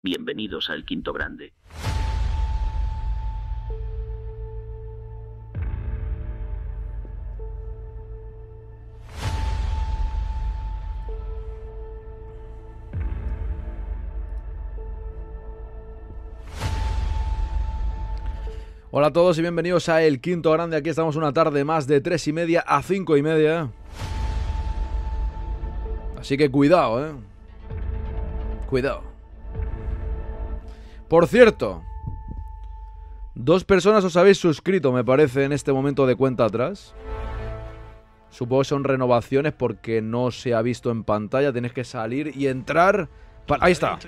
Bienvenidos al Quinto Grande. Hola a todos y bienvenidos a El Quinto Grande. Aquí estamos una tarde más de tres y media a cinco y media. ¿eh? Así que cuidado, ¿eh? Cuidado. Por cierto, dos personas os habéis suscrito, me parece, en este momento de cuenta atrás. Supongo que son renovaciones porque no se ha visto en pantalla. Tienes que salir y entrar. Ahí está.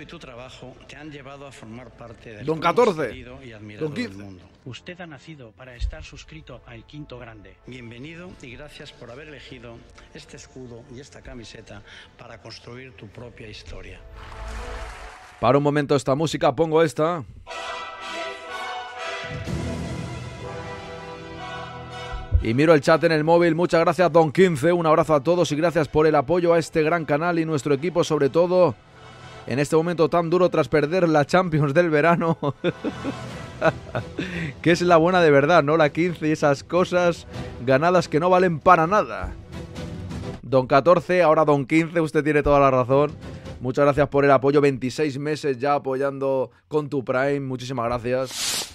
Don 14. Don 15. Usted ha nacido para estar suscrito al Quinto Grande. Bienvenido y gracias por haber elegido este escudo y esta camiseta para construir tu propia historia. Para un momento esta música, pongo esta. Y miro el chat en el móvil. Muchas gracias, Don15. Un abrazo a todos y gracias por el apoyo a este gran canal y nuestro equipo, sobre todo en este momento tan duro tras perder la Champions del verano. que es la buena de verdad, ¿no? La 15 y esas cosas ganadas que no valen para nada. Don 14, ahora Don 15, usted tiene toda la razón. Muchas gracias por el apoyo. 26 meses ya apoyando con tu Prime. Muchísimas gracias.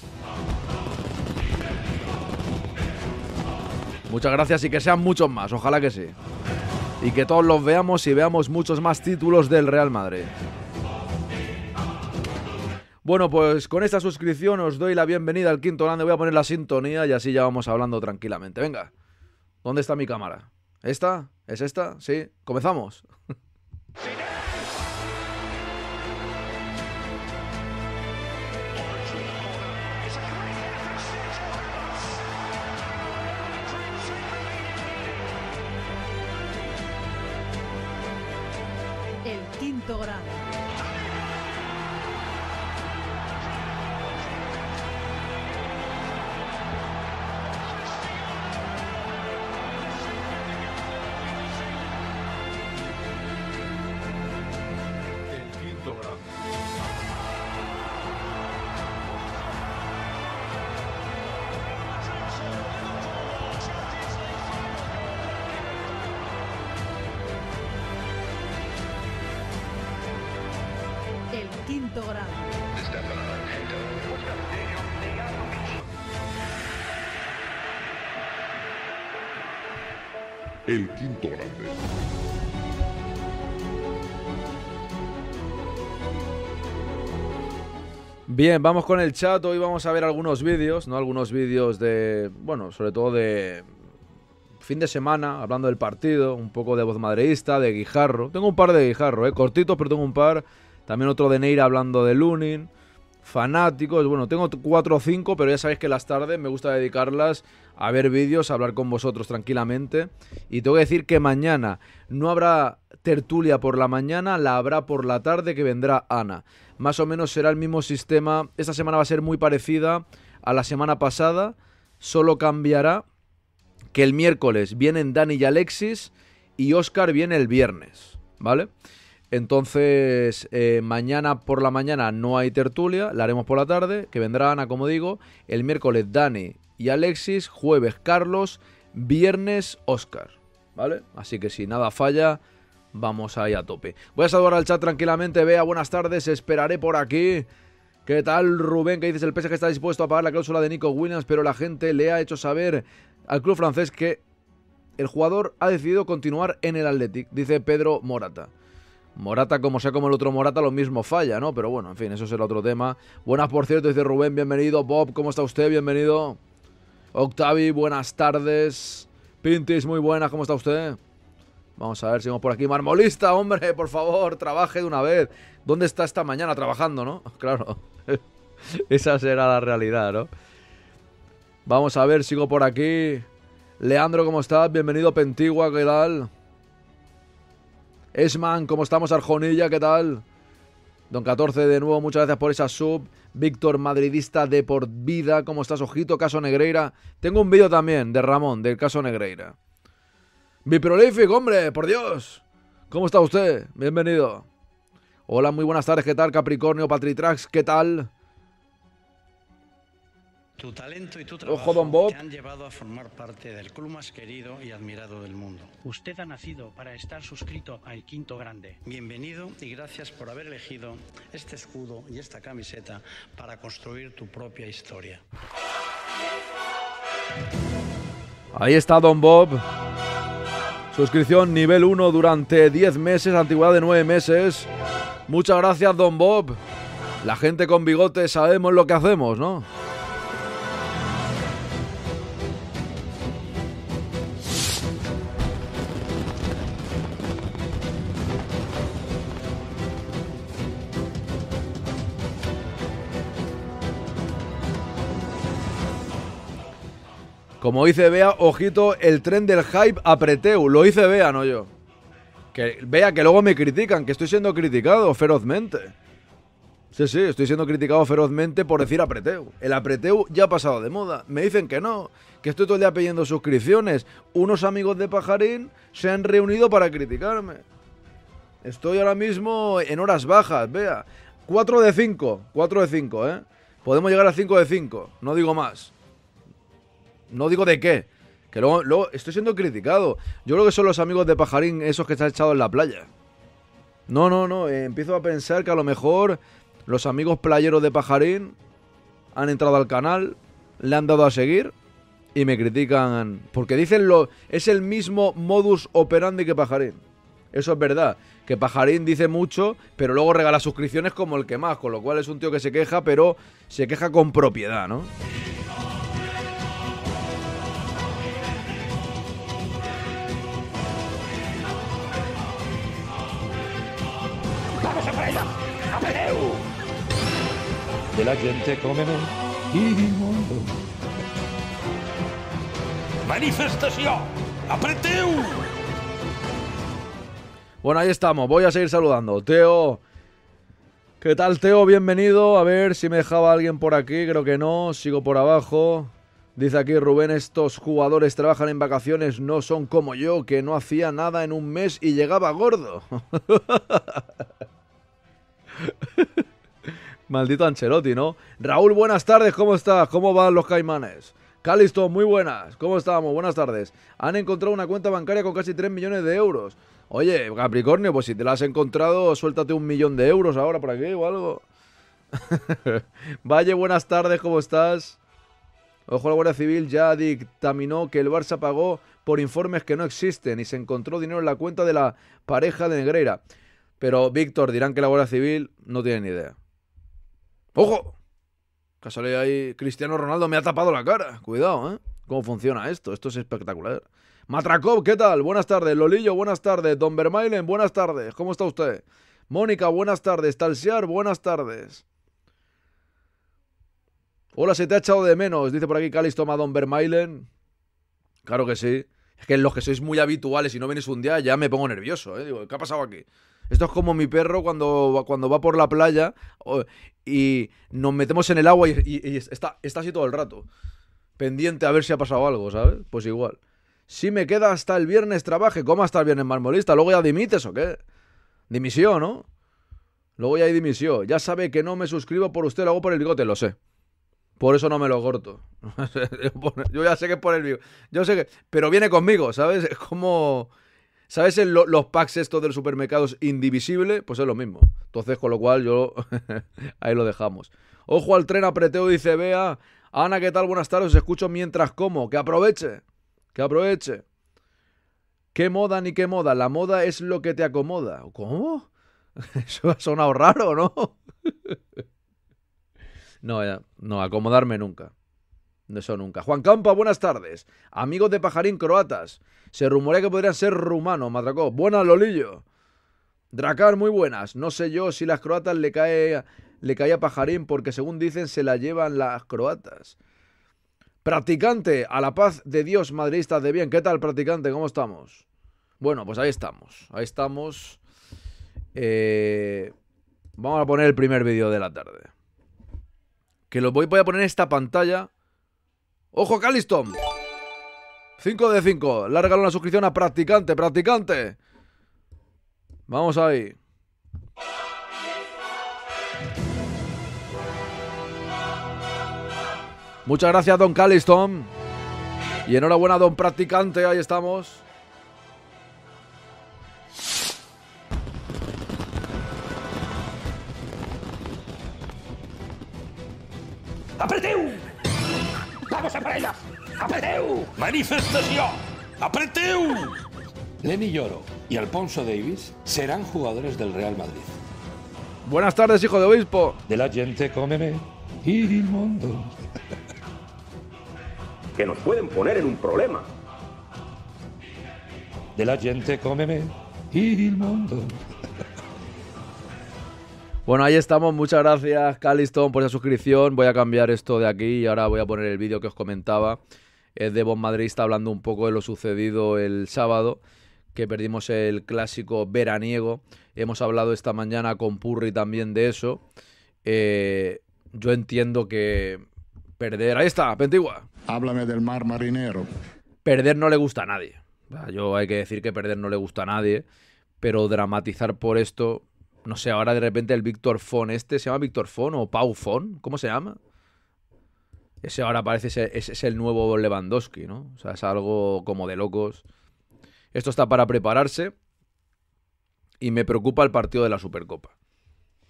Muchas gracias y que sean muchos más. Ojalá que sí. Y que todos los veamos y veamos muchos más títulos del Real Madrid. Bueno, pues con esta suscripción os doy la bienvenida al Quinto Grande. Voy a poner la sintonía y así ya vamos hablando tranquilamente. Venga, ¿dónde está mi cámara? ¿Esta? ¿Es esta? ¿Sí? ¿Comenzamos? Gracias. Bien, vamos con el chat. Hoy vamos a ver algunos vídeos, ¿no? Algunos vídeos de, bueno, sobre todo de fin de semana, hablando del partido, un poco de voz madreísta, de Guijarro. Tengo un par de Guijarro, ¿eh? Cortitos, pero tengo un par. También otro de Neira hablando de Lunin. Fanáticos, bueno, tengo cuatro o cinco, pero ya sabéis que las tardes me gusta dedicarlas a ver vídeos, a hablar con vosotros tranquilamente. Y tengo que decir que mañana no habrá tertulia por la mañana, la habrá por la tarde que vendrá Ana más o menos será el mismo sistema. Esta semana va a ser muy parecida a la semana pasada, solo cambiará que el miércoles vienen Dani y Alexis y Oscar viene el viernes, ¿vale? Entonces, eh, mañana por la mañana no hay tertulia, la haremos por la tarde, que vendrá Ana, como digo, el miércoles Dani y Alexis, jueves Carlos, viernes Oscar, ¿vale? Así que si nada falla, vamos ahí a tope. Voy a saludar al chat tranquilamente, Vea, buenas tardes, esperaré por aquí. ¿Qué tal, Rubén? ¿Qué dices? El PSG está dispuesto a pagar la cláusula de Nico Williams, pero la gente le ha hecho saber al club francés que el jugador ha decidido continuar en el Athletic, dice Pedro Morata. Morata, como sea como el otro Morata, lo mismo falla, ¿no? Pero bueno, en fin, eso el otro tema. Buenas, por cierto, dice Rubén, bienvenido. Bob, ¿cómo está usted? Bienvenido. Octavi, buenas tardes. Pintis, muy buenas, ¿cómo está usted? Vamos a ver si vamos por aquí. Marmolista, hombre, por favor, trabaje de una vez. ¿Dónde está esta mañana trabajando, no? Claro. Esa será la realidad, ¿no? Vamos a ver, sigo por aquí. Leandro, ¿cómo estás? Bienvenido, Pentigua, ¿qué tal? Esman, ¿cómo estamos? Arjonilla, ¿qué tal? Don 14, de nuevo, muchas gracias por esa sub. Víctor, madridista de por vida, ¿cómo estás? Ojito, caso Negreira. Tengo un vídeo también de Ramón, del caso Negreira. Mi prolific, hombre, por Dios. ¿Cómo está usted? Bienvenido. Hola, muy buenas tardes. ¿Qué tal, Capricornio, ¿Patri Patritrax? ¿Qué tal? Tu talento y tu trabajo Ojo, don Bob. te han llevado a formar parte del club más querido y admirado del mundo. Usted ha nacido para estar suscrito al Quinto Grande. Bienvenido y gracias por haber elegido este escudo y esta camiseta para construir tu propia historia. Ahí está Don Bob. Suscripción nivel 1 durante 10 meses, antigüedad de 9 meses. Muchas gracias, don Bob. La gente con bigote sabemos lo que hacemos, ¿no? Como dice Bea, ojito, el tren del hype apreteu. Lo hice Bea, no yo. Que vea que luego me critican, que estoy siendo criticado ferozmente. Sí, sí, estoy siendo criticado ferozmente por decir apreteu. El apreteu ya ha pasado de moda. Me dicen que no, que estoy todo el día pidiendo suscripciones. Unos amigos de Pajarín se han reunido para criticarme. Estoy ahora mismo en horas bajas, vea. 4 de 5, 4 de 5, ¿eh? Podemos llegar a 5 de 5, no digo más. No digo de qué. Que luego, estoy siendo criticado. Yo creo que son los amigos de Pajarín esos que están echados en la playa. No, no, no. Eh, empiezo a pensar que a lo mejor los amigos playeros de Pajarín han entrado al canal, le han dado a seguir y me critican. Porque dicen lo. Es el mismo modus operandi que Pajarín. Eso es verdad. Que Pajarín dice mucho, pero luego regala suscripciones como el que más. Con lo cual es un tío que se queja, pero se queja con propiedad, ¿no? de la gente come no. Manifestación, apreteu. Bueno, ahí estamos, voy a seguir saludando. Teo, ¿qué tal Teo? Bienvenido. A ver si me dejaba alguien por aquí, creo que no, sigo por abajo. Dice aquí Rubén, estos jugadores trabajan en vacaciones, no son como yo, que no hacía nada en un mes y llegaba gordo. Maldito Ancelotti, ¿no? Raúl, buenas tardes, ¿cómo estás? ¿Cómo van los caimanes? Calisto, muy buenas, ¿cómo estamos? Buenas tardes. Han encontrado una cuenta bancaria con casi 3 millones de euros. Oye, Capricornio, pues si te la has encontrado, suéltate un millón de euros ahora por aquí o algo. Valle, buenas tardes, ¿cómo estás? Ojo, la Guardia Civil ya dictaminó que el Barça pagó por informes que no existen y se encontró dinero en la cuenta de la pareja de Negreira. Pero, Víctor, dirán que la Guardia Civil no tiene ni idea. ¡Ojo! Que ahí Cristiano Ronaldo, me ha tapado la cara. Cuidado, ¿eh? ¿Cómo funciona esto? Esto es espectacular. Matracov, ¿qué tal? Buenas tardes. Lolillo, buenas tardes. Don Vermailen, buenas tardes. ¿Cómo está usted? Mónica, buenas tardes. Talsear, buenas tardes. Hola, se te ha echado de menos. Dice por aquí toma Don Bermailen. Claro que sí. Es que los que sois muy habituales y no venís un día ya me pongo nervioso. ¿eh? Digo, ¿qué ha pasado aquí? Esto es como mi perro cuando, cuando va por la playa y nos metemos en el agua y, está, está así todo el rato. Pendiente a ver si ha pasado algo, ¿sabes? Pues igual. Si me queda hasta el viernes trabaje, ¿cómo hasta el viernes marmolista? ¿Luego ya dimites o qué? Dimisión, ¿no? Luego ya hay dimisión. Ya sabe que no me suscribo por usted, lo hago por el bigote, lo sé. Por eso no me lo corto. Yo ya sé que es por el bigote. Yo sé que. Pero viene conmigo, ¿sabes? Es como. ¿Sabes los packs estos del supermercado indivisible? Pues es lo mismo. Entonces, con lo cual yo ahí lo dejamos. Ojo al tren apreteo, dice Bea. Ana, ¿qué tal? Buenas tardes, os escucho mientras como. Que aproveche, que aproveche. ¿Qué moda ni qué moda? La moda es lo que te acomoda. ¿Cómo? Eso ha sonado raro, ¿no? no, no, acomodarme nunca. No Eso nunca. Juan Campa, buenas tardes. Amigos de Pajarín croatas. Se rumorea que podrían ser rumanos, Matracó. Buenas, Lolillo. Dracar, muy buenas. No sé yo si las croatas le cae, le cae a Pajarín porque según dicen se la llevan las croatas. Practicante, a la paz de Dios, madridistas de bien. ¿Qué tal, practicante? ¿Cómo estamos? Bueno, pues ahí estamos. Ahí estamos. Eh, vamos a poner el primer vídeo de la tarde. Que lo voy, voy a poner en esta pantalla ¡Ojo, Caliston! 5 de 5. Lárgalo una suscripción a practicante, practicante. Vamos ahí. Muchas gracias, don Calliston. Y enhorabuena, don practicante. Ahí estamos. ¡Apreteu! a Apreteu! ¡Manifestación! Apreteu! Lenny Lloro y Alfonso Davis serán jugadores del Real Madrid. Buenas tardes, hijo de obispo. De la gente cómeme y mundo. que nos pueden poner en un problema. De la gente cómeme y mundo. Bueno, ahí estamos. Muchas gracias, Calistón, por esa suscripción. Voy a cambiar esto de aquí y ahora voy a poner el vídeo que os comentaba. Es de Bon Madrid, está hablando un poco de lo sucedido el sábado, que perdimos el clásico veraniego. Hemos hablado esta mañana con Purri también de eso. Eh, yo entiendo que perder. Ahí está, Pentigua. Háblame del mar marinero. Perder no le gusta a nadie. Yo hay que decir que perder no le gusta a nadie, pero dramatizar por esto no sé, ahora de repente el Víctor Fon este, ¿se llama Víctor Fon o Pau Fon? ¿Cómo se llama? Ese ahora parece es, el nuevo Lewandowski, ¿no? O sea, es algo como de locos. Esto está para prepararse y me preocupa el partido de la Supercopa.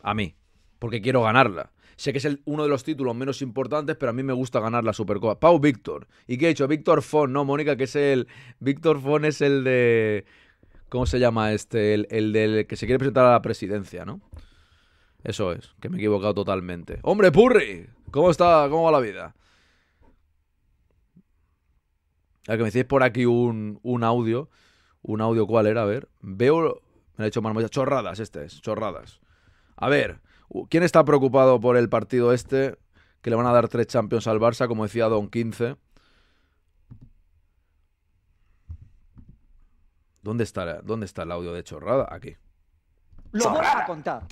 A mí, porque quiero ganarla. Sé que es uno de los títulos menos importantes, pero a mí me gusta ganar la Supercopa. Pau Víctor. ¿Y qué he hecho? Víctor Fon, ¿no, Mónica? Que es el... Víctor Fon es el de... ¿Cómo se llama este? El, del que se quiere presentar a la presidencia, ¿no? Eso es, que me he equivocado totalmente. ¡Hombre, Purri! ¿Cómo está? ¿Cómo va la vida? A que me decís por aquí un, audio. Un audio, ¿cuál era? A ver. Veo. Me lo he hecho muchas Chorradas, este es. Chorradas. A ver. ¿Quién está preocupado por el partido este? Que le van a dar tres champions al Barça, como decía Don 15. ¿Dónde está, ¿Dónde está el audio de chorrada? Aquí. chorrada.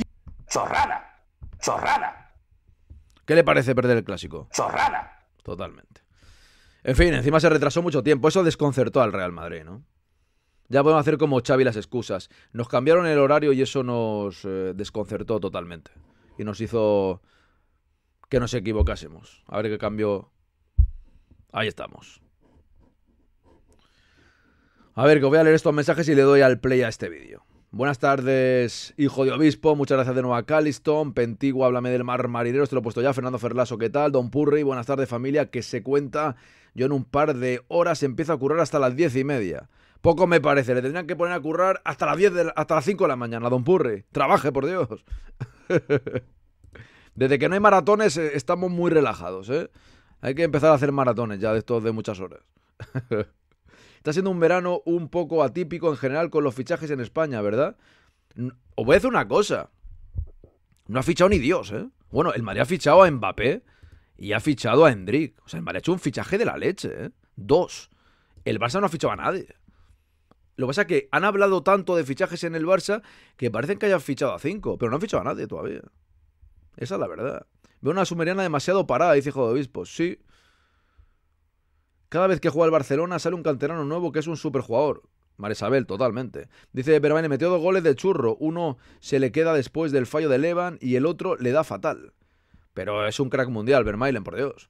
Chorrada. Chorrada. ¿Qué le parece perder el clásico? Chorrada. Totalmente. En fin, encima se retrasó mucho tiempo. Eso desconcertó al Real Madrid, ¿no? Ya podemos hacer como Xavi las excusas. Nos cambiaron el horario y eso nos eh, desconcertó totalmente. Y nos hizo que nos equivocásemos. A ver qué cambio. Ahí estamos. A ver, que voy a leer estos mensajes y le doy al play a este vídeo. Buenas tardes, hijo de obispo. Muchas gracias de nuevo a Calliston. Pentigo, háblame del mar marinero. Te lo he puesto ya. Fernando Ferlaso, ¿qué tal? Don Purri, buenas tardes, familia. Que se cuenta. Yo en un par de horas empiezo a currar hasta las diez y media. Poco me parece. Le tendrían que poner a currar hasta las, 10 de la, hasta las 5 de la mañana, don Purri. Trabaje, por Dios. Desde que no hay maratones, eh, estamos muy relajados, ¿eh? Hay que empezar a hacer maratones ya de estos de muchas horas. Está siendo un verano un poco atípico en general con los fichajes en España, ¿verdad? Os voy a decir una cosa. No ha fichado ni Dios, ¿eh? Bueno, el Madrid ha fichado a Mbappé y ha fichado a Hendrik. O sea, el Madrid ha hecho un fichaje de la leche, ¿eh? Dos. El Barça no ha fichado a nadie. Lo que pasa es que han hablado tanto de fichajes en el Barça que parecen que hayan fichado a cinco, pero no han fichado a nadie todavía. Esa es la verdad. Veo una sumeriana demasiado parada, dice Hijo de Obispo. Sí, cada vez que juega el Barcelona sale un canterano nuevo que es un superjugador. Marisabel, totalmente. Dice Vermaelen, metió dos goles de churro. Uno se le queda después del fallo de Levan y el otro le da fatal. Pero es un crack mundial, Vermailen, por Dios.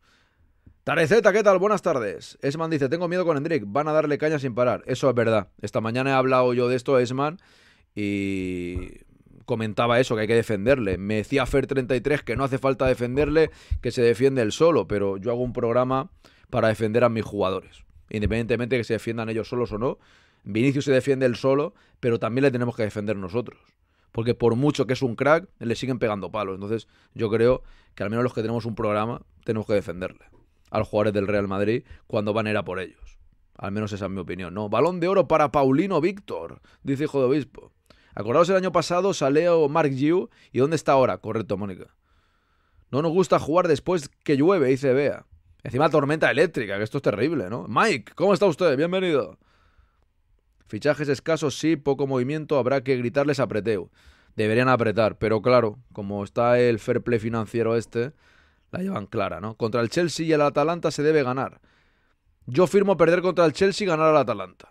Tareceta, ¿qué tal? Buenas tardes. Esman dice, tengo miedo con Hendrik, van a darle caña sin parar. Eso es verdad. Esta mañana he hablado yo de esto a Esman y comentaba eso, que hay que defenderle. Me decía Fer33 que no hace falta defenderle, que se defiende él solo, pero yo hago un programa para defender a mis jugadores. Independientemente de que se defiendan ellos solos o no, Vinicius se defiende él solo, pero también le tenemos que defender nosotros. Porque por mucho que es un crack, le siguen pegando palos. Entonces yo creo que al menos los que tenemos un programa, tenemos que defenderle a los jugadores del Real Madrid cuando van a por ellos. Al menos esa es mi opinión. No, balón de oro para Paulino Víctor, dice Hijo de Obispo. Acordaos el año pasado, Saleo, Mark Giu, ¿y dónde está ahora? Correcto, Mónica. No nos gusta jugar después que llueve, dice Bea. Encima tormenta eléctrica, que esto es terrible, ¿no? Mike, ¿cómo está usted? Bienvenido. Fichajes escasos, sí, poco movimiento, habrá que gritarles apreteo. Deberían apretar, pero claro, como está el fair play financiero este, la llevan clara, ¿no? Contra el Chelsea y el Atalanta se debe ganar. Yo firmo perder contra el Chelsea y ganar al Atalanta.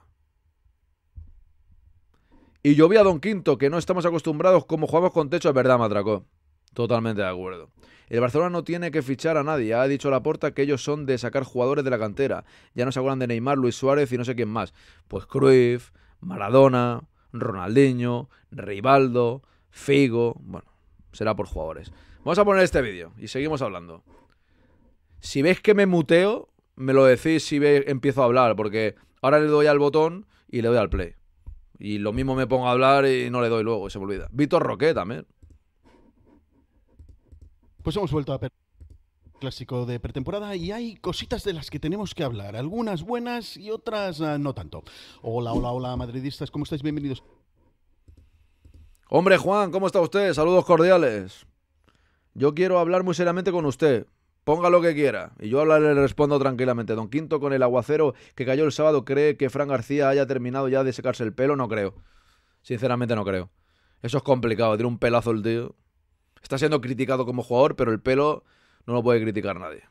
Y yo vi a Don Quinto, que no estamos acostumbrados como jugamos con techo, es verdad, Matraco. Totalmente de acuerdo. El Barcelona no tiene que fichar a nadie. Ha dicho la puerta que ellos son de sacar jugadores de la cantera. Ya no se acuerdan de Neymar, Luis Suárez y no sé quién más. Pues Cruyff, Maradona, Ronaldinho, Rivaldo, Figo. Bueno, será por jugadores. Vamos a poner este vídeo y seguimos hablando. Si veis que me muteo, me lo decís si empiezo a hablar, porque ahora le doy al botón y le doy al play. Y lo mismo me pongo a hablar y no le doy luego, se me olvida. Víctor Roque también. Pues hemos vuelto a ver clásico de pretemporada y hay cositas de las que tenemos que hablar, algunas buenas y otras ah, no tanto. Hola, hola, hola, madridistas, ¿cómo estáis? Bienvenidos. Hombre Juan, ¿cómo está usted? Saludos cordiales. Yo quiero hablar muy seriamente con usted. Ponga lo que quiera. Y yo le respondo tranquilamente. Don Quinto, con el aguacero que cayó el sábado, ¿cree que Fran García haya terminado ya de secarse el pelo? No creo. Sinceramente no creo. Eso es complicado, tiene un pelazo el tío. Está siendo criticado como jugador, pero el pelo no lo puede criticar nadie.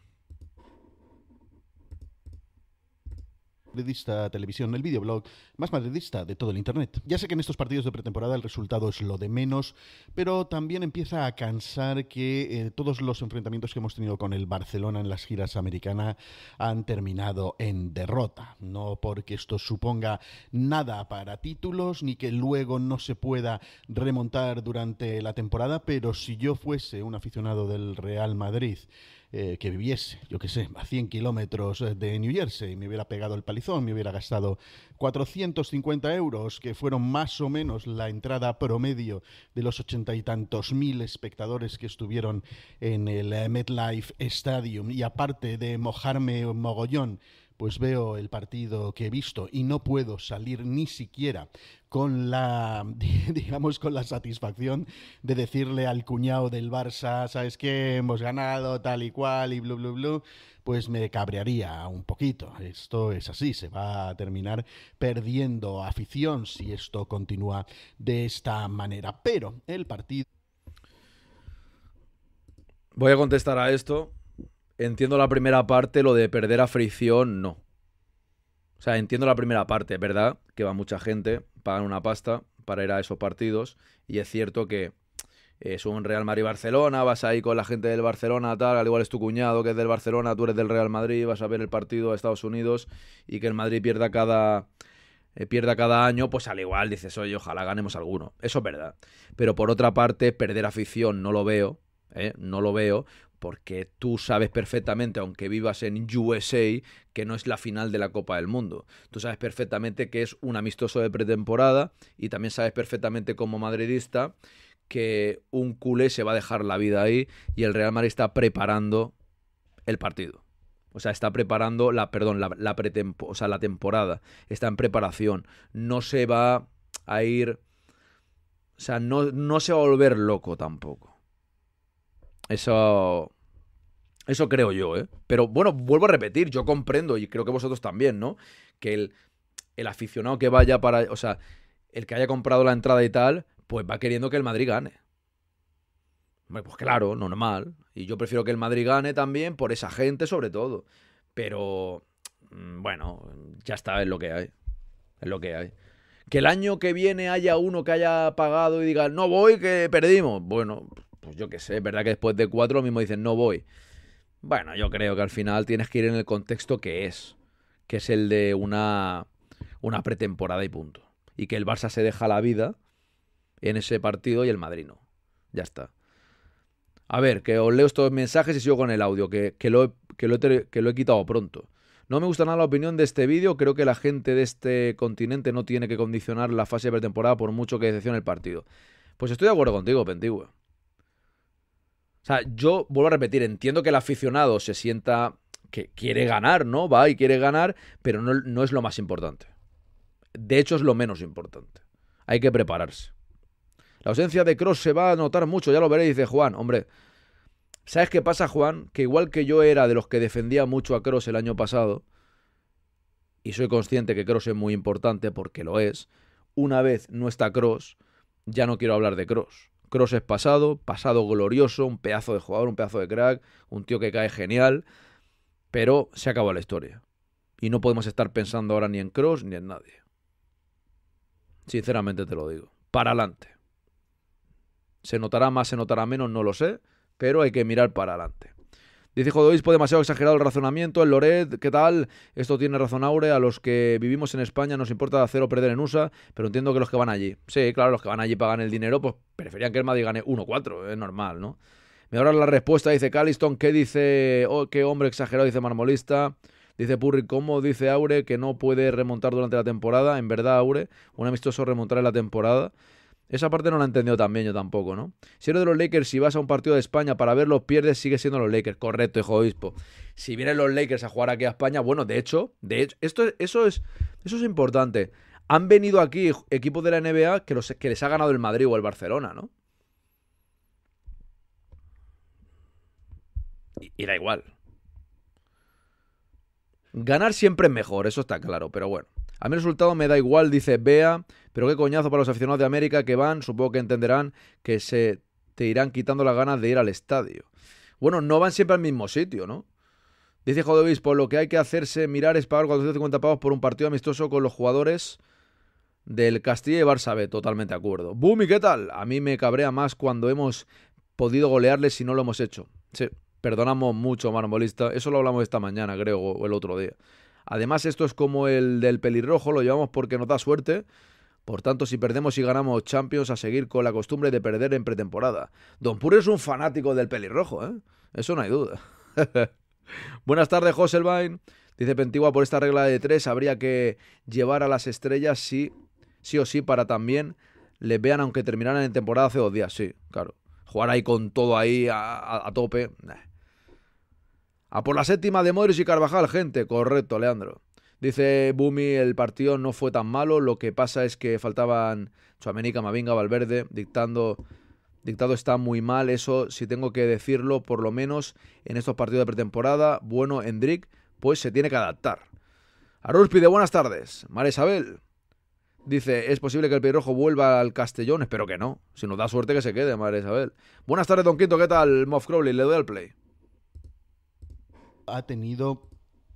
Madridista Televisión, el videoblog más madridista de todo el Internet. Ya sé que en estos partidos de pretemporada el resultado es lo de menos, pero también empieza a cansar que eh, todos los enfrentamientos que hemos tenido con el Barcelona en las giras americanas han terminado en derrota. No porque esto suponga nada para títulos, ni que luego no se pueda remontar durante la temporada, pero si yo fuese un aficionado del Real Madrid, eh, que viviese, yo qué sé, a 100 kilómetros eh, de New Jersey, me hubiera pegado el palizón, me hubiera gastado 450 euros, que fueron más o menos la entrada promedio de los ochenta y tantos mil espectadores que estuvieron en el eh, MetLife Stadium. Y aparte de mojarme mogollón, pues veo el partido que he visto y no puedo salir ni siquiera con la, digamos, con la satisfacción de decirle al cuñado del Barça, ¿sabes qué? Hemos ganado tal y cual y blu, blu, blu, pues me cabrearía un poquito. Esto es así, se va a terminar perdiendo afición si esto continúa de esta manera. Pero el partido... Voy a contestar a esto entiendo la primera parte, lo de perder a no. O sea, entiendo la primera parte, ¿verdad? Que va mucha gente, pagan una pasta para ir a esos partidos. Y es cierto que es un Real Madrid-Barcelona, vas ahí con la gente del Barcelona, tal, al igual es tu cuñado que es del Barcelona, tú eres del Real Madrid, vas a ver el partido de Estados Unidos y que el Madrid pierda cada, eh, pierda cada año, pues al igual dices, oye, ojalá ganemos alguno. Eso es verdad. Pero por otra parte, perder afición no lo veo, ¿eh? no lo veo, porque tú sabes perfectamente, aunque vivas en USA, que no es la final de la Copa del Mundo. Tú sabes perfectamente que es un amistoso de pretemporada y también sabes perfectamente como madridista que un culé se va a dejar la vida ahí y el Real Madrid está preparando el partido. O sea, está preparando la, perdón, la, la temporada. Está en preparación. No se va a ir. O sea, no se va a volver loco tampoco. Eso, eso creo yo, ¿eh? Pero bueno, vuelvo a repetir, yo comprendo y creo que vosotros también, ¿no? Que el, el aficionado que vaya para, o sea, el que haya comprado la entrada y tal, pues va queriendo que el Madrid gane. Pues claro, no normal. Y yo prefiero que el Madrid gane también por esa gente sobre todo. Pero mm, bueno, ya está, es lo que hay. Es lo que hay. Que el año que viene haya uno que haya pagado y diga, no voy, que perdimos. Bueno, pues yo qué sé, es verdad que después de cuatro mismo dicen no voy. Bueno, yo creo que al final tienes que ir en el contexto que es, que es el de una, una pretemporada y punto. Y que el Barça se deja la vida en ese partido y el Madrino. Ya está. A ver, que os leo estos mensajes y sigo con el audio, que, lo, he, que lo, he, quitado pronto. No me gusta nada la opinión de este vídeo, creo que la gente de este continente no tiene que condicionar la fase de pretemporada por mucho que decepcione el partido. Pues estoy de acuerdo contigo, Pentigüe. O sea, yo vuelvo a repetir, entiendo que el aficionado se sienta que quiere ganar, ¿no? Va y quiere ganar, pero no, es lo más importante. De hecho, es lo menos importante. Hay que prepararse. La ausencia de Cross se va a notar mucho, ya lo veréis, dice Juan. Hombre, ¿sabes qué pasa, Juan? Que igual que yo era de los que defendía mucho a Cross el año pasado, y soy consciente que Cross es muy importante porque lo es, una vez no está Cross, ya no quiero hablar de Cross. Cross es pasado, pasado glorioso, un pedazo de jugador, un pedazo de crack, un tío que cae genial, pero se acabó la historia. Y no podemos estar pensando ahora ni en Cross ni en nadie. Sinceramente te lo digo. Para adelante. Se notará más, se notará menos, no lo sé, pero hay que mirar para adelante. Dice pues demasiado exagerado el razonamiento. El Loret, ¿qué tal? Esto tiene razón Aure. A los que vivimos en España nos importa hacer o perder en USA, pero entiendo que los que van allí. Sí, claro, los que van allí pagan el dinero, pues preferían que el Madrid gane 1-4. Es normal, ¿no? Me ahora la respuesta, dice Calliston. ¿Qué dice? Oh, ¿Qué hombre exagerado? Dice Marmolista. Dice Purri, ¿cómo dice Aure que no puede remontar durante la temporada? En verdad, Aure, un amistoso remontar en la temporada. Esa parte no la he entendido también yo tampoco, ¿no? Si eres de los Lakers, si vas a un partido de España para los pierdes, sigue siendo los Lakers. Correcto, hijo obispo. Si vienen los Lakers a jugar aquí a España, bueno, de hecho, de hecho, esto, eso es, eso es importante. Han venido aquí equipos de la NBA que, los, que les ha ganado el Madrid o el Barcelona, ¿no? Y, da igual. Ganar siempre es mejor, eso está claro, pero bueno. A mí el resultado me da igual, dice Bea. Pero qué coñazo para los aficionados de América que van, supongo que entenderán que se te irán quitando las ganas de ir al estadio. Bueno, no van siempre al mismo sitio, ¿no? Dice Jodovis, por lo que hay que hacerse mirar es pagar 450 pavos por un partido amistoso con los jugadores del Castilla y Barça B, totalmente de acuerdo. Boom ¿Y qué tal? A mí me cabrea más cuando hemos podido golearle si no lo hemos hecho. Sí, perdonamos mucho, marmolista. Eso lo hablamos esta mañana, creo, o el otro día. Además, esto es como el del pelirrojo, lo llevamos porque nos da suerte por tanto, si perdemos y ganamos Champions, a seguir con la costumbre de perder en pretemporada. Don Puro es un fanático del pelirrojo, ¿eh? Eso no hay duda. Buenas tardes, Joselbein. Dice Pentigua, por esta regla de tres habría que llevar a las estrellas sí, sí o sí para también les vean aunque terminaran en temporada hace dos días. Sí, claro. Jugar ahí con todo ahí a, tope. A por la séptima de Morris y Carvajal, gente. Correcto, Leandro. Dice Bumi, el partido no fue tan malo, lo que pasa es que faltaban Chuamenica, Mavinga, Valverde, dictando dictado está muy mal, eso si tengo que decirlo, por lo menos en estos partidos de pretemporada, bueno, Hendrik, pues se tiene que adaptar. Arús pide buenas tardes. María Isabel dice, ¿es posible que el pelirrojo vuelva al Castellón? Espero que no. Si nos da suerte que se quede, María Isabel. Buenas tardes, Don Quinto, ¿qué tal? Moff Crowley, le doy al play. Ha tenido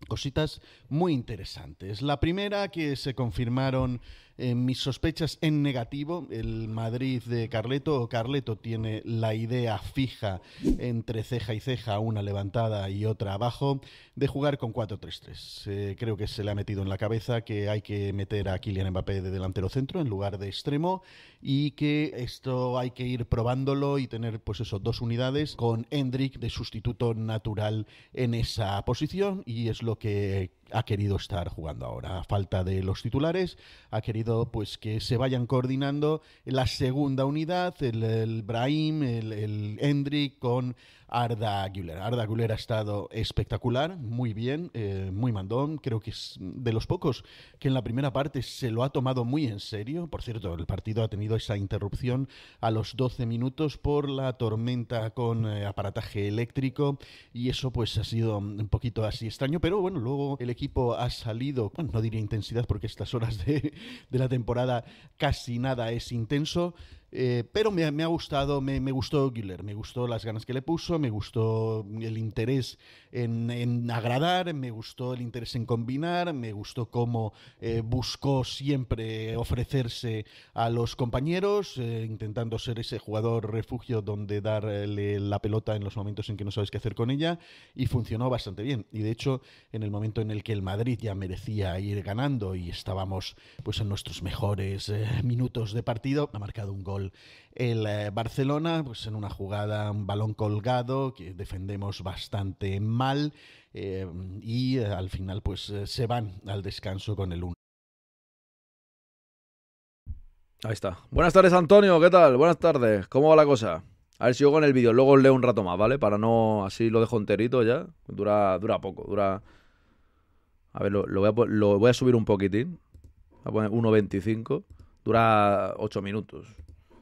cositas muy interesantes. La primera que se confirmaron eh, mis sospechas en negativo, el Madrid de Carleto, Carleto tiene la idea fija entre ceja y ceja, una levantada y otra abajo, de jugar con 4-3-3. Eh, creo que se le ha metido en la cabeza que hay que meter a Kylian Mbappé de delantero centro en lugar de extremo y que esto hay que ir probándolo y tener pues eso, dos unidades con Hendrik de sustituto natural en esa posición y es lo que ha querido estar jugando ahora. A falta de los titulares, ha querido pues que se vayan coordinando la segunda unidad, el, Brahim, el, el Hendrik con Arda Güler. Arda Güler ha estado espectacular, muy bien, eh, muy mandón. Creo que es de los pocos que en la primera parte se lo ha tomado muy en serio. Por cierto, el partido ha tenido esa interrupción a los 12 minutos por la tormenta con eh, aparataje eléctrico y eso pues ha sido un poquito así extraño, pero bueno, luego el equipo ha salido, no diría intensidad porque estas horas de la temporada casi nada es intenso. Eh, pero me, ha gustado, me, gustó Giller, me gustó las ganas que le puso, me gustó el interés en, agradar, me gustó el interés en combinar, me gustó cómo eh, buscó siempre ofrecerse a los compañeros, eh, intentando ser ese jugador refugio donde darle la pelota en los momentos en que no sabes qué hacer con ella, y funcionó bastante bien. Y de hecho, en el momento en el que el Madrid ya merecía ir ganando y estábamos pues en nuestros mejores minutos de partido, ha marcado un gol el eh, Barcelona, pues en una jugada, un balón colgado, que defendemos bastante mal, eh, y eh, al final, pues se van al descanso con el 1. Ahí está. Buenas tardes, Antonio, ¿qué tal? Buenas tardes, ¿cómo va la cosa? A ver si yo en el vídeo, luego os leo un rato más, ¿vale? Para no. Así lo dejo enterito ya. Dura, dura poco, dura. A ver, lo, voy, a, lo voy a subir un poquitín. Voy a poner 1.25. Dura 8 minutos.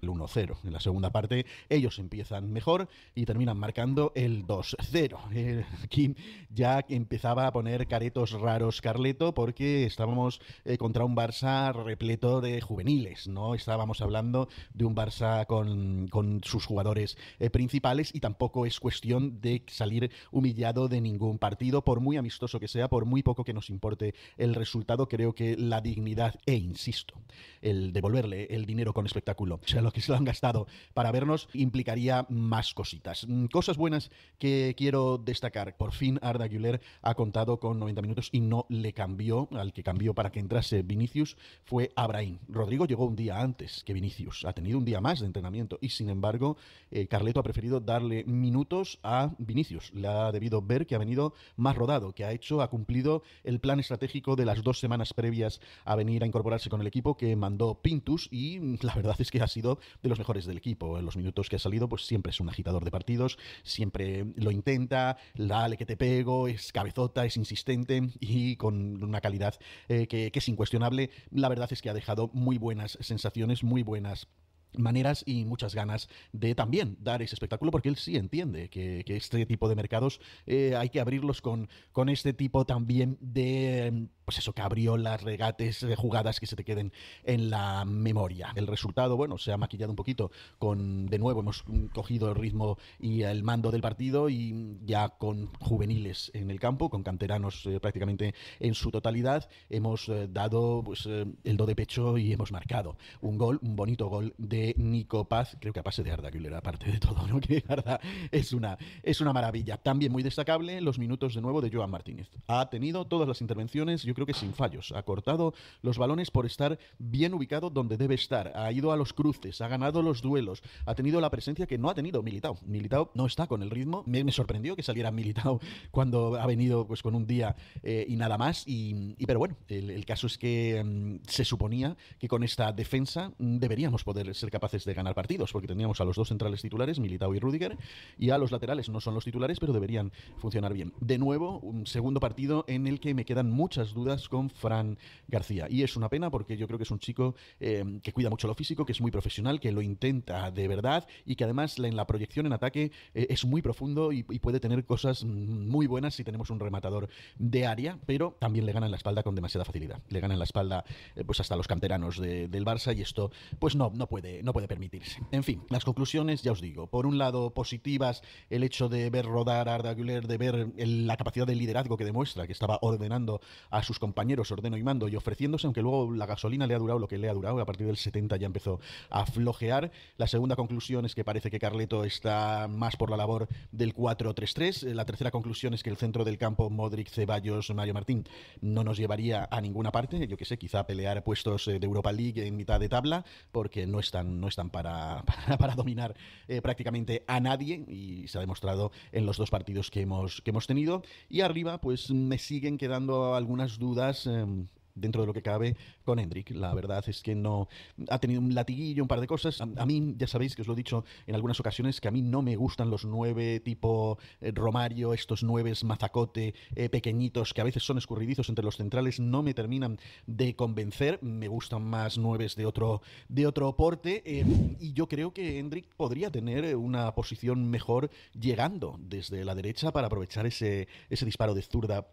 1-0. En la segunda parte ellos empiezan mejor y terminan marcando el 2-0. Kim eh, ya empezaba a poner caretos raros Carleto porque estábamos eh, contra un Barça repleto de juveniles, ¿no? Estábamos hablando de un Barça con, sus jugadores eh, principales y tampoco es cuestión de salir humillado de ningún partido, por muy amistoso que sea, por muy poco que nos importe el resultado, creo que la dignidad e, insisto, el devolverle el dinero con espectáculo, sea, lo que se lo han gastado para vernos implicaría más cositas. Mm, cosas buenas que quiero destacar. Por fin Arda Güler ha contado con 90 minutos y no le cambió. Al que cambió para que entrase Vinicius fue Abraham. Rodrigo llegó un día antes que Vinicius. Ha tenido un día más de entrenamiento y sin embargo eh, Carleto ha preferido darle minutos a Vinicius. Le ha debido ver que ha venido más rodado, que ha hecho, ha cumplido el plan estratégico de las dos semanas previas a venir a incorporarse con el equipo que mandó Pintus y mm, la verdad es que ha sido de los mejores del equipo. En los minutos que ha salido, pues siempre es un agitador de partidos, siempre lo intenta, dale que te pego, es cabezota, es insistente y con una calidad eh, que, es incuestionable. La verdad es que ha dejado muy buenas sensaciones, muy buenas maneras y muchas ganas de también dar ese espectáculo porque él sí entiende que, este tipo de mercados eh, hay que abrirlos con, con este tipo también de pues eso, que abrió las regates de jugadas que se te queden en la memoria. El resultado, bueno, se ha maquillado un poquito con, de nuevo, hemos cogido el ritmo y el mando del partido y ya con juveniles en el campo, con canteranos eh, prácticamente en su totalidad, hemos eh, dado pues, eh, el do de pecho y hemos marcado un gol, un bonito gol de Nico Paz, creo que a pase de Arda Güler, aparte de todo, ¿no? que Arda es una, es una maravilla. También muy destacable los minutos de nuevo de Joan Martínez. Ha tenido todas las intervenciones, creo que sin fallos. Ha cortado los balones por estar bien ubicado donde debe estar. Ha ido a los cruces, ha ganado los duelos, ha tenido la presencia que no ha tenido Militao. Militao no está con el ritmo. Me, sorprendió que saliera Militao cuando ha venido pues con un día eh, y nada más. Y, pero bueno, el, caso es que mm, se suponía que con esta defensa mm, deberíamos poder ser capaces de ganar partidos, porque teníamos a los dos centrales titulares, Militao y Rudiger, y a los laterales no son los titulares, pero deberían funcionar bien. De nuevo, un segundo partido en el que me quedan muchas dudas con Fran García. Y es una pena porque yo creo que es un chico eh, que cuida mucho lo físico, que es muy profesional, que lo intenta de verdad y que además en la proyección en ataque eh, es muy profundo y, puede tener cosas muy buenas si tenemos un rematador de área, pero también le ganan la espalda con demasiada facilidad. Le ganan la espalda eh, pues hasta los canteranos de, del Barça y esto pues no, no puede, no puede permitirse. En fin, las conclusiones ya os digo. Por un lado, positivas, el hecho de ver rodar a Arda Güler, de ver la capacidad de liderazgo que demuestra, que estaba ordenando a su compañeros ordeno y mando y ofreciéndose, aunque luego la gasolina le ha durado lo que le ha durado, a partir del 70 ya empezó a flojear. La segunda conclusión es que parece que Carleto está más por la labor del 4-3-3. Eh, la tercera conclusión es que el centro del campo, Modric, Ceballos, Mario Martín, no nos llevaría a ninguna parte. Yo que sé, quizá pelear puestos eh, de Europa League en mitad de tabla, porque no están, no están para, para, dominar eh, prácticamente a nadie y se ha demostrado en los dos partidos que hemos, que hemos tenido. Y arriba, pues me siguen quedando algunas dudas dudas em, dentro de lo que cabe con Hendrik. La verdad es que no ha tenido un latiguillo, un par de cosas. A, mí, ya sabéis que os lo he dicho en algunas ocasiones, que a mí no me gustan los nueve tipo eh, Romario, estos nueve mazacote eh, pequeñitos que a veces son escurridizos entre los centrales, no me terminan de convencer. Me gustan más nueves de otro, de otro porte. Em, y yo creo que Hendrik podría tener una posición mejor llegando desde la derecha para aprovechar ese, ese disparo de zurda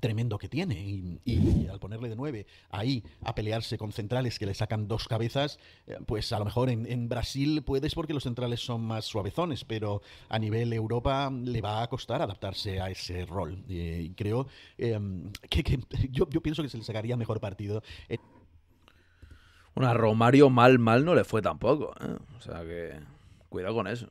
tremendo que tiene. Y, al ponerle de nueve ahí a pelearse con centrales que le sacan dos cabezas, eh, pues a lo mejor en, Brasil puedes porque los centrales son más suavezones, pero a nivel Europa le va a costar adaptarse a ese rol. y creo em, que, yo, pienso que se le sacaría mejor partido. Bueno, Romario mal, mal no le fue tampoco. ¿eh? O sea que cuidado con eso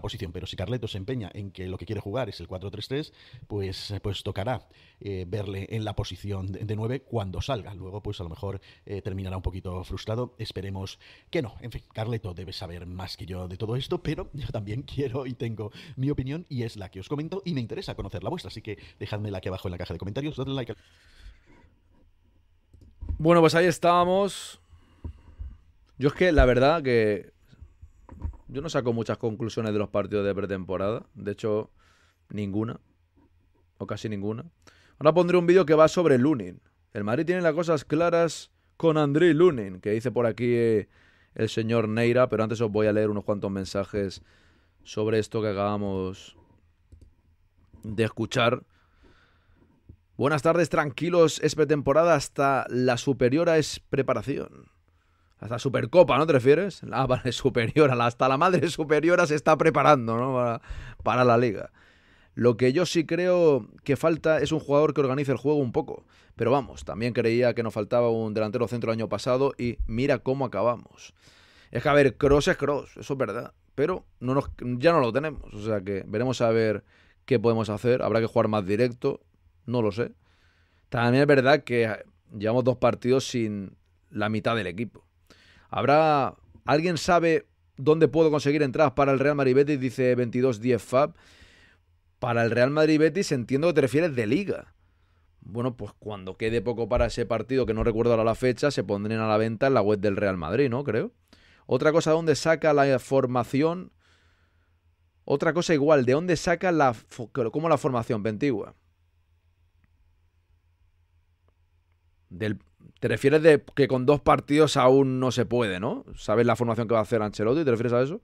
posición. Pero si Carleto se empeña en que lo que quiere jugar es el 4-3-3, pues, pues tocará eh, verle en la posición de, 9 cuando salga. Luego, pues a lo mejor eh, terminará un poquito frustrado. Esperemos que no. En fin, Carleto debe saber más que yo de todo esto, pero yo también quiero y tengo mi opinión y es la que os comento y me interesa conocer la vuestra. Así que la aquí abajo en la caja de comentarios. Dadle like Bueno, pues ahí estábamos. Yo es que la verdad que yo no saco muchas conclusiones de los partidos de pretemporada. De hecho, ninguna. O casi ninguna. Ahora pondré un vídeo que va sobre Lunin. El Madrid tiene las cosas claras con André Lunin, que dice por aquí eh, el señor Neira, pero antes os voy a leer unos cuantos mensajes sobre esto que acabamos de escuchar. Buenas tardes, tranquilos, es pretemporada, hasta la superiora es preparación hasta Supercopa, ¿no te refieres? La superior, hasta la madre superiora se está preparando, ¿no? Para, la liga. Lo que yo sí creo que falta es un jugador que organice el juego un poco. Pero vamos, también creía que nos faltaba un delantero centro el año pasado y mira cómo acabamos. Es que, a ver, Cross es Cross, eso es verdad. Pero no ya no lo tenemos. O sea que veremos a ver qué podemos hacer. Habrá que jugar más directo, no lo sé. También es verdad que llevamos dos partidos sin la mitad del equipo. ¿Habrá. ¿Alguien sabe dónde puedo conseguir entradas para el Real Madrid Betis? Dice 22-10 Fab. Para el Real Madrid Betis entiendo que te refieres de liga. Bueno, pues cuando quede poco para ese partido, que no recuerdo ahora la fecha, se pondrán a la venta en la web del Real Madrid, ¿no? Creo. Otra cosa, ¿dónde saca la formación? Otra cosa igual, ¿de dónde saca la... ¿Cómo la formación pentigua? Del, te refieres de que con dos partidos aún no se puede, ¿no? Sabes la formación que va a hacer Ancelotti, ¿te refieres a eso?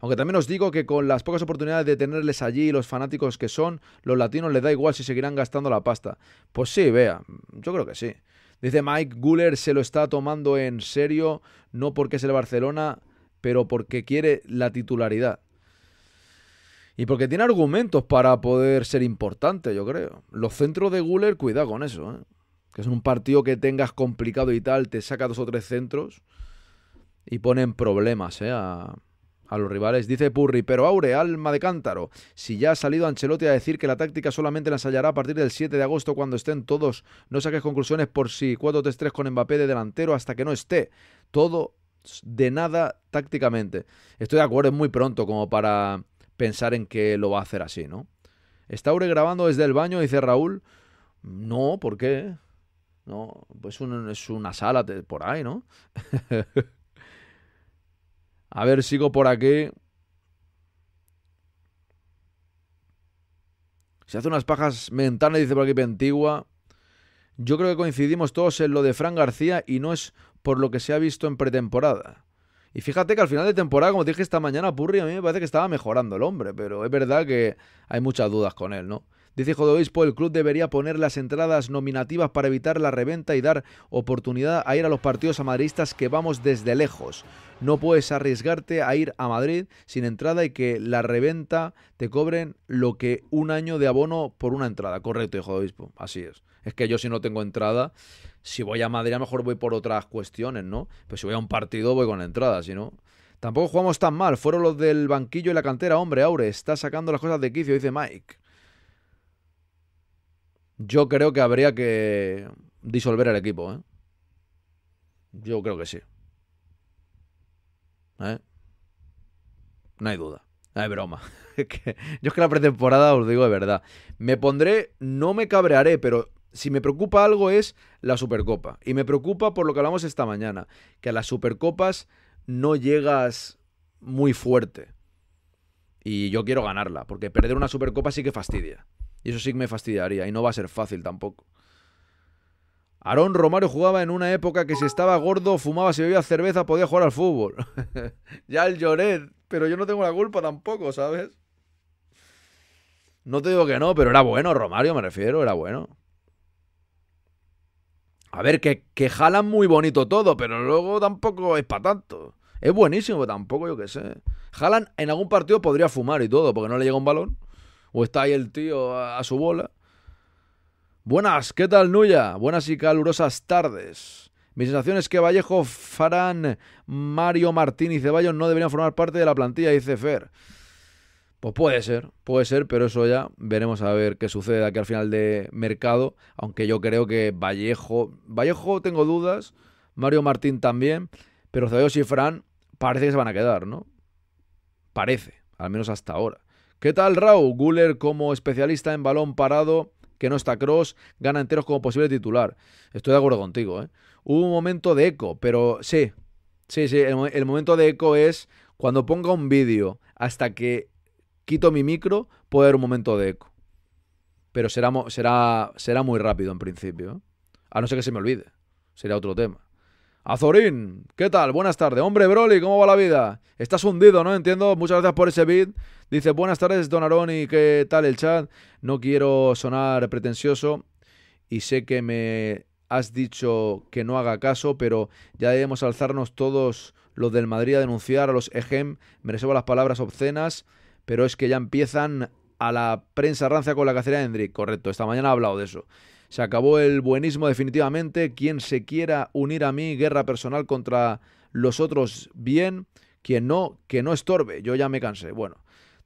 Aunque también os digo que con las pocas oportunidades de tenerles allí, los fanáticos que son, los latinos les da igual si seguirán gastando la pasta. Pues sí, vea, yo creo que sí. Dice Mike Guller se lo está tomando en serio, no porque es el Barcelona, pero porque quiere la titularidad. Y porque tiene argumentos para poder ser importante, yo creo. Los centros de Guller, cuidado con eso, ¿eh? Que es un partido que tengas complicado y tal, te saca dos o tres centros y ponen problemas eh, a, los rivales. Dice Purri, pero Aure, alma de cántaro. Si ya ha salido Ancelotti a decir que la táctica solamente la ensayará a partir del 7 de agosto cuando estén todos, no saques conclusiones por si sí. 4-3-3 con Mbappé de delantero hasta que no esté. Todo de nada tácticamente. Estoy de acuerdo, es muy pronto como para pensar en que lo va a hacer así, ¿no? ¿Está Aure grabando desde el baño? Dice Raúl. No, ¿por qué? ¿no? Pues es una sala por ahí, ¿no? A ver, sigo por aquí. Se hace unas pajas mentales, dice por aquí Pentigua. Yo creo que coincidimos todos en lo de Fran García y no es por lo que se ha visto en pretemporada. Y fíjate que al final de temporada, como dije esta mañana, Purri a mí me parece que estaba mejorando el hombre, pero es verdad que hay muchas dudas con él, ¿no? Dice Jodobispo, el club debería poner las entradas nominativas para evitar la reventa y dar oportunidad a ir a los partidos amadristas que vamos desde lejos. No puedes arriesgarte a ir a Madrid sin entrada y que la reventa te cobren lo que un año de abono por una entrada. Correcto, hijo de obispo. Así es. Es que yo si no tengo entrada, si voy a Madrid a lo mejor voy por otras cuestiones, ¿no? Pero pues si voy a un partido voy con entrada, si no... Tampoco jugamos tan mal. Fueron los del banquillo y la cantera. Hombre, Aure, está sacando las cosas de quicio, dice Mike yo creo que habría que disolver el equipo. ¿eh? Yo creo que sí. ¿Eh? No hay duda. No hay broma. yo es que la pretemporada, os digo de verdad, me pondré, no me cabrearé, pero si me preocupa algo es la Supercopa. Y me preocupa por lo que hablamos esta mañana, que a las Supercopas no llegas muy fuerte. Y yo quiero ganarla, porque perder una Supercopa sí que fastidia. Y eso sí que me fastidiaría y no va a ser fácil tampoco. Aarón Romario jugaba en una época que si estaba gordo, fumaba, si bebía cerveza, podía jugar al fútbol. ya el lloré, pero yo no tengo la culpa tampoco, ¿sabes? No te digo que no, pero era bueno, Romario me refiero, era bueno. A ver, que, jalan muy bonito todo, pero luego tampoco es para tanto. Es buenísimo, tampoco, yo qué sé. Jalan en algún partido podría fumar y todo, porque no le llega un balón o está ahí el tío a, su bola. Buenas, ¿qué tal Nuya? Buenas y calurosas tardes. Mi sensación es que Vallejo, Farán, Mario, Martín y Ceballos no deberían formar parte de la plantilla, dice Fer. Pues puede ser, puede ser, pero eso ya veremos a ver qué sucede aquí al final de mercado. Aunque yo creo que Vallejo. Vallejo tengo dudas, Mario Martín también, pero Ceballos y Fran parece que se van a quedar, ¿no? Parece, al menos hasta ahora. ¿Qué tal, Rau? Guller como especialista en balón parado, que no está cross, gana enteros como posible titular. Estoy de acuerdo contigo, ¿eh? Hubo un momento de eco, pero sí, sí, sí, el, momento de eco es cuando ponga un vídeo hasta que quito mi micro, puede haber un momento de eco. Pero será, será, será muy rápido en principio. ¿eh? A no ser que se me olvide. Sería otro tema. Azorín, ¿qué tal? Buenas tardes. Hombre, Broly, ¿cómo va la vida? Estás hundido, ¿no? Entiendo. Muchas gracias por ese beat. Dice, buenas tardes, Don Arón, ¿y qué tal el chat? No quiero sonar pretencioso y sé que me has dicho que no haga caso, pero ya debemos alzarnos todos los del Madrid a denunciar a los EGEM. Me reservo las palabras obscenas, pero es que ya empiezan a la prensa rancia con la cacería de Hendrik. Correcto, esta mañana ha hablado de eso. Se acabó el buenismo definitivamente. Quien se quiera unir a mí, guerra personal contra los otros, bien. Quien no, que no estorbe. Yo ya me cansé. Bueno,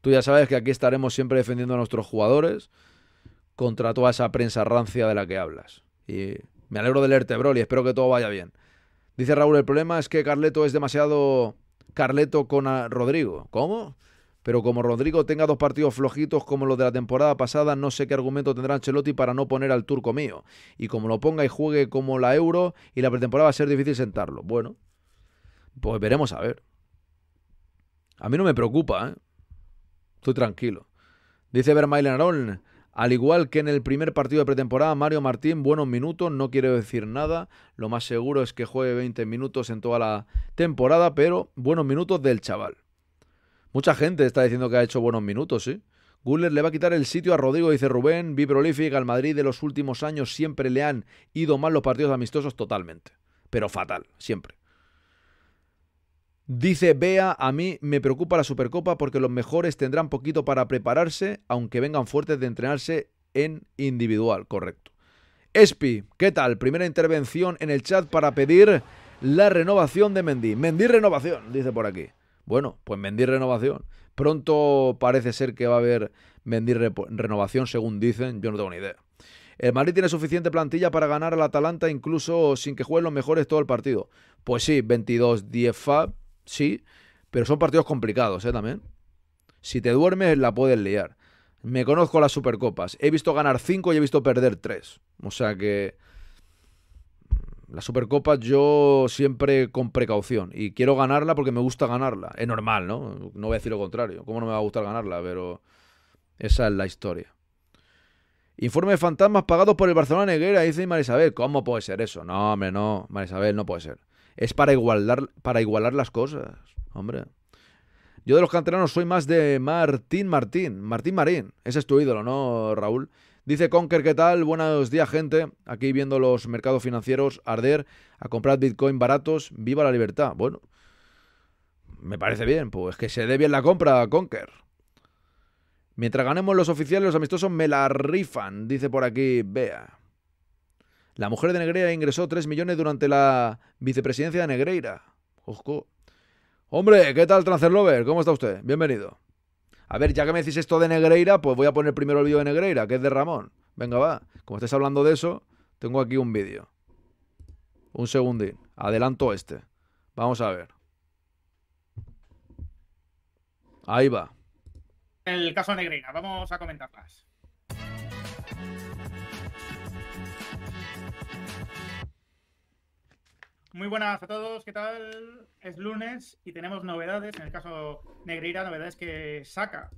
tú ya sabes que aquí estaremos siempre defendiendo a nuestros jugadores contra toda esa prensa rancia de la que hablas. Y me alegro de leerte, Broly. Espero que todo vaya bien. Dice Raúl, el problema es que Carleto es demasiado Carleto con Rodrigo. ¿Cómo? Pero como Rodrigo tenga dos partidos flojitos como los de la temporada pasada, no sé qué argumento tendrá Ancelotti para no poner al turco mío. Y como lo ponga y juegue como la Euro y la pretemporada va a ser difícil sentarlo. Bueno, pues veremos a ver. A mí no me preocupa, ¿eh? Estoy tranquilo. Dice Vermaelen Aron, al igual que en el primer partido de pretemporada, Mario Martín, buenos minutos, no quiero decir nada. Lo más seguro es que juegue 20 minutos en toda la temporada, pero buenos minutos del chaval. Mucha gente está diciendo que ha hecho buenos minutos, ¿sí? Guller le va a quitar el sitio a Rodrigo, dice Rubén. Vi prolífica al Madrid de los últimos años siempre le han ido mal los partidos amistosos totalmente. Pero fatal, siempre. Dice Bea, a mí me preocupa la Supercopa porque los mejores tendrán poquito para prepararse, aunque vengan fuertes de entrenarse en individual, correcto. Espi, ¿qué tal? Primera intervención en el chat para pedir la renovación de Mendy. Mendy renovación, dice por aquí. Bueno, pues mendir renovación. Pronto parece ser que va a haber mendir renovación, según dicen. Yo no tengo ni idea. El Madrid tiene suficiente plantilla para ganar al Atalanta, incluso sin que jueguen los mejores todo el partido. Pues sí, 22-10 FAB, sí, pero son partidos complicados, ¿eh? También. Si te duermes, la puedes liar. Me conozco las Supercopas. He visto ganar 5 y he visto perder 3. O sea que la Supercopa yo siempre con precaución y quiero ganarla porque me gusta ganarla. Es normal, ¿no? No voy a decir lo contrario. ¿Cómo no me va a gustar ganarla? Pero esa es la historia. Informe de fantasmas pagados por el Barcelona Neguera, dice Marisabel. ¿Cómo puede ser eso? No, hombre, no, Marisabel, no puede ser. Es para igualar, para igualar las cosas, hombre. Yo de los canteranos soy más de Martín Martín, Martín Marín. Ese es tu ídolo, ¿no, Raúl? Dice Conker, ¿qué tal? Buenos días, gente. Aquí viendo los mercados financieros arder, a comprar Bitcoin baratos, viva la libertad. Bueno, me parece bien, pues que se dé bien la compra, Conker. Mientras ganemos los oficiales, los amistosos me la rifan, dice por aquí Bea. La mujer de Negreira ingresó 3 millones durante la vicepresidencia de Negreira. Ojo. Hombre, ¿qué tal, Transferlover? ¿Cómo está usted? Bienvenido. A ver, ya que me decís esto de Negreira, pues voy a poner primero el vídeo de Negreira, que es de Ramón. Venga, va. Como estés hablando de eso, tengo aquí un vídeo. Un segundín. Adelanto este. Vamos a ver. Ahí va. El caso Negreira, vamos a comentarlas. Muy buenas a todos, ¿qué tal? Es lunes y tenemos novedades, en el caso Negreira, novedades que saca.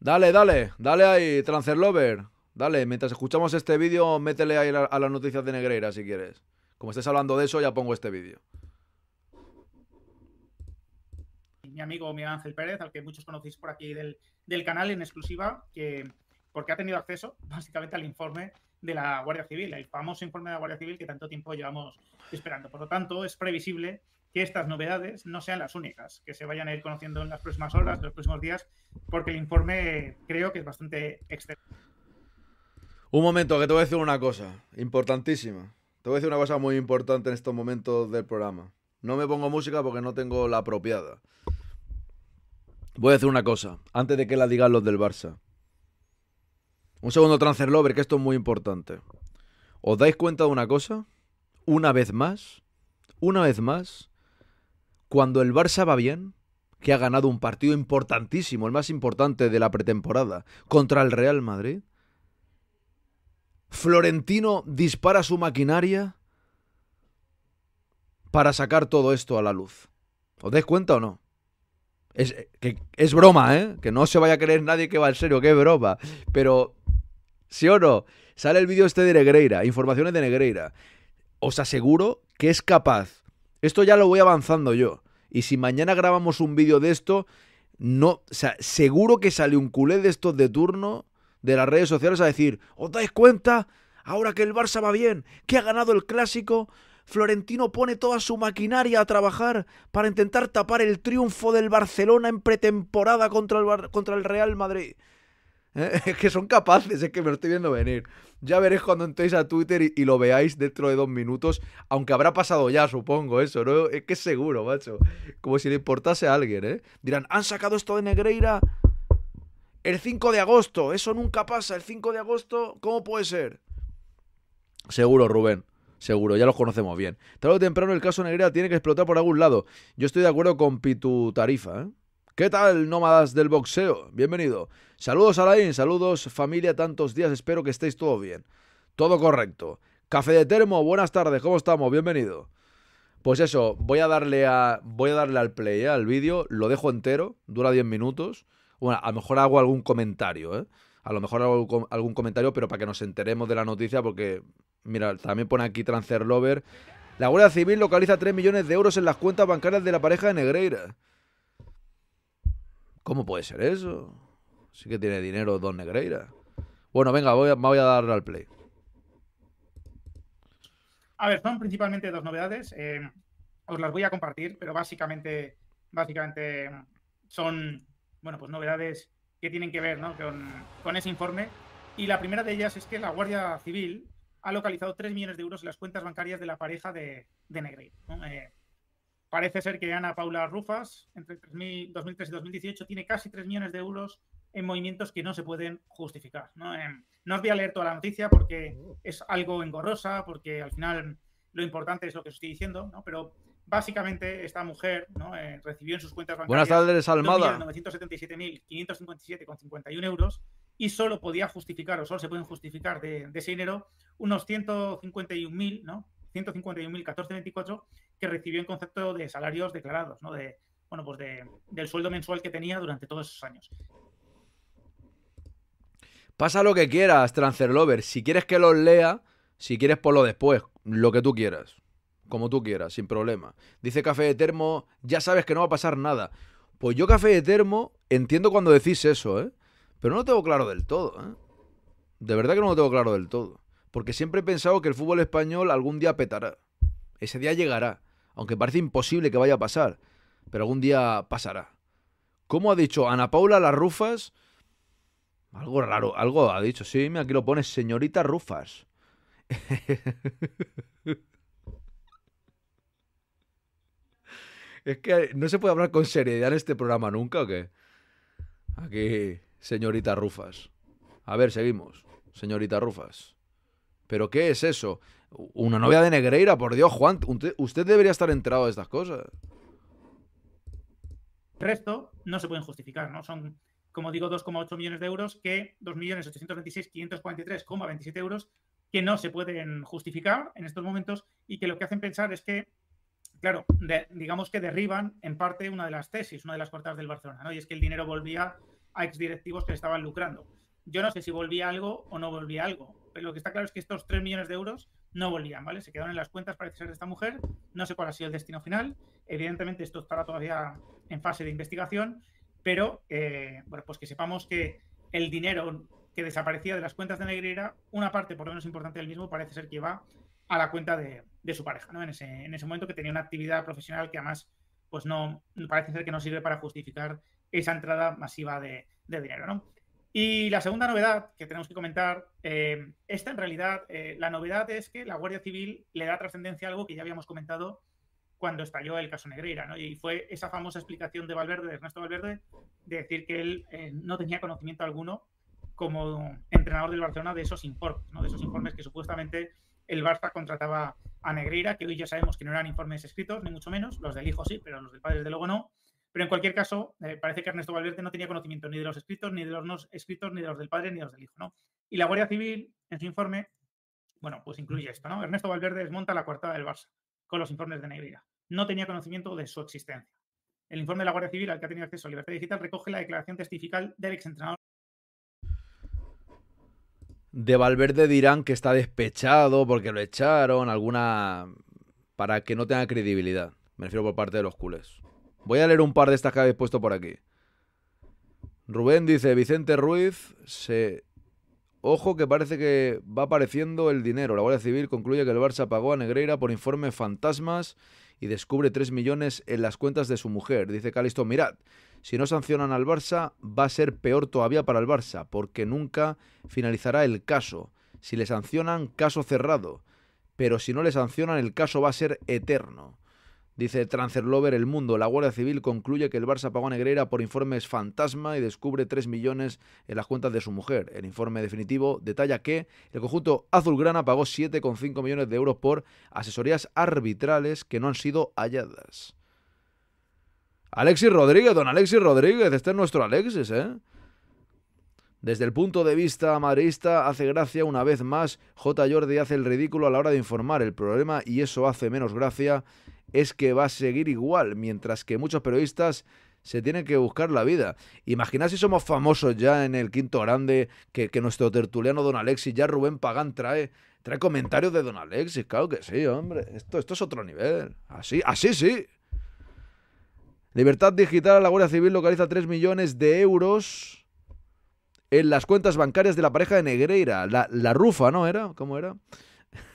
Dale, dale, dale ahí, Transferlover. Dale, mientras escuchamos este vídeo, métele ahí a las noticias de Negreira si quieres. Como estés hablando de eso, ya pongo este vídeo. Mi amigo Miguel Ángel Pérez, al que muchos conocéis por aquí del, del canal en exclusiva, que, porque ha tenido acceso básicamente al informe de la Guardia Civil, el famoso informe de la Guardia Civil que tanto tiempo llevamos esperando. Por lo tanto, es previsible que estas novedades no sean las únicas, que se vayan a ir conociendo en las próximas horas, en los próximos días, porque el informe creo que es bastante excelente. Un momento, que te voy a decir una cosa importantísima. Te voy a decir una cosa muy importante en estos momentos del programa. No me pongo música porque no tengo la apropiada. Voy a decir una cosa, antes de que la digan los del Barça. Un segundo transfer lover, que esto es muy importante. ¿Os dais cuenta de una cosa? Una vez más, una vez más, cuando el Barça va bien, que ha ganado un partido importantísimo, el más importante de la pretemporada, contra el Real Madrid, Florentino dispara su maquinaria para sacar todo esto a la luz. ¿Os dais cuenta o no? Es, eh, que, es broma, ¿eh? Que no se vaya a creer nadie que va en serio, que es broma. Pero ¿Sí o no? Sale el vídeo este de Negreira, informaciones de Negreira. Os aseguro que es capaz. Esto ya lo voy avanzando yo. Y si mañana grabamos un vídeo de esto, no, seguro que sale un culé de estos de turno de las redes sociales a decir, ¿os dais cuenta? Ahora que el Barça va bien, que ha ganado el clásico, Florentino pone toda su maquinaria a trabajar para intentar tapar el triunfo del Barcelona en pretemporada contra el, contra el Real Madrid. Es que son capaces, es que me lo estoy viendo venir. Ya veréis cuando entréis a Twitter y, lo veáis dentro de dos minutos, aunque habrá pasado ya, supongo, eso, ¿no? Es que seguro, macho. Como si le importase a alguien, ¿eh? Dirán, han sacado esto de Negreira el 5 de agosto, eso nunca pasa, el 5 de agosto, ¿cómo puede ser? Seguro, Rubén. Seguro, ya los conocemos bien. Tarde o temprano el caso Negreira tiene que explotar por algún lado. Yo estoy de acuerdo con Pitu Tarifa, ¿eh? ¿Qué tal, nómadas del boxeo? Bienvenido. Saludos Alain, saludos familia, tantos días, espero que estéis todo bien. Todo correcto. Café de Termo, buenas tardes, ¿cómo estamos? Bienvenido. Pues eso, voy a darle a voy a darle al play, ¿eh? al vídeo, lo dejo entero, dura 10 minutos. Bueno, a lo mejor hago algún comentario, ¿eh? A lo mejor hago algún comentario, pero para que nos enteremos de la noticia, porque, mira, también pone aquí Transfer Lover. La Guardia Civil localiza 3 millones de euros en las cuentas bancarias de la pareja de Negreira. ¿Cómo puede ser eso? Sí que tiene dinero Don Negreira. Bueno, venga, voy me voy a dar al play. A ver, son principalmente dos novedades. Eh, os las voy a compartir, pero básicamente, básicamente son bueno, pues novedades que tienen que ver ¿no? con, ese informe. Y la primera de ellas es que la Guardia Civil ha localizado 3 millones de euros en las cuentas bancarias de la pareja de, Negreira. Eh, Parece ser que Ana Paula Rufas, entre 2003 y 2018, tiene casi 3 millones de euros en movimientos que no se pueden justificar. ¿no? no os voy a leer toda la noticia porque oh. es algo engorrosa, porque al final lo importante es lo que os estoy diciendo, ¿no? pero básicamente esta mujer eh, recibió en sus cuentas bancarias 977.557,51 euros y solo podía justificar o solo se pueden justificar de, de ese dinero unos 151.000 ¿no? 151.1424 que recibió en concepto de salarios declarados, ¿no? De, bueno, pues de, del sueldo mensual que tenía durante todos esos años. Pasa lo que quieras, transferlover, Si quieres que los lea, si quieres por lo después, lo que tú quieras. Como tú quieras, sin problema. Dice Café de Termo, ya sabes que no va a pasar nada. Pues yo, Café de Termo, entiendo cuando decís eso, ¿eh? Pero no lo tengo claro del todo, ¿eh? De verdad que no lo tengo claro del todo porque siempre he pensado que el fútbol español algún día petará. Ese día llegará, aunque parece imposible que vaya a pasar, pero algún día pasará. ¿Cómo ha dicho Ana Paula Las Rufas? Algo raro, algo ha dicho. Sí, aquí lo pones, señorita Rufas. es que no se puede hablar con seriedad en este programa nunca, ¿o qué? Aquí, señorita Rufas. A ver, seguimos. Señorita Rufas. ¿Pero qué es eso? Una novia de Negreira, por Dios, Juan, usted debería estar enterado de estas cosas. El resto no se pueden justificar, ¿no? Son, como digo, 2,8 millones de euros que 2.826.543,27 euros que no se pueden justificar en estos momentos y que lo que hacen pensar es que, claro, digamos que derriban en parte una de las tesis, una de las cortadas del Barcelona, ¿no? Y es que el dinero volvía a exdirectivos que estaban lucrando yo no sé si volvía algo o no volvía algo. Pero lo que está claro es que estos 3 millones de euros no volvían, ¿vale? Se quedaron en las cuentas, parece ser, de esta mujer. No sé cuál ha sido el destino final. Evidentemente, esto estará todavía en fase de investigación, pero eh, bueno, pues que sepamos que el dinero que desaparecía de las cuentas de Negrera, una parte por lo menos importante del mismo parece ser que va a la cuenta de, su pareja, ¿no? En ese, momento que tenía una actividad profesional que además, pues no, parece ser que no sirve para justificar esa entrada masiva de dinero, ¿no? Y la segunda novedad que tenemos que comentar, eh, esta en realidad, eh, la novedad es que la Guardia Civil le da trascendencia a algo que ya habíamos comentado cuando estalló el caso Negreira, Y fue esa famosa explicación de Valverde, de Ernesto Valverde, de decir que él eh, no tenía conocimiento alguno como entrenador del Barcelona de esos informes, ¿no? De esos informes que supuestamente el Barça contrataba a Negreira, que hoy ya sabemos que no eran informes escritos, ni mucho menos, los del hijo sí, pero los del padre desde luego no. Pero en cualquier caso, eh, parece que Ernesto Valverde no tenía conocimiento ni de los escritos, ni de los no escritos, ni de los del padre, ni de los del hijo. ¿no? Y la Guardia Civil, en su informe, bueno, pues incluye esto, ¿no? Ernesto Valverde desmonta la coartada del Barça con los informes de Negreira. No tenía conocimiento de su existencia. El informe de la Guardia Civil al que ha tenido acceso a Libertad Digital recoge la declaración testifical del exentrenador. De Valverde dirán que está despechado porque lo echaron, alguna. para que no tenga credibilidad. Me refiero por parte de los culés. Voy a leer un par de estas que habéis puesto por aquí. Rubén dice, Vicente Ruiz, se... ojo que parece que va apareciendo el dinero. La Guardia Civil concluye que el Barça pagó a Negreira por informe fantasmas y descubre 3 millones en las cuentas de su mujer. Dice Calisto, mirad, si no sancionan al Barça va a ser peor todavía para el Barça, porque nunca finalizará el caso. Si le sancionan, caso cerrado. Pero si no le sancionan, el caso va a ser eterno. Dice Transerlover El Mundo, la Guardia Civil concluye que el Barça pagó a Negreira por informes fantasma y descubre 3 millones en las cuentas de su mujer. El informe definitivo detalla que el conjunto azulgrana pagó 7,5 millones de euros por asesorías arbitrales que no han sido halladas. Alexis Rodríguez, don Alexis Rodríguez, este es nuestro Alexis, ¿eh? Desde el punto de vista madridista, hace gracia una vez más, J. Jordi hace el ridículo a la hora de informar el problema y eso hace menos gracia, es que va a seguir igual, mientras que muchos periodistas se tienen que buscar la vida. Imaginad si somos famosos ya en el quinto grande, que, nuestro tertuliano Don Alexis, ya Rubén Pagán trae, trae comentarios de Don Alexis, claro que sí, hombre. Esto, esto es otro nivel. Así, así sí. Libertad digital, a la Guardia Civil localiza 3 millones de euros en las cuentas bancarias de la pareja de Negreira. La, la rufa, ¿no era? ¿Cómo era?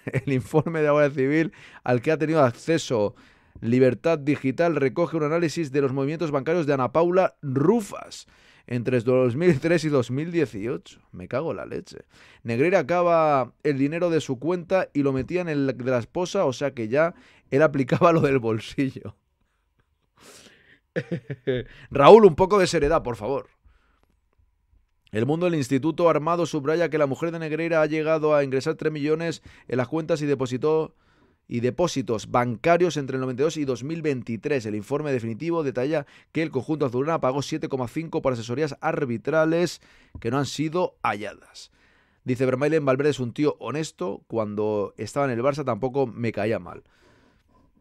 El informe de la Civil al que ha tenido acceso Libertad Digital recoge un análisis de los movimientos bancarios de Ana Paula Rufas entre 2003 y 2018. Me cago en la leche. Negreira acaba el dinero de su cuenta y lo metía en el de la esposa, o sea que ya él aplicaba lo del bolsillo. Raúl, un poco de seriedad, por favor. El mundo del Instituto Armado subraya que la mujer de Negreira ha llegado a ingresar 3 millones en las cuentas y depósitos bancarios entre el 92 y 2023. El informe definitivo detalla que el conjunto azulana pagó 7,5 por asesorías arbitrales que no han sido halladas. Dice Vermaelen, Valverde es un tío honesto, cuando estaba en el Barça tampoco me caía mal.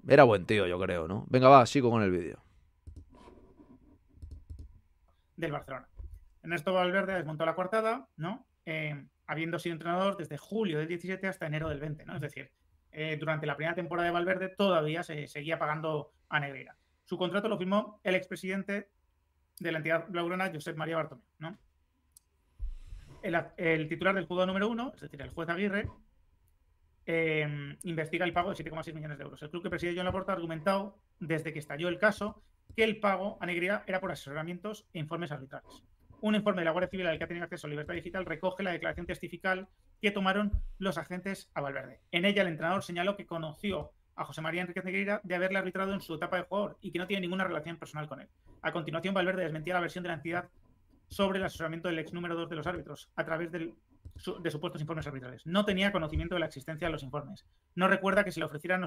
Era buen tío, yo creo, ¿no? Venga, va, sigo con el vídeo. Del Barcelona. Ernesto Valverde desmontó la cuartada, ¿no? Eh, habiendo sido entrenador desde julio del 17 hasta enero del 20, ¿no? Es decir, eh, durante la primera temporada de Valverde todavía se seguía pagando a Negreira. Su contrato lo firmó el expresidente de la entidad blaugrana, Josep María Bartomeu, El, titular del juego número uno, es decir, el juez Aguirre, eh, investiga el pago de 7,6 millones de euros. El club que preside John Laporta ha argumentado, desde que estalló el caso, que el pago a Negreira era por asesoramientos e informes arbitrales. Un informe de la Guardia Civil al que ha tenido acceso a Libertad Digital recoge la declaración testifical que tomaron los agentes a Valverde. En ella, el entrenador señaló que conoció a José María Enriquez Negreira de haberle arbitrado en su etapa de jugador y que no tiene ninguna relación personal con él. A continuación, Valverde desmentía la versión de la entidad sobre el asesoramiento del ex número dos de los árbitros a través del de supuestos informes arbitrales. No tenía conocimiento de la existencia de los informes. No recuerda que se le ofrecieran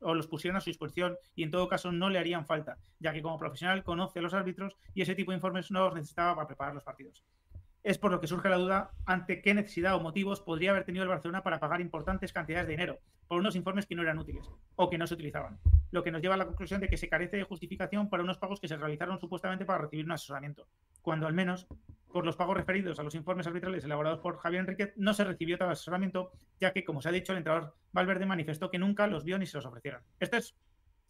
o, los pusieran a su disposición y en todo caso no le harían falta, ya que como profesional conoce a los árbitros y ese tipo de informes no los necesitaba para preparar los partidos. Es por lo que surge la duda ante qué necesidad o motivos podría haber tenido el Barcelona para pagar importantes cantidades de dinero por unos informes que no eran útiles o que no se utilizaban, lo que nos lleva a la conclusión de que se carece de justificación para unos pagos que se realizaron supuestamente para recibir un asesoramiento, cuando al menos por los pagos referidos a los informes arbitrales elaborados por Javier Enriquez no se recibió tal asesoramiento, ya que, como se ha dicho, el entrenador Valverde manifestó que nunca los vio ni se los ofrecieron. Este es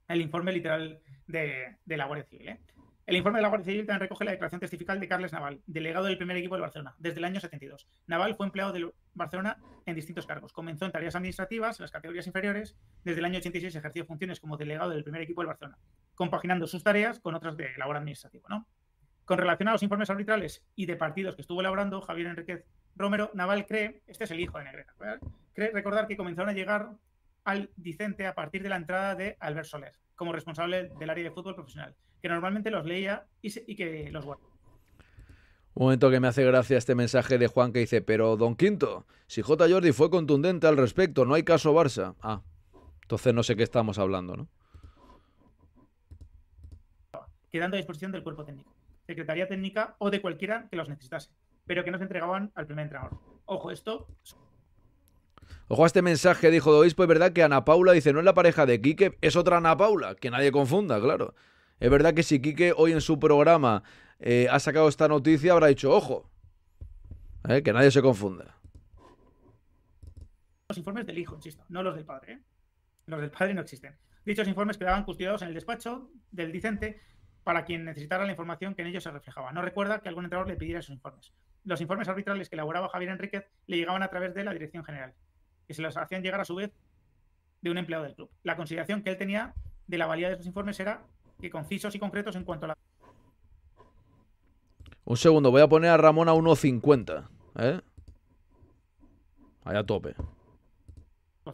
el informe literal de, de la Guardia Civil. ¿eh? El informe de la Guardia Civil también recoge la declaración testifical de Carles Naval, delegado del primer equipo del Barcelona, desde el año 72. Naval fue empleado del Barcelona en distintos cargos. Comenzó en tareas administrativas en las categorías inferiores. Desde el año 86 ejerció funciones como delegado del primer equipo del Barcelona, compaginando sus tareas con otras de labor administrativa. ¿no? Con relación a los informes arbitrales y de partidos que estuvo elaborando, Javier Enríquez Romero Naval cree, este es el hijo de Negreta, cree recordar que comenzaron a llegar al Dicente a partir de la entrada de Albert Soler como responsable del área de fútbol profesional, que normalmente los leía y, que los guardaba. Un momento que me hace gracia este mensaje de Juan que dice, pero Don Quinto, si J. Jordi fue contundente al respecto, no hay caso Barça. Ah, entonces no sé qué estamos hablando, ¿no? Quedando a disposición del cuerpo técnico, secretaría técnica o de cualquiera que los necesitase, pero que no se entregaban al primer entrenador. Ojo, esto Ojo a este mensaje, dijo de obispo, es verdad que Ana Paula dice, no es la pareja de Quique, es otra Ana Paula, que nadie confunda, claro. Es verdad que si Quique hoy en su programa eh, ha sacado esta noticia, habrá dicho, ojo, eh, que nadie se confunda. Los informes del hijo, insisto, no los del padre. ¿eh? Los del padre no existen. Dichos informes quedaban custodiados en el despacho del dicente para quien necesitara la información que en ellos se reflejaba. No recuerda que algún entrenador le pidiera esos informes. Los informes arbitrales que elaboraba Javier Enríquez le llegaban a través de la Dirección General que se las hacían llegar a su vez de un empleado del club. La consideración que él tenía de la valía de esos informes era que concisos y concretos en cuanto a la... Un segundo, voy a poner a Ramón a 1.50, ¿eh? Ahí a tope.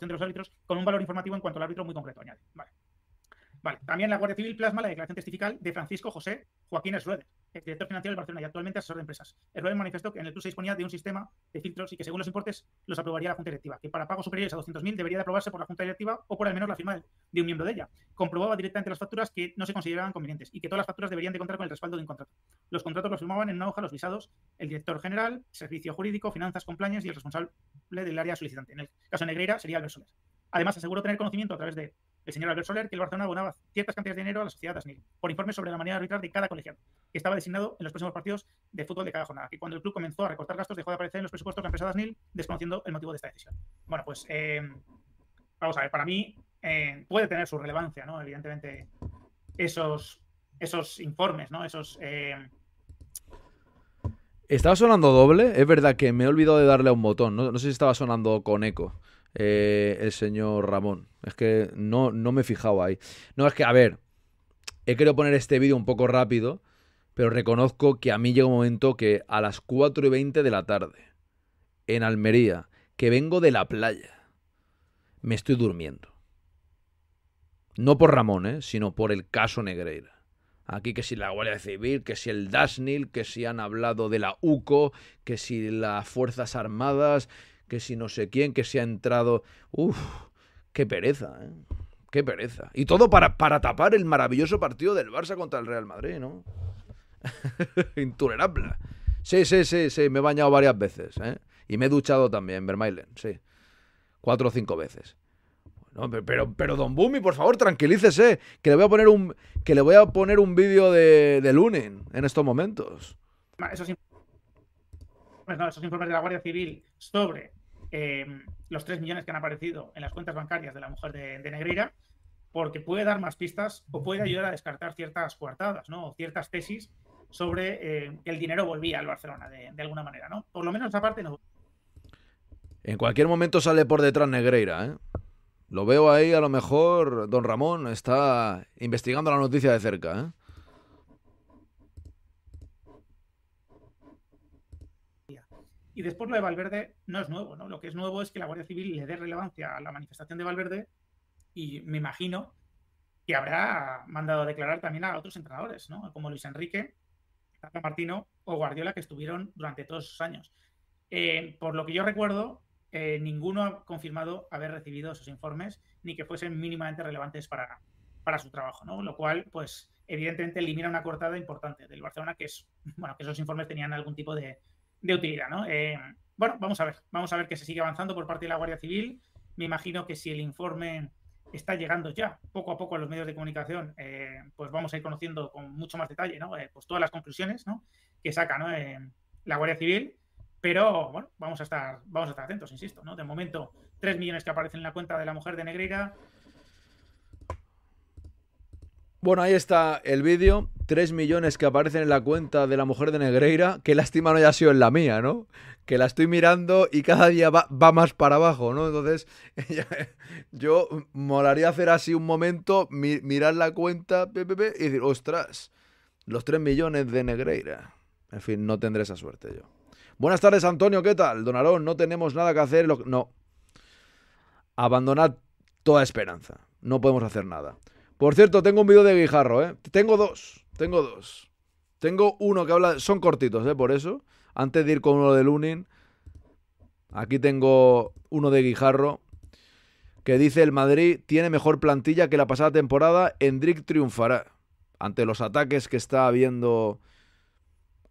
De los árbitros con un valor informativo en cuanto al árbitro muy concreto, añade. Vale. Vale. También la Guardia Civil plasma la declaración testifical de Francisco José Joaquín Esruedes, el director financiero del Barcelona y actualmente asesor de empresas. El Erdogan manifestó que en el club se disponía de un sistema de filtros y que según los importes los aprobaría la Junta Directiva, que para pagos superiores a 200.000 debería de aprobarse por la Junta Directiva o por al menos la firma de un miembro de ella. Comprobaba directamente las facturas que no se consideraban convenientes y que todas las facturas deberían de contar con el respaldo de un contrato. Los contratos los firmaban en una hoja los visados, el director general, servicio jurídico, finanzas, compliance y el responsable del área solicitante. En el caso de Negreira sería el Soler. Además, aseguró tener conocimiento a través de el señor Albert Soler que el Barcelona abonaba ciertas cantidades de dinero a la sociedad Asnil por informes sobre la manera de arbitrar de cada colegiado, que estaba designado en los próximos partidos de fútbol de cada jornada, que cuando el club comenzó a recortar gastos dejó de aparecer en los presupuestos de la empresa Asnil, desconociendo el motivo de esta decisión. Bueno, pues eh, vamos a ver, para mí eh, puede tener su relevancia, ¿no? Evidentemente, esos, esos informes, ¿no? Esos... Eh, estaba sonando doble, es verdad que me he olvidado de darle a un botón, no, no sé si estaba sonando con eco. Eh, el señor Ramón. Es que no, no me he fijado ahí. No, es que, a ver, he querido poner este vídeo un poco rápido, pero reconozco que a mí llega un momento que a las 4 y 20 de la tarde, en Almería, que vengo de la playa, me estoy durmiendo. No por Ramón, ¿eh? sino por el caso Negreira. Aquí que si la Guardia Civil, que si el DASNIL, que si han hablado de la UCO, que si las Fuerzas Armadas, que si no sé quién, que se ha entrado. Uf, qué pereza, ¿eh? Qué pereza. Y todo para, para tapar el maravilloso partido del Barça contra el Real Madrid, ¿no? Intolerable. Sí, sí, sí, sí, me he bañado varias veces, ¿eh? Y me he duchado también, Vermailen, sí. Cuatro o cinco veces. pero, pero, Don Bumi, por favor, tranquilícese. Que le voy a poner un, que le voy a poner un vídeo de, de Lunin en estos momentos. esos informes de la Guardia Civil sobre Em, los 3 millones que han aparecido en las cuentas bancarias de la mujer de, Negreira, porque puede dar más pistas o puede ayudar a descartar ciertas coartadas, ¿no? O ciertas tesis sobre em, que el dinero volvía al Barcelona de, alguna manera, ¿no? Por lo menos esa parte no. En cualquier momento sale por detrás Negreira, ¿eh? Lo veo ahí, a lo mejor don Ramón está investigando la noticia de cerca, ¿eh? Y después lo de Valverde no es nuevo, ¿no? Lo que es nuevo es que la Guardia Civil le dé relevancia a la manifestación de Valverde y me imagino que habrá mandado a declarar también a otros entrenadores, ¿no? Como Luis Enrique, Martino o Guardiola que estuvieron durante todos esos años. Eh, por lo que yo recuerdo, eh, ninguno ha confirmado haber recibido esos informes ni que fuesen mínimamente relevantes para, para su trabajo, ¿no? Lo cual, pues, evidentemente elimina una cortada importante del Barcelona, que es, bueno, que esos informes tenían algún tipo de, de utilidad, ¿no? Eh, bueno, vamos a ver, vamos a ver que se sigue avanzando por parte de la Guardia Civil. Me imagino que si el informe está llegando ya poco a poco a los medios de comunicación, eh, pues vamos a ir conociendo con mucho más detalle, ¿no? Eh, pues todas las conclusiones, ¿no? Que saca, ¿no? la Guardia Civil. Pero bueno, vamos a estar, vamos a estar atentos, insisto, ¿no? De momento, 3 millones que aparecen en la cuenta de la mujer de Negreira, bueno, ahí está el vídeo. 3 millones que aparecen en la cuenta de la mujer de Negreira. Qué lástima no haya sido en la mía, ¿no? Que la estoy mirando y cada día va, más para abajo, ¿no? Entonces, yo molaría hacer así un momento, mirar la cuenta y decir, ostras, los 3 millones de Negreira. En fin, no tendré esa suerte yo. Buenas tardes, Antonio, ¿qué tal? Don no tenemos nada que hacer. No. Abandonad toda esperanza. No podemos hacer nada. Por cierto, tengo un vídeo de Guijarro, ¿eh? Tengo dos, tengo dos. Tengo uno que habla, son cortitos, ¿eh? Por eso, antes de ir con uno de Lunin, aquí tengo uno de Guijarro que dice el Madrid tiene mejor plantilla que la pasada temporada, Endrick triunfará. Ante los ataques que está habiendo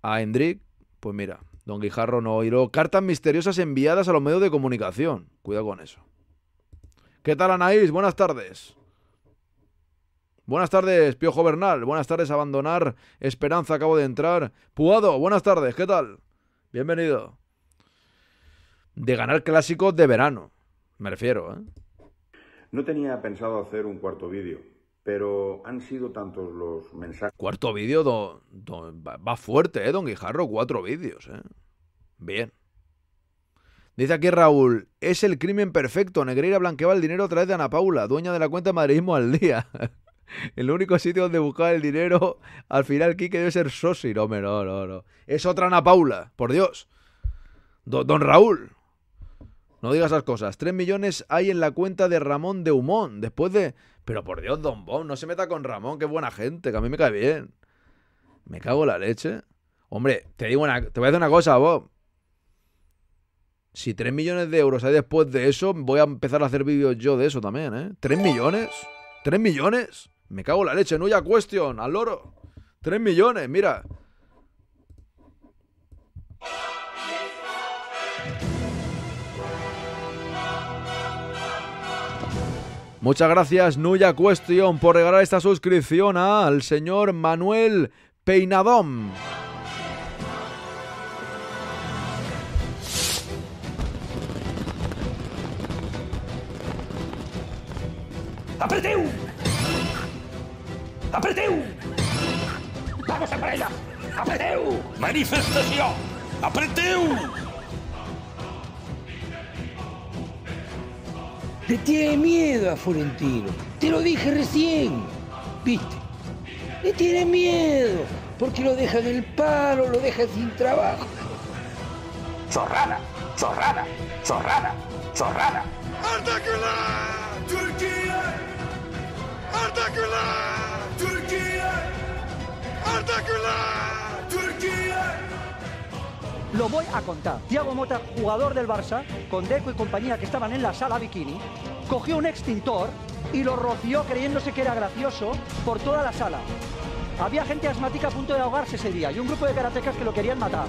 a Endrick, pues mira, Don Guijarro no oiró cartas misteriosas enviadas a los medios de comunicación. Cuidado con eso. ¿Qué tal, Anaís? Buenas tardes. Buenas tardes, Piojo Bernal. Buenas tardes, Abandonar. Esperanza, acabo de entrar. Puado, buenas tardes, ¿qué tal? Bienvenido. De ganar clásicos de verano, me refiero, ¿eh? No tenía pensado hacer un cuarto vídeo, pero han sido tantos los mensajes. Cuarto vídeo va fuerte, ¿eh, don Guijarro? Cuatro vídeos, ¿eh? Bien. Dice aquí Raúl, es el crimen perfecto. Negreira blanqueaba el dinero a través de Ana Paula, dueña de la cuenta de Madridismo al día. El único sitio donde buscar el dinero al final Quique debe ser Sosi. hombre, no, no, Es otra Ana Paula, por Dios. Don, Raúl. No digas esas cosas. Tres millones hay en la cuenta de Ramón de Humón. Después de... Pero por Dios, Don Bob. no se meta con Ramón, que buena gente, que a mí me cae bien. Me cago la leche. Hombre, te Te voy a decir una cosa, Bob. Si tres millones de euros hay después de eso, voy a empezar a hacer vídeos yo de eso también, ¿eh? ¿3 millones? ¿3 millones? Me cago en la leche, Nuya Cuestión, al loro. 3 millones, mira. Muchas gracias, Nuya Question, por regalar esta suscripción al señor Manuel Peinadón. Apreteu! Vamos, a parella! Apreteu! ¡Manifestación! Apreteu! Te tiene miedo a Florentino. Te lo dije recién. ¿Viste? Le tiene miedo. Porque lo deja en el palo, lo deja sin trabajo. Zorrada, zorrada, zorrada, zorrada. ¡Ataque Turquía! Lo voy a contar. Tiago Mota, jugador del Barça, con Deco y compañía que estaban en la sala bikini, cogió un extintor y lo roció creyéndose que era gracioso por toda la sala. Había gente asmática a punto de ahogarse ese día y un grupo de karatecas que lo querían matar.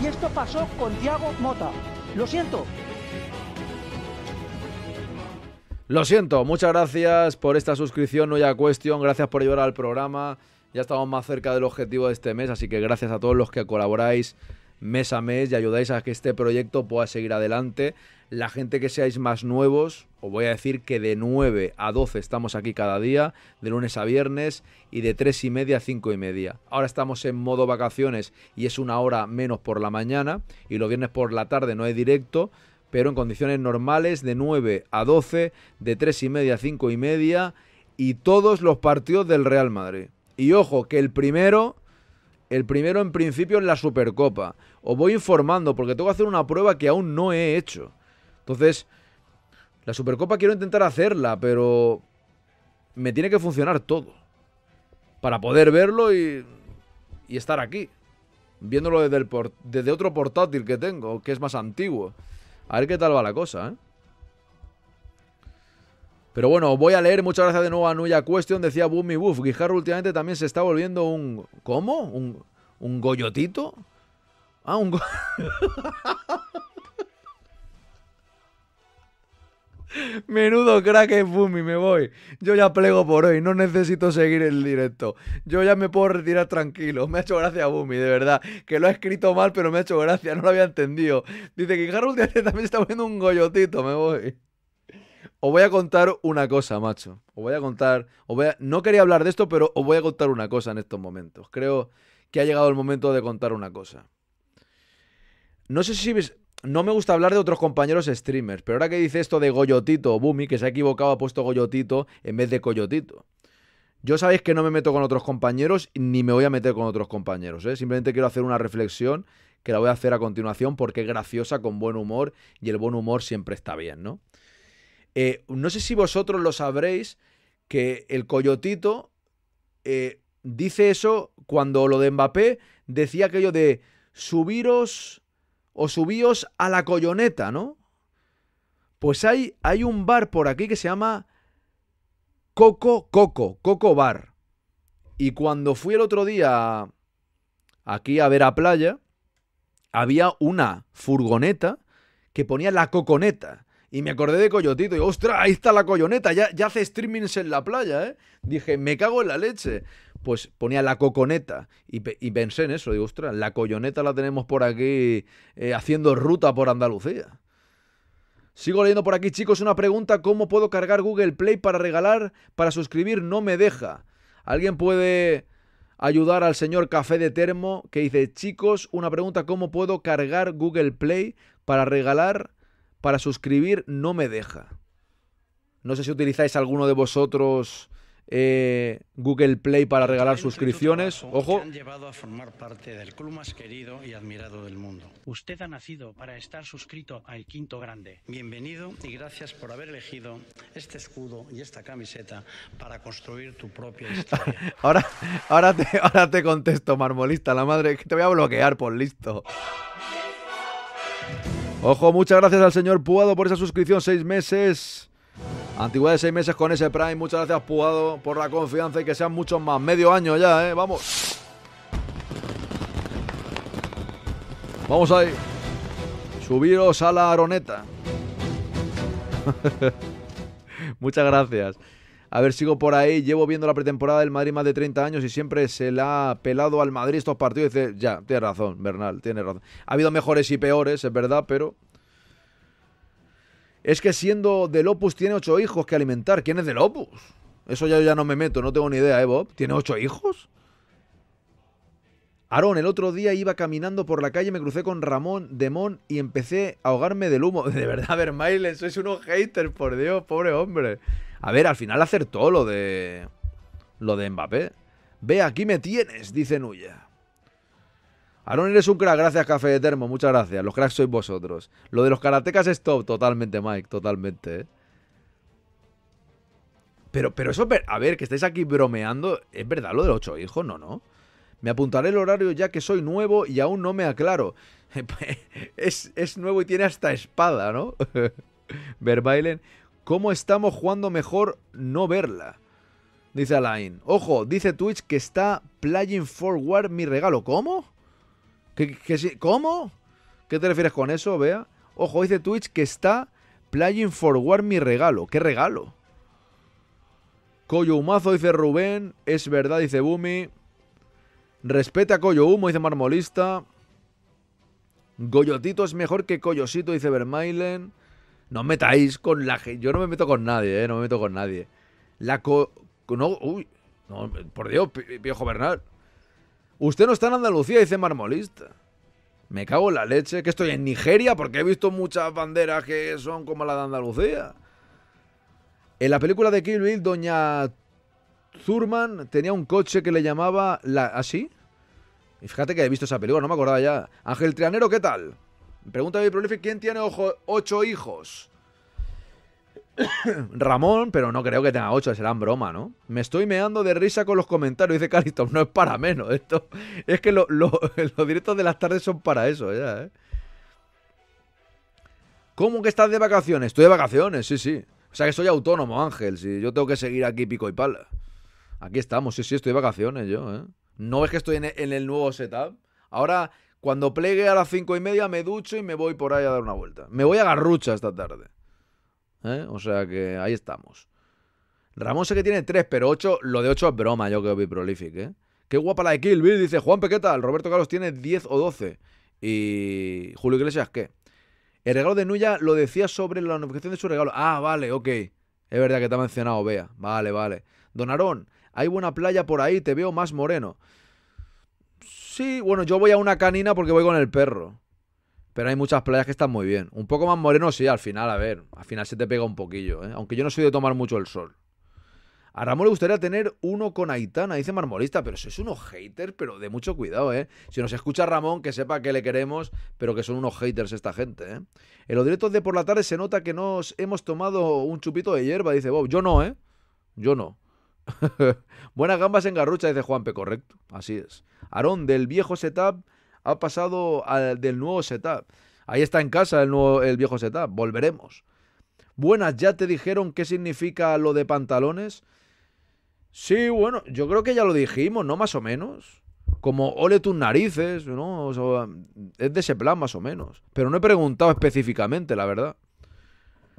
Y esto pasó con Tiago Mota. Lo siento, lo siento, muchas gracias por esta suscripción, no ya cuestión, gracias por llevar al programa. Ya estamos más cerca del objetivo de este mes, así que gracias a todos los que colaboráis mes a mes y ayudáis a que este proyecto pueda seguir adelante. La gente que seáis más nuevos, os voy a decir que de 9 a 12 estamos aquí cada día, de lunes a viernes, y de 3 y media a 5 y media. Ahora estamos en modo vacaciones y es una hora menos por la mañana, y los viernes por la tarde no hay directo, pero en condiciones normales de 9 a 12, de 3 y media a 5 y media y todos los partidos del Real Madrid. Y ojo, que el primero, el primero en principio es la Supercopa. Os voy informando porque tengo que hacer una prueba que aún no he hecho. Entonces, la Supercopa quiero intentar hacerla, pero me tiene que funcionar todo. Para poder verlo y, estar aquí. Viéndolo desde, el desde otro portátil que tengo, que es más antiguo. A ver qué tal va la cosa, ¿eh? Pero bueno, voy a leer. Muchas gracias de nuevo a Nuya Question. Decía y Buff. Guijarro últimamente también se está volviendo un. ¿Cómo? ¿Un, un goyotito? Ah, un. goyotito. Menudo crack es Bumi, me voy. Yo ya plego por hoy, no necesito seguir el directo. Yo ya me puedo retirar tranquilo. Me ha hecho gracia Bumi, de verdad. Que lo ha escrito mal, pero me ha hecho gracia, no lo había entendido. Dice que Harold también está poniendo un goyotito, me voy. Os voy a contar una cosa, macho. Os voy a contar. Os No quería hablar de esto, pero os voy a contar una cosa en estos momentos. Creo que ha llegado el momento de contar una cosa. No sé si ves no me gusta hablar de otros compañeros streamers, pero ahora que dice esto de Goyotito, Bumi, que se ha equivocado, ha puesto Goyotito en vez de Coyotito. Yo sabéis que no me meto con otros compañeros ni me voy a meter con otros compañeros, ¿eh? simplemente quiero hacer una reflexión que la voy a hacer a continuación porque es graciosa, con buen humor y el buen humor siempre está bien, ¿no? Eh, no sé si vosotros lo sabréis que el Coyotito eh, dice eso cuando lo de Mbappé decía aquello de subiros o subíos a la colloneta, ¿no? Pues hay, hay un bar por aquí que se llama Coco Coco, Coco Bar. Y cuando fui el otro día aquí a ver a playa, había una furgoneta que ponía la coconeta. Y me acordé de Coyotito. Y digo, ostras, ahí está la coyoneta. Ya, ya hace streamings en la playa, ¿eh? Dije, me cago en la leche. Pues ponía la coconeta. Y, pensé en eso. Digo, ostras, la coyoneta la tenemos por aquí eh, haciendo ruta por Andalucía. Sigo leyendo por aquí, chicos, una pregunta. ¿Cómo puedo cargar Google Play para regalar? Para suscribir no me deja. ¿Alguien puede ayudar al señor Café de Termo que dice, chicos, una pregunta, ¿cómo puedo cargar Google Play para regalar? para suscribir no me deja. No sé si utilizáis alguno de vosotros eh, Google Play para regalar suscripciones. Ojo. Han llevado a formar parte del club más querido y admirado del mundo. Usted ha nacido para estar suscrito al Quinto Grande. Bienvenido y gracias por haber elegido este escudo y esta camiseta para construir tu propia historia. ahora, ahora, te, ahora te contesto, marmolista, la madre, que te voy a bloquear por listo. Ojo, muchas gracias al señor Puado por esa suscripción, seis meses. Antigüedad de seis meses con ese Prime. Muchas gracias, Puado, por la confianza y que sean muchos más. Medio año ya, ¿eh? Vamos. Vamos ahí. Subiros a la aroneta. muchas gracias. A ver, sigo por ahí. Llevo viendo la pretemporada del Madrid más de 30 años y siempre se le ha pelado al Madrid estos partidos. dice, ya, tienes razón, Bernal, tienes razón. Ha habido mejores y peores, es verdad, pero. Es que siendo del Opus tiene ocho hijos que alimentar. ¿Quién es del Opus? Eso ya, ya no me meto, no tengo ni idea, ¿eh, Bob? ¿Tiene ocho hijos? Aarón, el otro día iba caminando por la calle, me crucé con Ramón Demón y empecé a ahogarme del humo. De verdad, Vermailen, sois unos haters, por Dios, pobre hombre. A ver, al final acertó lo de. Lo de Mbappé. Ve, aquí me tienes, dice Nuya. Aaron, eres un crack, gracias Café de Termo, muchas gracias. Los cracks sois vosotros. Lo de los karatecas es top, totalmente, Mike, totalmente. ¿eh? Pero, pero eso, a ver, que estáis aquí bromeando, ¿es verdad lo de ocho hijos? No, no. Me apuntaré el horario ya que soy nuevo y aún no me aclaro. es, nuevo y tiene hasta espada, ¿no? Verbailen. ¿Cómo estamos jugando mejor no verla? Dice Alain. Ojo, dice Twitch que está playing forward mi regalo. ¿Cómo? cómo ¿Qué te refieres con eso, Vea? Ojo, dice Twitch que está playing forward mi regalo. ¿Qué regalo? Coyo Humazo, dice Rubén. Es verdad, dice Bumi. Respeta a Coyo Humo, dice Marmolista. Goyotito es mejor que Coyosito, dice Vermailen. No metáis con la gente. Yo no me meto con nadie, ¿eh? No me meto con nadie. La co. No, uy. No, por Dios, viejo Bernal. Usted no está en Andalucía, dice Marmolista. Me cago en la leche, que estoy en Nigeria porque he visto muchas banderas que son como la de Andalucía. En la película de Kill Bill, doña Zurman tenía un coche que le llamaba la así. ¿Ah, y fíjate que he visto esa película, no me acordaba ya. Ángel Trianero, ¿qué tal? Pregunta a prolife, quién tiene ocho hijos. Ramón, pero no creo que tenga ocho, serán broma, ¿no? Me estoy meando de risa con los comentarios, dice Cariston, no es para menos esto. Es que los directos de las tardes son para eso, ya, ¿eh? ¿Cómo que estás de vacaciones? Estoy de vacaciones, sí, sí. O sea que soy autónomo, Ángel, si yo tengo que seguir aquí pico y pala. Aquí estamos, sí, sí, estoy de vacaciones yo, ¿eh? No ves que estoy en el nuevo setup. Ahora cuando plegue a las cinco y media me ducho y me voy por ahí a dar una vuelta. Me voy a Garrucha esta tarde. ¿eh? O sea que ahí estamos. Ramón sé que tiene tres, pero ocho, lo de ocho es broma, yo creo que prolific, prolífico. ¿eh? Qué guapa la de Kill Bill, dice Juan Pequeta. Roberto Carlos tiene 10 o 12. Y Julio Iglesias, ¿qué? El regalo de Nuya lo decía sobre la notificación de su regalo. Ah, vale, ok. Es verdad que te ha mencionado, Vea, Vale, vale. Don Arón, hay buena playa por ahí, te veo más moreno. Sí, bueno, yo voy a una canina porque voy con el perro. Pero hay muchas playas que están muy bien. Un poco más moreno, sí, al final, a ver. Al final se te pega un poquillo, ¿eh? Aunque yo no soy de tomar mucho el sol. A Ramón le gustaría tener uno con Aitana, dice Marmolista, pero es unos haters, pero de mucho cuidado, ¿eh? Si nos escucha Ramón, que sepa que le queremos, pero que son unos haters esta gente, ¿eh? En los directos de por la tarde se nota que nos hemos tomado un chupito de hierba, dice Bob. Yo no, ¿eh? Yo no. Buenas gambas en garrucha, dice Juanpe, correcto. Así es. Aarón, del viejo setup ha pasado al del nuevo setup. Ahí está en casa el, viejo setup. Volveremos. Buenas, ¿ya te dijeron qué significa lo de pantalones? Sí, bueno, yo creo que ya lo dijimos, ¿no? Más o menos. Como ole tus narices, ¿no? es de ese plan, más o menos. Pero no he preguntado específicamente, la verdad.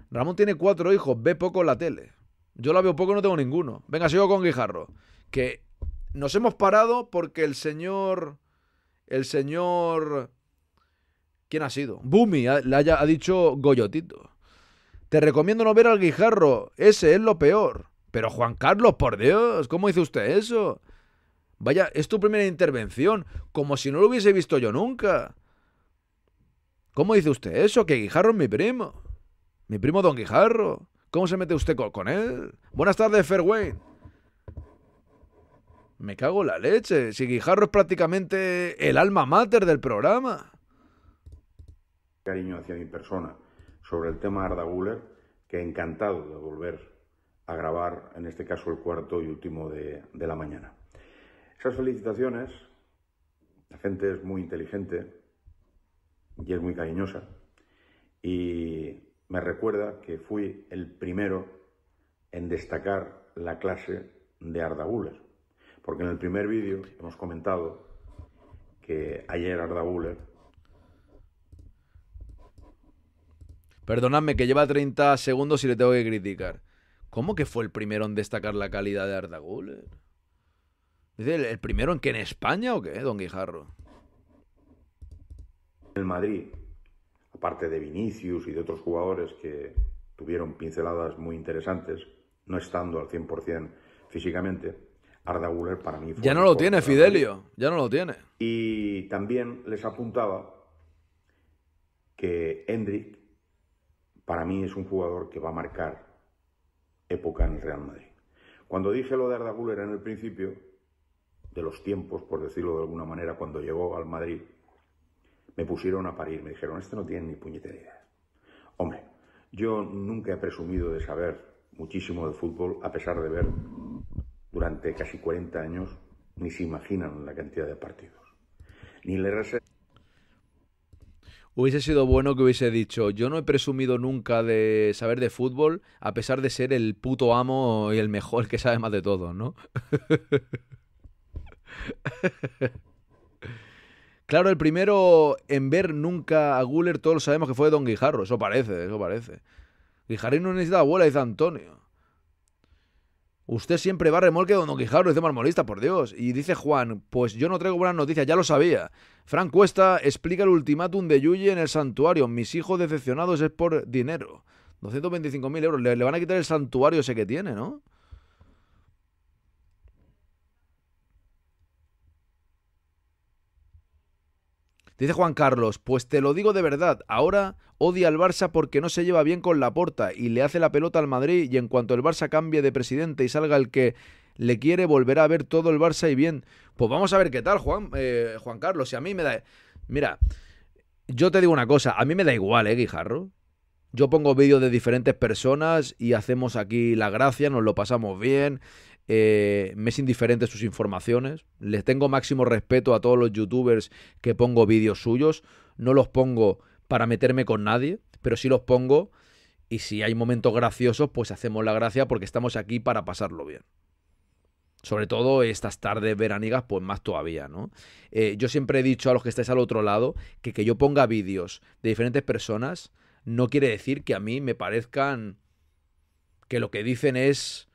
Ramón tiene cuatro hijos, ve poco la tele. Yo la veo poco, no tengo ninguno. Venga, sigo con Guijarro que nos hemos parado porque el señor, el señor, ¿quién ha sido? Bumi, le ha dicho Goyotito. Te recomiendo no ver al guijarro, ese es lo peor. Pero Juan Carlos, por Dios, ¿cómo dice usted eso? Vaya, es tu primera intervención, como si no lo hubiese visto yo nunca. ¿Cómo dice usted eso? Que Guijarro es mi primo. Mi primo Don Guijarro. ¿Cómo se mete usted con él? Buenas tardes, Fairway. Me cago en la leche. Si Guijarro es prácticamente el alma mater del programa. Cariño hacia mi persona sobre el tema Arda Guller, que encantado de volver a grabar, en este caso el cuarto y último de, de la mañana. Esas felicitaciones, la gente es muy inteligente y es muy cariñosa. Y me recuerda que fui el primero en destacar la clase de Arda Guller porque en el primer vídeo hemos comentado que ayer Arda Buller. Perdonadme que lleva 30 segundos y le tengo que criticar. ¿Cómo que fue el primero en destacar la calidad de Arda Guller? ¿El, primero en que en España o qué, don Guijarro? En el Madrid, aparte de Vinicius y de otros jugadores que tuvieron pinceladas muy interesantes, no estando al 100% físicamente, Arda para mí. Fue ya no lo tiene Fidelio, ya no lo tiene. Y también les apuntaba que Hendrik para mí es un jugador que va a marcar época en el Real Madrid. Cuando dije lo de Arda en el principio, de los tiempos, por decirlo de alguna manera, cuando llegó al Madrid, me pusieron a parir, me dijeron, este no tiene ni puñetería. Hombre, yo nunca he presumido de saber muchísimo de fútbol, a pesar de ver durante casi 40 años ni se imaginan la cantidad de partidos. Ni le Hubiese sido bueno que hubiese dicho, yo no he presumido nunca de saber de fútbol, a pesar de ser el puto amo y el mejor que sabe más de todo, ¿no? claro, el primero en ver nunca a Guller, todos sabemos que fue Don Guijarro, eso parece, eso parece. Guijarro no necesita abuela, dice Antonio. Usted siempre va a remolque don, don Quijote, dice Marmolista, por Dios. Y dice Juan, pues yo no traigo buenas noticias, ya lo sabía. Frank Cuesta explica el ultimátum de Yuyi en el santuario. Mis hijos decepcionados es por dinero. 225.000 euros. le, van a quitar el santuario ese que tiene, ¿no? Dice Juan Carlos, pues te lo digo de verdad, ahora odia al Barça porque no se lleva bien con la porta y le hace la pelota al Madrid y en cuanto el Barça cambie de presidente y salga el que le quiere, volverá a ver todo el Barça y bien. Pues vamos a ver qué tal, Juan, eh, Juan Carlos. y a mí me da... Mira, yo te digo una cosa, a mí me da igual, ¿eh, Guijarro? Yo pongo vídeos de diferentes personas y hacemos aquí la gracia, nos lo pasamos bien, eh, me es indiferente sus informaciones, les tengo máximo respeto a todos los youtubers que pongo vídeos suyos, no los pongo para meterme con nadie, pero sí los pongo y si hay momentos graciosos, pues hacemos la gracia porque estamos aquí para pasarlo bien. Sobre todo estas tardes veranigas, pues más todavía, ¿no? Eh, yo siempre he dicho a los que estáis al otro lado que que yo ponga vídeos de diferentes personas no quiere decir que a mí me parezcan que lo que dicen es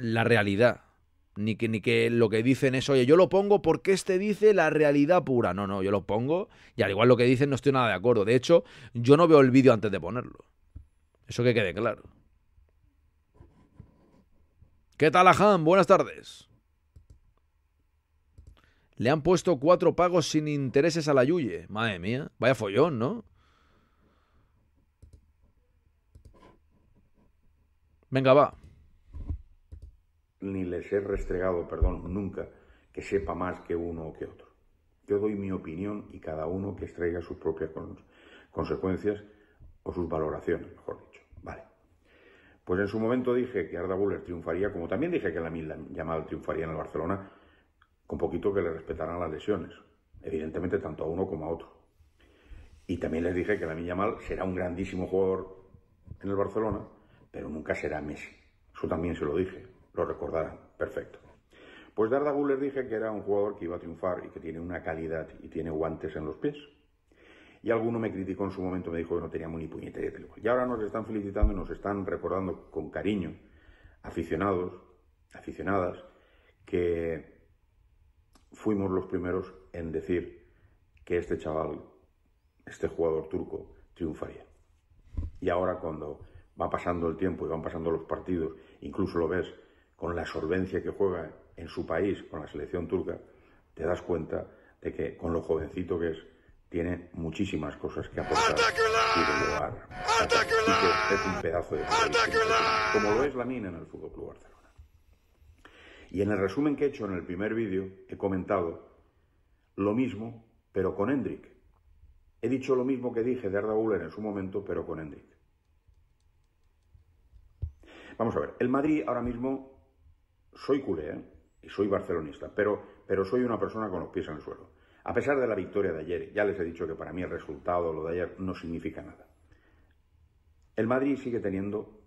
la realidad. Ni que, ni que lo que dicen es, oye, yo lo pongo porque este dice la realidad pura. No, no, yo lo pongo y al igual lo que dicen no estoy nada de acuerdo. De hecho, yo no veo el vídeo antes de ponerlo. Eso que quede claro. ¿Qué tal, Ajan? Buenas tardes. Le han puesto cuatro pagos sin intereses a la Yuye. Madre mía, vaya follón, ¿no? Venga, va ni les he restregado, perdón, nunca que sepa más que uno o que otro. Yo doy mi opinión y cada uno que extraiga sus propias consecuencias o sus valoraciones, mejor dicho. Vale. Pues en su momento dije que Arda Buller triunfaría, como también dije que la milla llamada triunfaría en el Barcelona, con poquito que le respetaran las lesiones. Evidentemente, tanto a uno como a otro. Y también les dije que milla mal será un grandísimo jugador en el Barcelona, pero nunca será Messi. Eso también se lo dije lo recordarán. Perfecto. Pues Darda les dije que era un jugador que iba a triunfar y que tiene una calidad y tiene guantes en los pies. Y alguno me criticó en su momento, me dijo que no teníamos ni puñetera de Y ahora nos están felicitando y nos están recordando con cariño, aficionados, aficionadas, que fuimos los primeros en decir que este chaval, este jugador turco, triunfaría. Y ahora cuando va pasando el tiempo y van pasando los partidos, incluso lo ves con la solvencia que juega en su país con la selección turca, te das cuenta de que con lo jovencito que es, tiene muchísimas cosas que aportar y Es un pedazo de como lo es la mina en el Fútbol Barcelona. Y en el resumen que he hecho en el primer vídeo, he comentado lo mismo, pero con Hendrik. He dicho lo mismo que dije de Arda Güler en su momento, pero con Hendrik. Vamos a ver, el Madrid ahora mismo soy culé ¿eh? y soy barcelonista, pero, pero soy una persona con los pies en el suelo. A pesar de la victoria de ayer, ya les he dicho que para mí el resultado, lo de ayer, no significa nada. El Madrid sigue teniendo,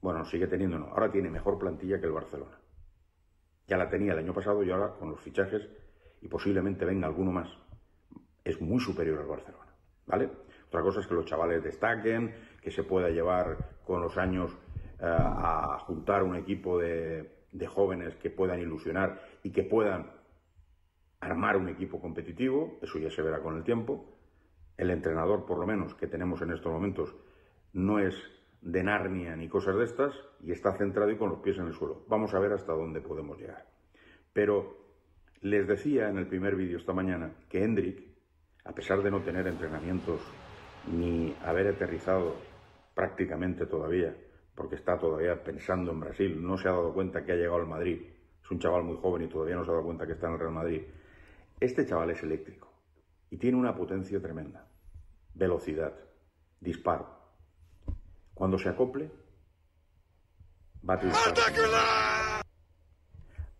bueno, sigue teniendo, no, ahora tiene mejor plantilla que el Barcelona. Ya la tenía el año pasado y ahora con los fichajes y posiblemente venga alguno más. Es muy superior al Barcelona, ¿vale? Otra cosa es que los chavales destaquen, que se pueda llevar con los años eh, a juntar un equipo de de jóvenes que puedan ilusionar y que puedan armar un equipo competitivo, eso ya se verá con el tiempo. El entrenador, por lo menos, que tenemos en estos momentos, no es de Narnia ni cosas de estas y está centrado y con los pies en el suelo. Vamos a ver hasta dónde podemos llegar. Pero les decía en el primer vídeo esta mañana que Hendrik, a pesar de no tener entrenamientos ni haber aterrizado prácticamente todavía porque está todavía pensando en Brasil, no se ha dado cuenta que ha llegado al Madrid, es un chaval muy joven y todavía no se ha dado cuenta que está en el Real Madrid. Este chaval es eléctrico y tiene una potencia tremenda, velocidad, disparo. Cuando se acople, va a triunfar.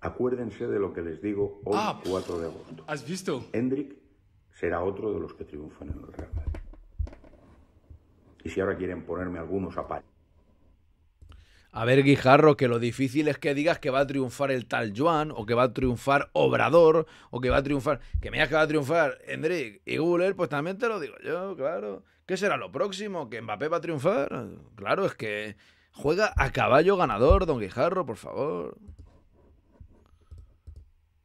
Acuérdense de lo que les digo hoy, 4 ah, de agosto. ¿Has visto? Hendrik será otro de los que triunfan en el Real Madrid. Y si ahora quieren ponerme algunos a a ver, Guijarro, que lo difícil es que digas que va a triunfar el tal Juan o que va a triunfar Obrador, o que va a triunfar. Que me digas que va a triunfar Hendrik y Guller, pues también te lo digo yo, claro. ¿Qué será lo próximo? ¿Que Mbappé va a triunfar? Claro, es que juega a caballo ganador, don Guijarro, por favor.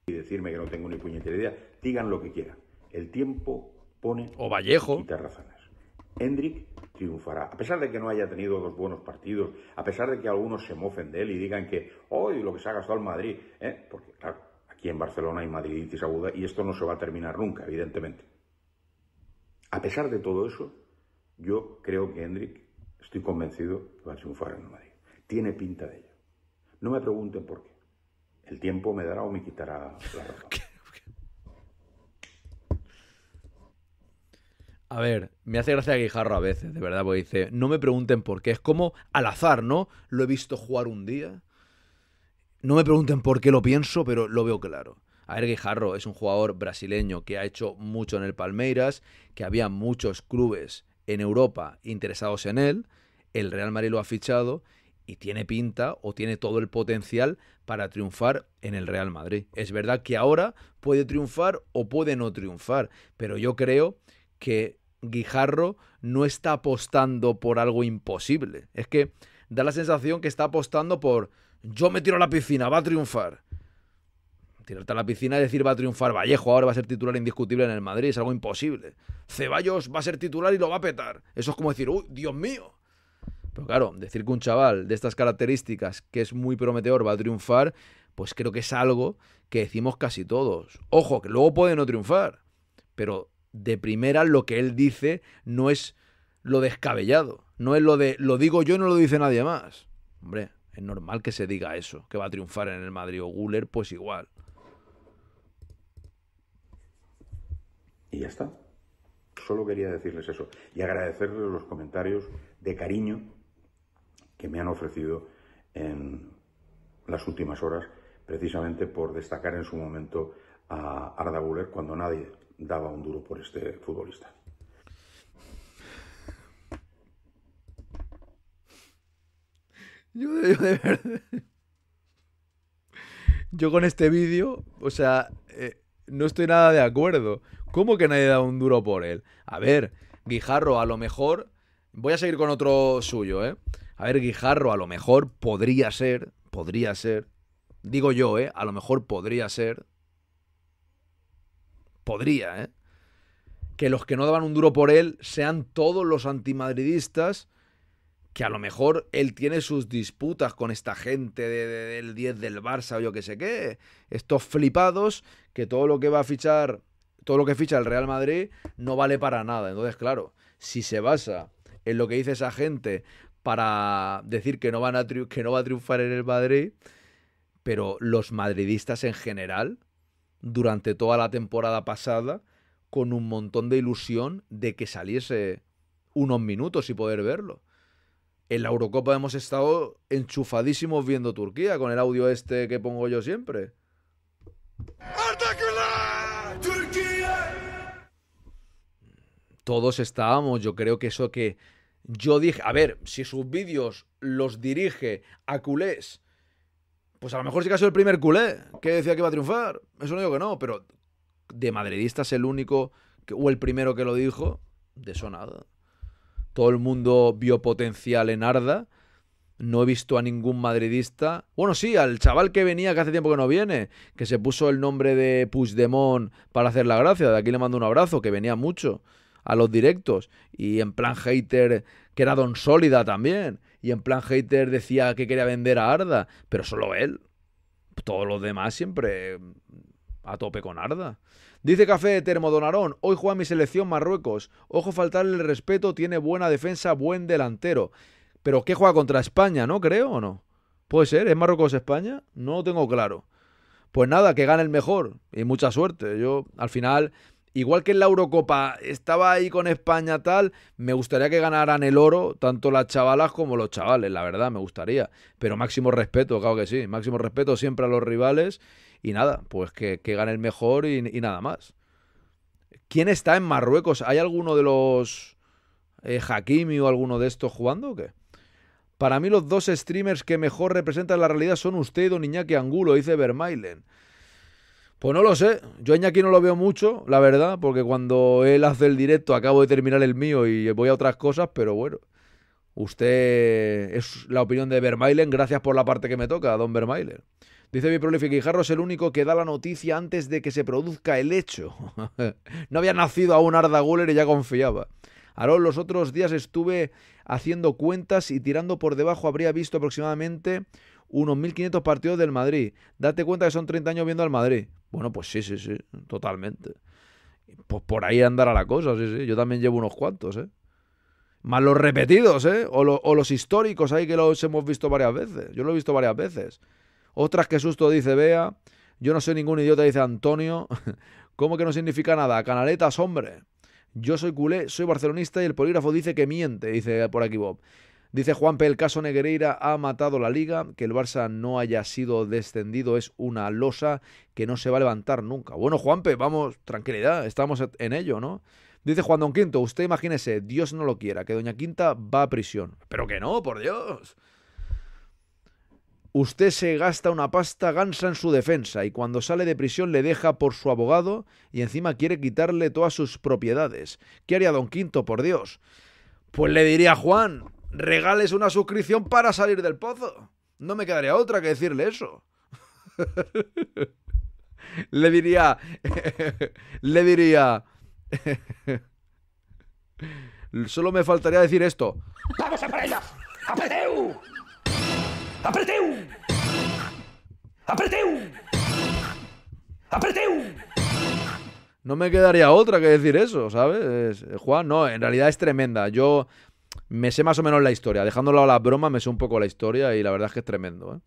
Y decirme que no tengo ni puñetera idea, digan lo que quieran. El tiempo pone. O Vallejo. Y Hendrik triunfará. A pesar de que no haya tenido dos buenos partidos, a pesar de que algunos se mofen de él y digan que hoy lo que se ha gastado el Madrid, ¿eh? porque claro, aquí en Barcelona hay madriditis aguda y esto no se va a terminar nunca, evidentemente. A pesar de todo eso, yo creo que Hendrik, estoy convencido que va a triunfar en el Madrid. Tiene pinta de ello. No me pregunten por qué. El tiempo me dará o me quitará la razón. A ver, me hace gracia Guijarro a veces, de verdad, porque dice, no me pregunten por qué, es como al azar, ¿no? Lo he visto jugar un día. No me pregunten por qué lo pienso, pero lo veo claro. A ver, Guijarro es un jugador brasileño que ha hecho mucho en el Palmeiras, que había muchos clubes en Europa interesados en él, el Real Madrid lo ha fichado y tiene pinta o tiene todo el potencial para triunfar en el Real Madrid. Es verdad que ahora puede triunfar o puede no triunfar, pero yo creo que Guijarro no está apostando por algo imposible. Es que da la sensación que está apostando por yo me tiro a la piscina, va a triunfar. Tirarte a la piscina y decir va a triunfar Vallejo, ahora va a ser titular indiscutible en el Madrid, es algo imposible. Ceballos va a ser titular y lo va a petar. Eso es como decir, uy, Dios mío. Pero claro, decir que un chaval de estas características, que es muy prometedor, va a triunfar, pues creo que es algo que decimos casi todos. Ojo, que luego puede no triunfar, pero de primera lo que él dice no es lo descabellado, no es lo de lo digo yo no lo dice nadie más. Hombre, es normal que se diga eso, que va a triunfar en el Madrid o Guller, pues igual. Y ya está. Solo quería decirles eso y agradecerles los comentarios de cariño que me han ofrecido en las últimas horas, precisamente por destacar en su momento a Arda Guller cuando nadie daba un duro por este futbolista. Yo con este vídeo, o sea, eh, no estoy nada de acuerdo. ¿Cómo que nadie da un duro por él? A ver, Guijarro, a lo mejor. Voy a seguir con otro suyo, ¿eh? A ver, Guijarro, a lo mejor podría ser, podría ser. Digo yo, ¿eh? A lo mejor podría ser podría, ¿eh? que los que no daban un duro por él sean todos los antimadridistas, que a lo mejor él tiene sus disputas con esta gente del 10 del Barça o yo que sé qué, estos flipados, que todo lo que va a fichar, todo lo que ficha el Real Madrid no vale para nada. Entonces, claro, si se basa en lo que dice esa gente para decir que no, a que no va a triunfar en el Madrid, pero los madridistas en general durante toda la temporada pasada con un montón de ilusión de que saliese unos minutos y poder verlo. En la Eurocopa hemos estado enchufadísimos viendo Turquía con el audio este que pongo yo siempre. ¡Turquía! Todos estábamos, yo creo que eso que yo dije, a ver, si sus vídeos los dirige a culés pues a lo mejor sí que ha sido el primer culé que decía que iba a triunfar. Eso no digo que no, pero de madridista es el único que, o el primero que lo dijo. De eso nada. Todo el mundo vio potencial en Arda. No he visto a ningún madridista. Bueno, sí, al chaval que venía, que hace tiempo que no viene, que se puso el nombre de Demon para hacer la gracia. De aquí le mando un abrazo, que venía mucho a los directos. Y en plan hater, que era Don Sólida también y en plan hater decía que quería vender a Arda, pero solo él. Todos los demás siempre mm, a tope con Arda. Dice Café de Termodonarón, hoy juega mi selección Marruecos. Ojo faltarle el respeto, tiene buena defensa, buen delantero. Pero ¿qué juega contra España, no? Creo o no. Puede ser, ¿es Marruecos-España? No lo tengo claro. Pues nada, que gane el mejor y mucha suerte. Yo al final igual que en la Eurocopa estaba ahí con España tal, me gustaría que ganaran el oro tanto las chavalas como los chavales, la verdad, me gustaría. Pero máximo respeto, claro que sí, máximo respeto siempre a los rivales y nada, pues que, gane el mejor y, nada más. ¿Quién está en Marruecos? ¿Hay alguno de los eh, Hakimi o alguno de estos jugando o qué? Para mí los dos streamers que mejor representan la realidad son usted y Don Iñaki Angulo, dice Vermailen. Pues no lo sé, yo a no lo veo mucho, la verdad, porque cuando él hace el directo acabo de terminar el mío y voy a otras cosas, pero bueno, usted es la opinión de Vermailen, gracias por la parte que me toca, don Vermailen. Dice mi prolífico, Guijarro es el único que da la noticia antes de que se produzca el hecho. no había nacido aún Arda Guller y ya confiaba. Aarón, los otros días estuve haciendo cuentas y tirando por debajo habría visto aproximadamente unos 1.500 partidos del Madrid. Date cuenta que son 30 años viendo al Madrid. Bueno, pues sí, sí, sí, totalmente. Pues por ahí andará la cosa, sí, sí. Yo también llevo unos cuantos, ¿eh? Más los repetidos, ¿eh? O, o los históricos ahí que los hemos visto varias veces. Yo lo he visto varias veces. Otras que susto dice Bea. Yo no soy ningún idiota, dice Antonio. ¿Cómo que no significa nada? Canaletas, hombre. Yo soy culé, soy barcelonista y el polígrafo dice que miente, dice por aquí Bob. Dice Juanpe, el caso Negreira ha matado la liga, que el Barça no haya sido descendido es una losa que no se va a levantar nunca. Bueno, Juanpe, vamos, tranquilidad, estamos en ello, ¿no? Dice Juan Don Quinto, usted imagínese, Dios no lo quiera, que Doña Quinta va a prisión. Pero que no, por Dios. Usted se gasta una pasta gansa en su defensa y cuando sale de prisión le deja por su abogado y encima quiere quitarle todas sus propiedades. ¿Qué haría Don Quinto, por Dios? Pues le diría a Juan, regales una suscripción para salir del pozo. No me quedaría otra que decirle eso. le diría, le diría, solo me faltaría decir esto. ¡Vamos a por ella! ¡Apreteu! ¡Apreteu! ¡Apreteu! ¡Apreteu! No me quedaría otra que decir eso, ¿sabes? Juan, no, en realidad es tremenda. Yo me sé más o menos la historia. Dejándolo a la broma, me sé un poco la historia y la verdad es que es tremendo. ¿eh?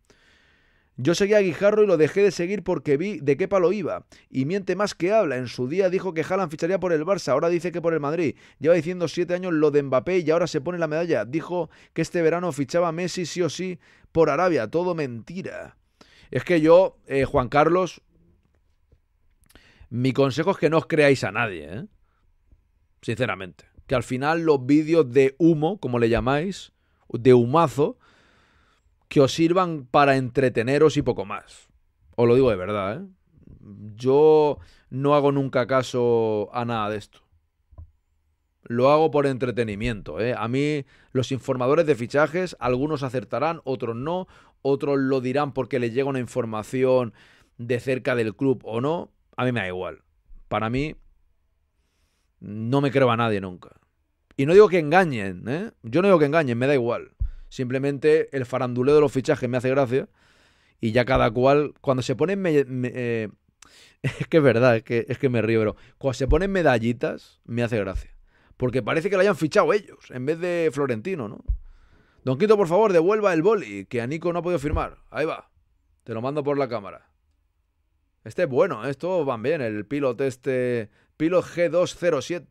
Yo seguí a Guijarro y lo dejé de seguir porque vi de qué palo iba. Y miente más que habla. En su día dijo que Haaland ficharía por el Barça, ahora dice que por el Madrid. Lleva diciendo siete años lo de Mbappé y ahora se pone la medalla. Dijo que este verano fichaba Messi sí o sí por Arabia. Todo mentira. Es que yo, eh, Juan Carlos, mi consejo es que no os creáis a nadie, ¿eh? Sinceramente que al final los vídeos de humo, como le llamáis, de humazo, que os sirvan para entreteneros y poco más. Os lo digo de verdad, ¿eh? Yo no hago nunca caso a nada de esto. Lo hago por entretenimiento. ¿eh? A mí los informadores de fichajes, algunos acertarán, otros no, otros lo dirán porque les llega una información de cerca del club o no. A mí me da igual. Para mí no me creo a nadie nunca. Y no digo que engañen, ¿eh? Yo no digo que engañen, me da igual. Simplemente el faranduleo de los fichajes me hace gracia. Y ya cada cual, cuando se ponen... Eh, es que es verdad, es que, es que me río, pero cuando se ponen medallitas, me hace gracia. Porque parece que lo hayan fichado ellos, en vez de Florentino, ¿no? Don Quito, por favor, devuelva el boli, que a Nico no ha podido firmar. Ahí va. Te lo mando por la cámara. Este es bueno, ¿eh? esto van bien. El piloto este Pilo G207.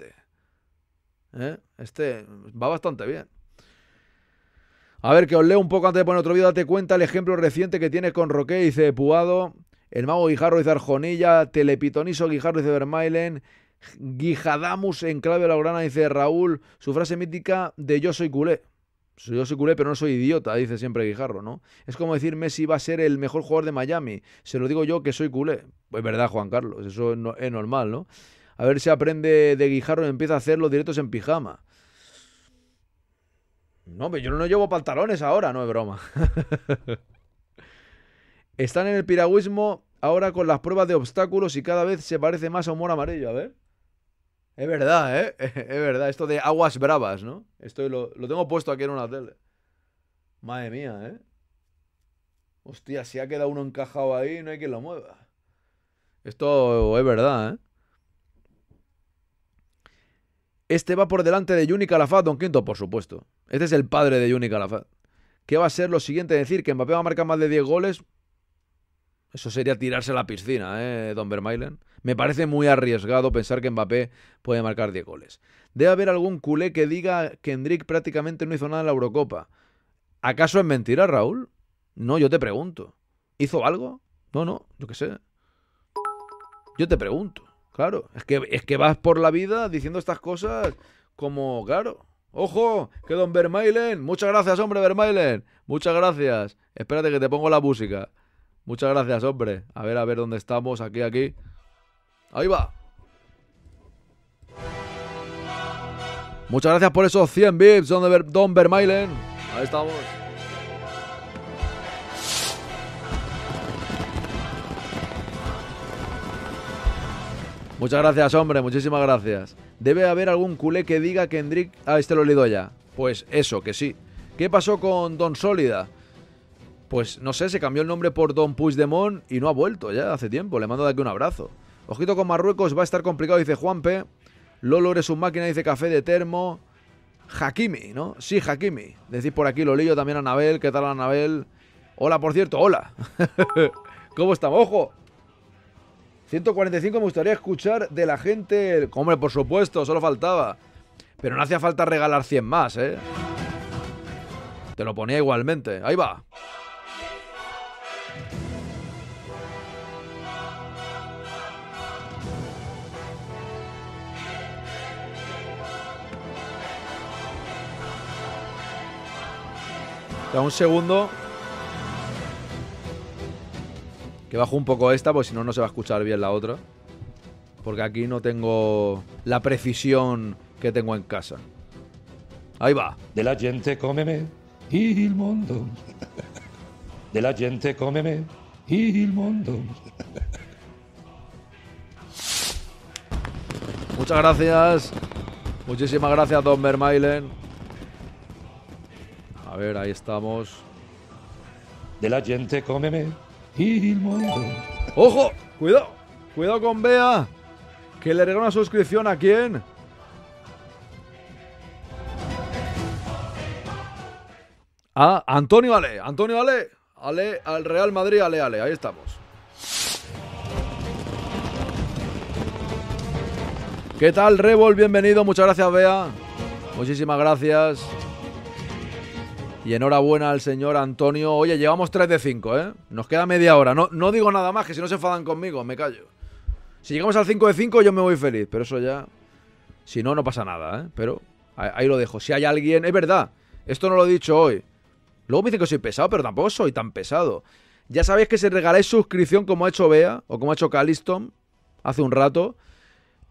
¿Eh? Este va bastante bien. A ver, que os leo un poco antes de poner otro vídeo. Date cuenta el ejemplo reciente que tiene con Roque, dice Puado. El mago Guijarro dice Arjonilla. Telepitoniso Guijarro dice Vermailen. Guijadamus en clave la grana, dice Raúl. Su frase mítica de yo soy culé. Yo soy culé, pero no soy idiota, dice siempre Guijarro, ¿no? Es como decir Messi va a ser el mejor jugador de Miami. Se lo digo yo que soy culé. Pues verdad, Juan Carlos, eso es normal, ¿no? A ver si aprende de guijarro y empieza a hacer los directos en pijama. No, pero yo no llevo pantalones ahora, no es broma. Están en el piragüismo ahora con las pruebas de obstáculos y cada vez se parece más a humor amarillo, a ver. Es verdad, ¿eh? Es verdad, esto de aguas bravas, ¿no? Esto lo, lo tengo puesto aquí en una tele. Madre mía, ¿eh? Hostia, si ha quedado uno encajado ahí, no hay quien lo mueva. Esto es verdad, ¿eh? Este va por delante de Juni Calafat, Don Quinto, por supuesto. Este es el padre de Juni Calafat. ¿Qué va a ser lo siguiente? Decir que Mbappé va a marcar más de 10 goles. Eso sería tirarse a la piscina, ¿eh, Don vermeilen Me parece muy arriesgado pensar que Mbappé puede marcar 10 goles. Debe haber algún culé que diga que Hendrik prácticamente no hizo nada en la Eurocopa. ¿Acaso es mentira, Raúl? No, yo te pregunto. ¿Hizo algo? No, no, yo qué sé. Yo te pregunto. Claro, es que, es que vas por la vida diciendo estas cosas como, claro, ojo, que don Vermailen. muchas gracias, hombre, Vermailen. muchas gracias. Espérate que te pongo la música. Muchas gracias, hombre. A ver, a ver dónde estamos, aquí, aquí. Ahí va. Muchas gracias por esos 100 bits, don, Vermailen. don Ahí estamos. Muchas gracias, hombre, muchísimas gracias. Debe haber algún culé que diga que Hendrik... a ah, este lo he leído ya. Pues eso, que sí. ¿Qué pasó con Don Sólida? Pues no sé, se cambió el nombre por Don Puigdemont y no ha vuelto ya hace tiempo. Le mando de aquí un abrazo. Ojito con Marruecos, va a estar complicado, dice Juanpe. Lolo eres un máquina, dice Café de Termo. Hakimi, ¿no? Sí, Hakimi. decir por aquí lo Lolillo, también a Anabel. ¿Qué tal, Anabel? Hola, por cierto, hola. ¿Cómo estamos? ¡Ojo! 145 me gustaría escuchar de la gente. Hombre, por supuesto, solo faltaba. Pero no hacía falta regalar 100 más, ¿eh? Te lo ponía igualmente. Ahí va. Da un segundo. bajo un poco esta, porque si no, no se va a escuchar bien la otra. Porque aquí no tengo la precisión que tengo en casa. Ahí va. De la gente cómeme y el mundo. De la gente cómeme y el mundo. Muchas gracias. Muchísimas gracias, Don Mermailen. A ver, ahí estamos. De la gente cómeme ¡Ojo! ¡Cuidado! ¡Cuidado con Bea! Que le regala una suscripción a quién. A Antonio Ale. Antonio Ale. Ale al Real Madrid. Ale, Ale. Ahí estamos. ¿Qué tal, Revol? Bienvenido. Muchas gracias, Bea. Muchísimas gracias. Y enhorabuena al señor Antonio. Oye, llevamos 3 de 5, ¿eh? Nos queda media hora. No, no digo nada más, que si no se enfadan conmigo, me callo. Si llegamos al 5 de 5, yo me voy feliz. Pero eso ya. Si no, no pasa nada, ¿eh? Pero ahí lo dejo. Si hay alguien. Es verdad, esto no lo he dicho hoy. Luego me dicen que soy pesado, pero tampoco soy tan pesado. Ya sabéis que si regaláis suscripción como ha hecho Bea o como ha hecho Caliston hace un rato,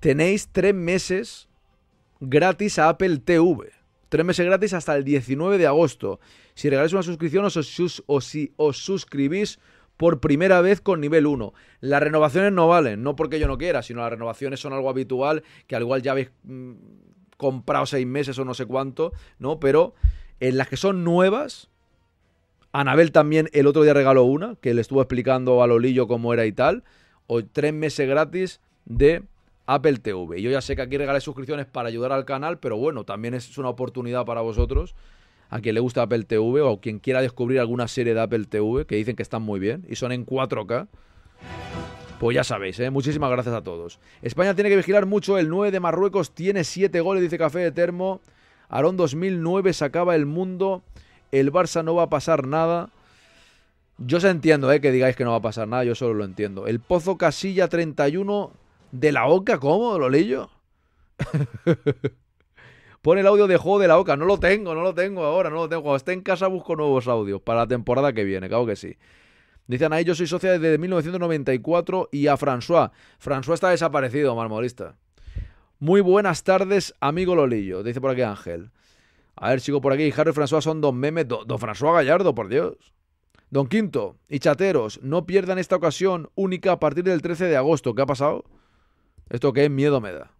tenéis tres meses gratis a Apple TV. Tres meses gratis hasta el 19 de agosto. Si regaláis una suscripción o si os, suscribís por primera vez con nivel 1. Las renovaciones no valen, no porque yo no quiera, sino las renovaciones son algo habitual, que al igual ya habéis mm, comprado seis meses o no sé cuánto, ¿no? Pero en las que son nuevas, Anabel también el otro día regaló una, que le estuvo explicando a Lolillo cómo era y tal, o tres meses gratis de Apple TV. Yo ya sé que aquí regalé suscripciones para ayudar al canal, pero bueno, también es una oportunidad para vosotros, a quien le gusta Apple TV o quien quiera descubrir alguna serie de Apple TV, que dicen que están muy bien y son en 4K. Pues ya sabéis, ¿eh? muchísimas gracias a todos. España tiene que vigilar mucho, el 9 de Marruecos tiene 7 goles, dice Café de Termo. Aarón 2009 sacaba el mundo, el Barça no va a pasar nada. Yo os entiendo ¿eh? que digáis que no va a pasar nada, yo solo lo entiendo. El Pozo Casilla 31 de la Oca, ¿cómo? ¿Lolillo? Pone el audio de juego de la Oca. No lo tengo, no lo tengo ahora, no lo tengo. Cuando esté en casa busco nuevos audios para la temporada que viene, claro que sí. Dicen ahí, yo soy socia desde 1994 y a François. François está desaparecido, marmorista. Muy buenas tardes, amigo Lolillo. Dice por aquí Ángel. A ver, sigo por aquí. Harry y François son dos memes. don François Gallardo, por Dios. Don Quinto y chateros, no pierdan esta ocasión única a partir del 13 de agosto. ¿Qué ha pasado? ¿Esto qué miedo me da?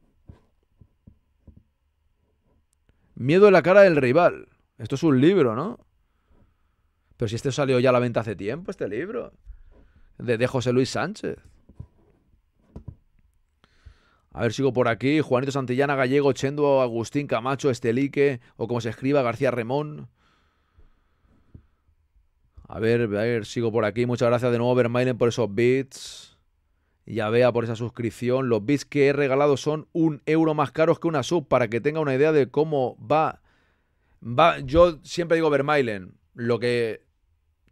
Miedo en la cara del rival. Esto es un libro, ¿no? Pero si este salió ya a la venta hace tiempo, este libro. De, José Luis Sánchez. A ver, sigo por aquí. Juanito Santillana, Gallego, Chendo, Agustín Camacho, Estelique, o como se escriba, García Remón. A ver, a ver, sigo por aquí. Muchas gracias de nuevo, Vermailen, por esos beats. Ya vea por esa suscripción, los bits que he regalado son un euro más caros que una sub para que tenga una idea de cómo va. va. Yo siempre digo Vermailen, lo que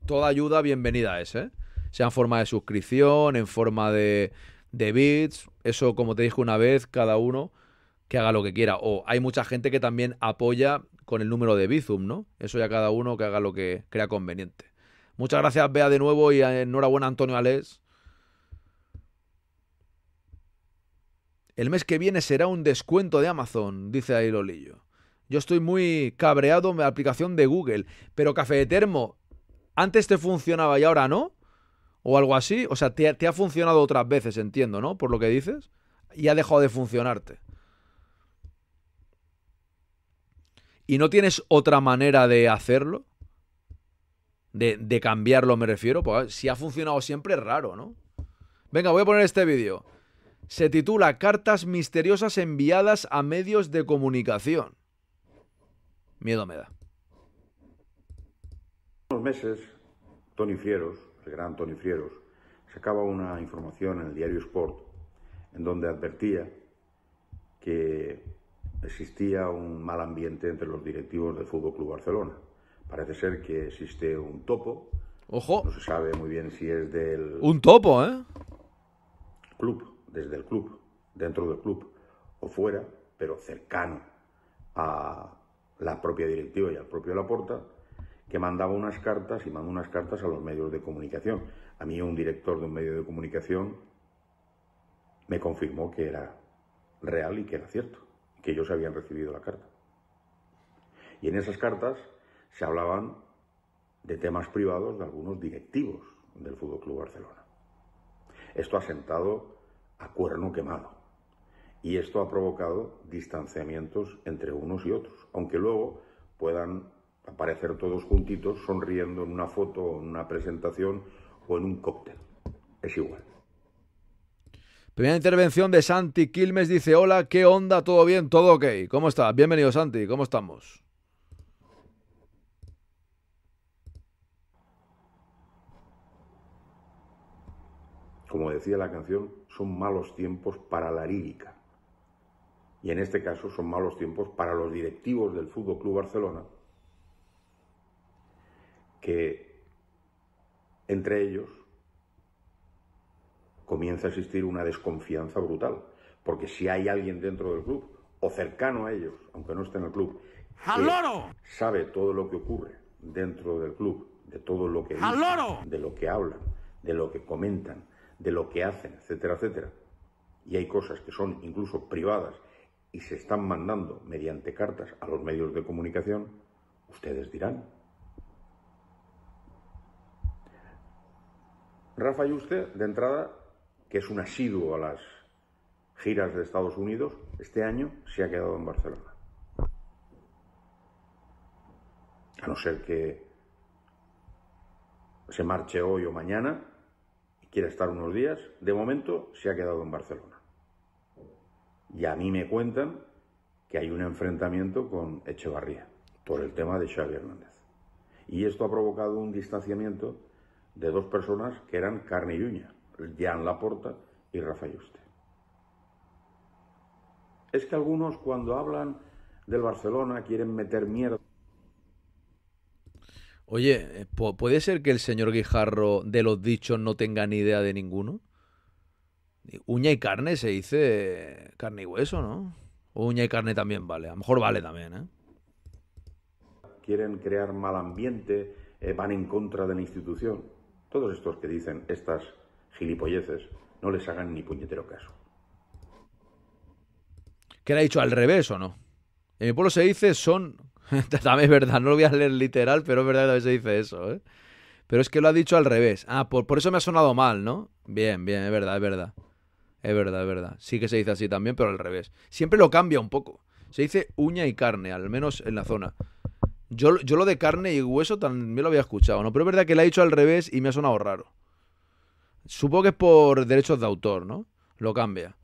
toda ayuda bienvenida es, ¿eh? sea en forma de suscripción, en forma de, bits, eso como te dije una vez, cada uno que haga lo que quiera. O hay mucha gente que también apoya con el número de Bizum, ¿no? Eso ya cada uno que haga lo que crea conveniente. Muchas gracias, Bea, de nuevo y enhorabuena, Antonio Alés, El mes que viene será un descuento de Amazon, dice ahí Lolillo. Yo estoy muy cabreado en la aplicación de Google. Pero Café de Termo, antes te funcionaba y ahora no. O algo así. O sea, te, ha funcionado otras veces, entiendo, ¿no? Por lo que dices. Y ha dejado de funcionarte. ¿Y no tienes otra manera de hacerlo? De, cambiarlo, me refiero. Pues, si ha funcionado siempre, es raro, ¿no? Venga, voy a poner este vídeo se titula Cartas misteriosas enviadas a medios de comunicación. Miedo me da. Unos meses, Tony Fieros, el gran Tony Fieros, sacaba una información en el diario Sport en donde advertía que existía un mal ambiente entre los directivos del Fútbol Club Barcelona. Parece ser que existe un topo. Ojo. No se sabe muy bien si es del. Un topo, ¿eh? Club desde el club, dentro del club o fuera, pero cercano a la propia directiva y al propio Laporta, que mandaba unas cartas y mandó unas cartas a los medios de comunicación. A mí un director de un medio de comunicación me confirmó que era real y que era cierto, que ellos habían recibido la carta. Y en esas cartas se hablaban de temas privados de algunos directivos del Fútbol Club Barcelona. Esto ha sentado a cuerno quemado. Y esto ha provocado distanciamientos entre unos y otros, aunque luego puedan aparecer todos juntitos sonriendo en una foto, en una presentación o en un cóctel. Es igual. Primera intervención de Santi Quilmes dice, hola, ¿qué onda? ¿Todo bien? ¿Todo ok? ¿Cómo está? Bienvenido Santi, ¿cómo estamos? Como decía la canción, son malos tiempos para la lírica. Y en este caso son malos tiempos para los directivos del Fútbol Club Barcelona, que entre ellos comienza a existir una desconfianza brutal. Porque si hay alguien dentro del club, o cercano a ellos, aunque no esté en el club, sabe todo lo que ocurre dentro del club, de todo lo que dicen, de lo que hablan, de lo que comentan, de lo que hacen, etcétera, etcétera. Y hay cosas que son incluso privadas y se están mandando mediante cartas a los medios de comunicación, ustedes dirán. Rafa usted de entrada, que es un asiduo a las giras de Estados Unidos, este año se ha quedado en Barcelona. A no ser que se marche hoy o mañana, quiere estar unos días, de momento se ha quedado en Barcelona. Y a mí me cuentan que hay un enfrentamiento con Echevarría por el tema de Xavi Hernández. Y esto ha provocado un distanciamiento de dos personas que eran carne y uña, Jan Laporta y Rafael Usted. Es que algunos cuando hablan del Barcelona quieren meter mierda Oye, eh, ¿puede ser que el señor Guijarro de los dichos no tenga ni idea de ninguno? Uña y carne se dice carne y hueso, ¿no? uña y carne también vale, a lo mejor vale también, ¿eh? Quieren crear mal ambiente, eh, van en contra de la institución. Todos estos que dicen estas gilipolleces no les hagan ni puñetero caso. ¿Qué le ha dicho al revés o no? En mi pueblo se dice son También es verdad, no lo voy a leer literal, pero es verdad que a veces dice eso, ¿eh? Pero es que lo ha dicho al revés. Ah, por, eso me ha sonado mal, ¿no? Bien, bien, es verdad, es verdad. Es verdad, es verdad. Sí que se dice así también, pero al revés. Siempre lo cambia un poco. Se dice uña y carne, al menos en la zona. Yo, yo lo de carne y hueso también lo había escuchado, ¿no? Pero es verdad que lo ha dicho al revés y me ha sonado raro. Supongo que es por derechos de autor, ¿no? Lo cambia.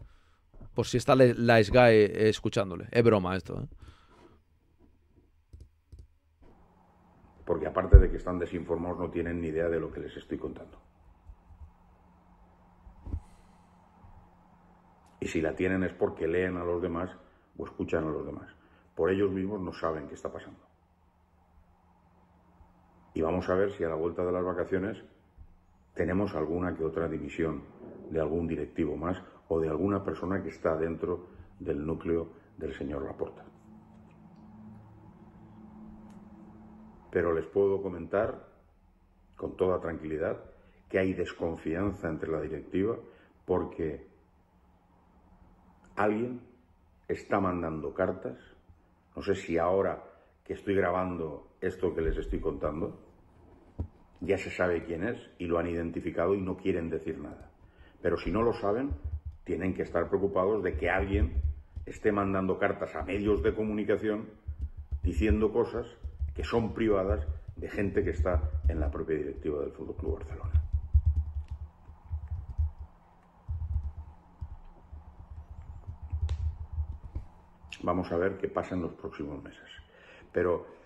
Por si está la, la eh, escuchándole. Es broma esto, ¿eh? porque aparte de que están desinformados no tienen ni idea de lo que les estoy contando. Y si la tienen es porque leen a los demás o escuchan a los demás. Por ellos mismos no saben qué está pasando. Y vamos a ver si a la vuelta de las vacaciones tenemos alguna que otra dimisión de algún directivo más o de alguna persona que está dentro del núcleo del señor Laporta. pero les puedo comentar con toda tranquilidad que hay desconfianza entre la directiva porque alguien está mandando cartas, no sé si ahora que estoy grabando esto que les estoy contando, ya se sabe quién es y lo han identificado y no quieren decir nada. Pero si no lo saben, tienen que estar preocupados de que alguien esté mandando cartas a medios de comunicación diciendo cosas que son privadas de gente que está en la propia directiva del Fútbol Club Barcelona. Vamos a ver qué pasa en los próximos meses. Pero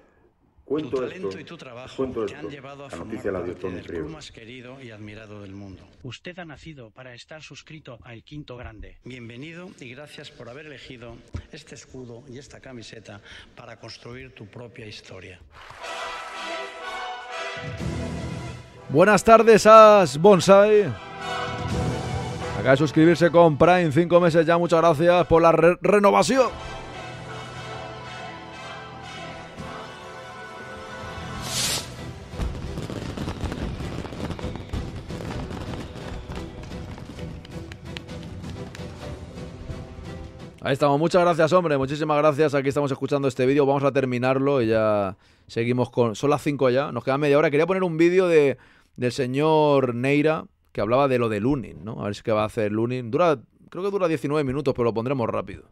tu talento y tu trabajo te han llevado a la el parte más querido y admirado del mundo. Usted ha nacido para estar suscrito al Quinto Grande. Bienvenido y gracias por haber elegido este escudo y esta camiseta para construir tu propia historia. Buenas tardes, a Bonsai. Acá de suscribirse con Prime, cinco meses ya, muchas gracias por la renovación. Ahí estamos, muchas gracias, hombre, muchísimas gracias. Aquí estamos escuchando este vídeo, vamos a terminarlo y ya seguimos con. Son las 5 ya, nos queda media hora. Quería poner un vídeo de, del señor Neira que hablaba de lo de Lunin, ¿no? A ver si qué va a hacer Lunin. Dura, creo que dura 19 minutos, pero lo pondremos rápido.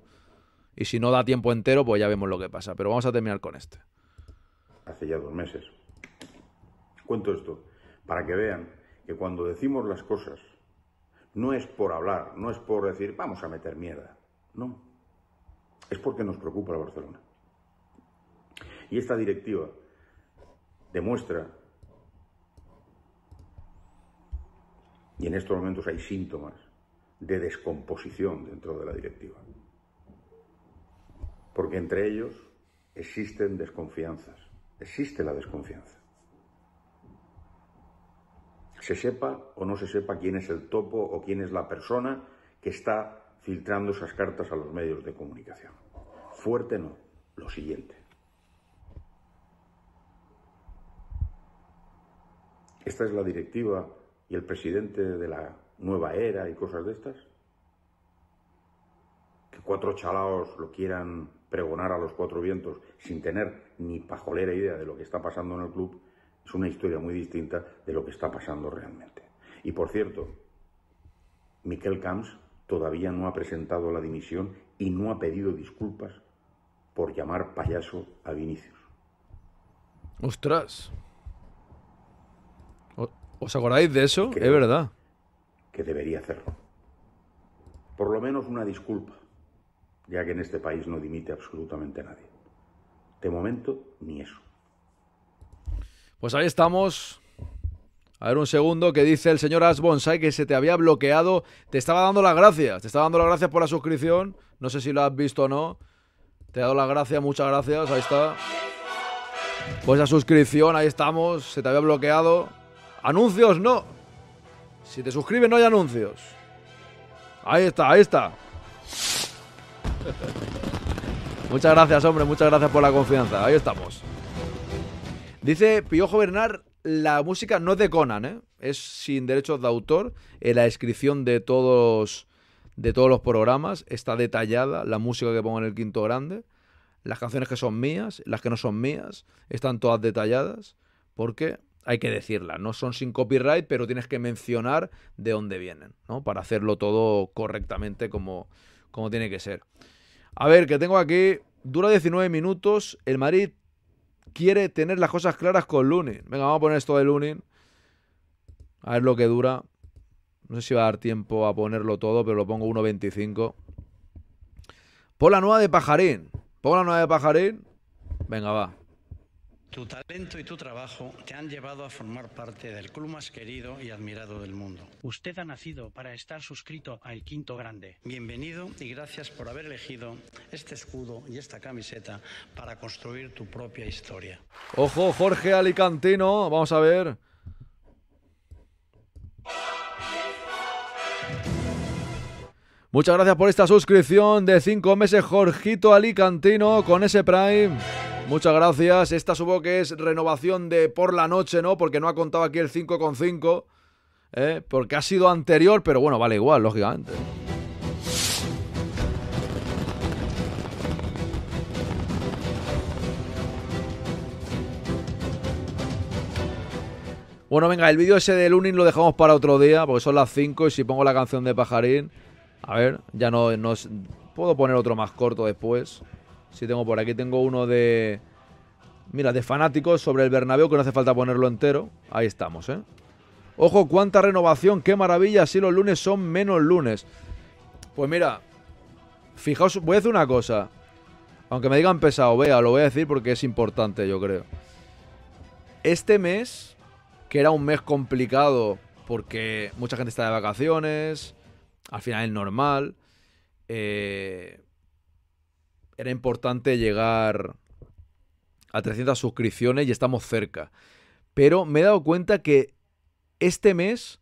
Y si no da tiempo entero, pues ya vemos lo que pasa. Pero vamos a terminar con este. Hace ya dos meses. Cuento esto para que vean que cuando decimos las cosas, no es por hablar, no es por decir, vamos a meter mierda no. Es porque nos preocupa la Barcelona. Y esta directiva demuestra, y en estos momentos hay síntomas de descomposición dentro de la directiva, porque entre ellos existen desconfianzas, existe la desconfianza. Se sepa o no se sepa quién es el topo o quién es la persona que está filtrando esas cartas a los medios de comunicación. Fuerte no, lo siguiente. ¿Esta es la directiva y el presidente de la nueva era y cosas de estas? Que cuatro chalaos lo quieran pregonar a los cuatro vientos sin tener ni pajolera idea de lo que está pasando en el club es una historia muy distinta de lo que está pasando realmente. Y por cierto, Miquel Camps todavía no ha presentado la dimisión y no ha pedido disculpas por llamar payaso a Vinicius. ¡Ostras! ¿Os acordáis de eso? es verdad. Que debería hacerlo. Por lo menos una disculpa, ya que en este país no dimite absolutamente nadie. De momento, ni eso. Pues ahí estamos, a ver, un segundo, que dice el señor Bonsai que se te había bloqueado. Te estaba dando las gracias. Te estaba dando las gracias por la suscripción. No sé si lo has visto o no. Te he dado las gracias, muchas gracias. Ahí está. Pues la suscripción, ahí estamos. Se te había bloqueado. Anuncios, no. Si te suscribes, no hay anuncios. Ahí está, ahí está. muchas gracias, hombre. Muchas gracias por la confianza. Ahí estamos. Dice Piojo Bernard la música no es de Conan, ¿eh? es sin derechos de autor. En eh, la descripción de todos, de todos los programas está detallada la música que pongo en el quinto grande. Las canciones que son mías, las que no son mías, están todas detalladas. Porque hay que decirlas, no son sin copyright, pero tienes que mencionar de dónde vienen, ¿no? Para hacerlo todo correctamente como, como tiene que ser. A ver, que tengo aquí. Dura 19 minutos. El Madrid quiere tener las cosas claras con Lunin. Venga, vamos a poner esto de Lunin. A ver lo que dura. No sé si va a dar tiempo a ponerlo todo, pero lo pongo 1.25. Pon la nueva de pajarín. Pon la nueva de pajarín. Venga, va. Tu talento y tu trabajo te han llevado a formar parte del club más querido y admirado del mundo. Usted ha nacido para estar suscrito al Quinto Grande. Bienvenido y gracias por haber elegido este escudo y esta camiseta para construir tu propia historia. Ojo, Jorge Alicantino, vamos a ver. Muchas gracias por esta suscripción de cinco meses, Jorgito Alicantino, con ese Prime. Muchas gracias. Esta supongo que es renovación de por la noche, ¿no? Porque no ha contado aquí el 5 con ¿eh? Porque ha sido anterior, pero bueno, vale igual, lógicamente. Bueno, venga, el vídeo ese de Lunin lo dejamos para otro día, porque son las 5 y si pongo la canción de Pajarín, a ver, ya no, no puedo poner otro más corto después. Si tengo por aquí, tengo uno de. Mira, de fanáticos sobre el Bernabéu, que no hace falta ponerlo entero. Ahí estamos, ¿eh? Ojo, cuánta renovación, qué maravilla. Si los lunes son menos lunes. Pues mira, fijaos, voy a decir una cosa. Aunque me digan pesado, vea, lo voy a decir porque es importante, yo creo. Este mes, que era un mes complicado porque mucha gente está de vacaciones, al final es normal. Eh, era importante llegar a 300 suscripciones y estamos cerca. Pero me he dado cuenta que este mes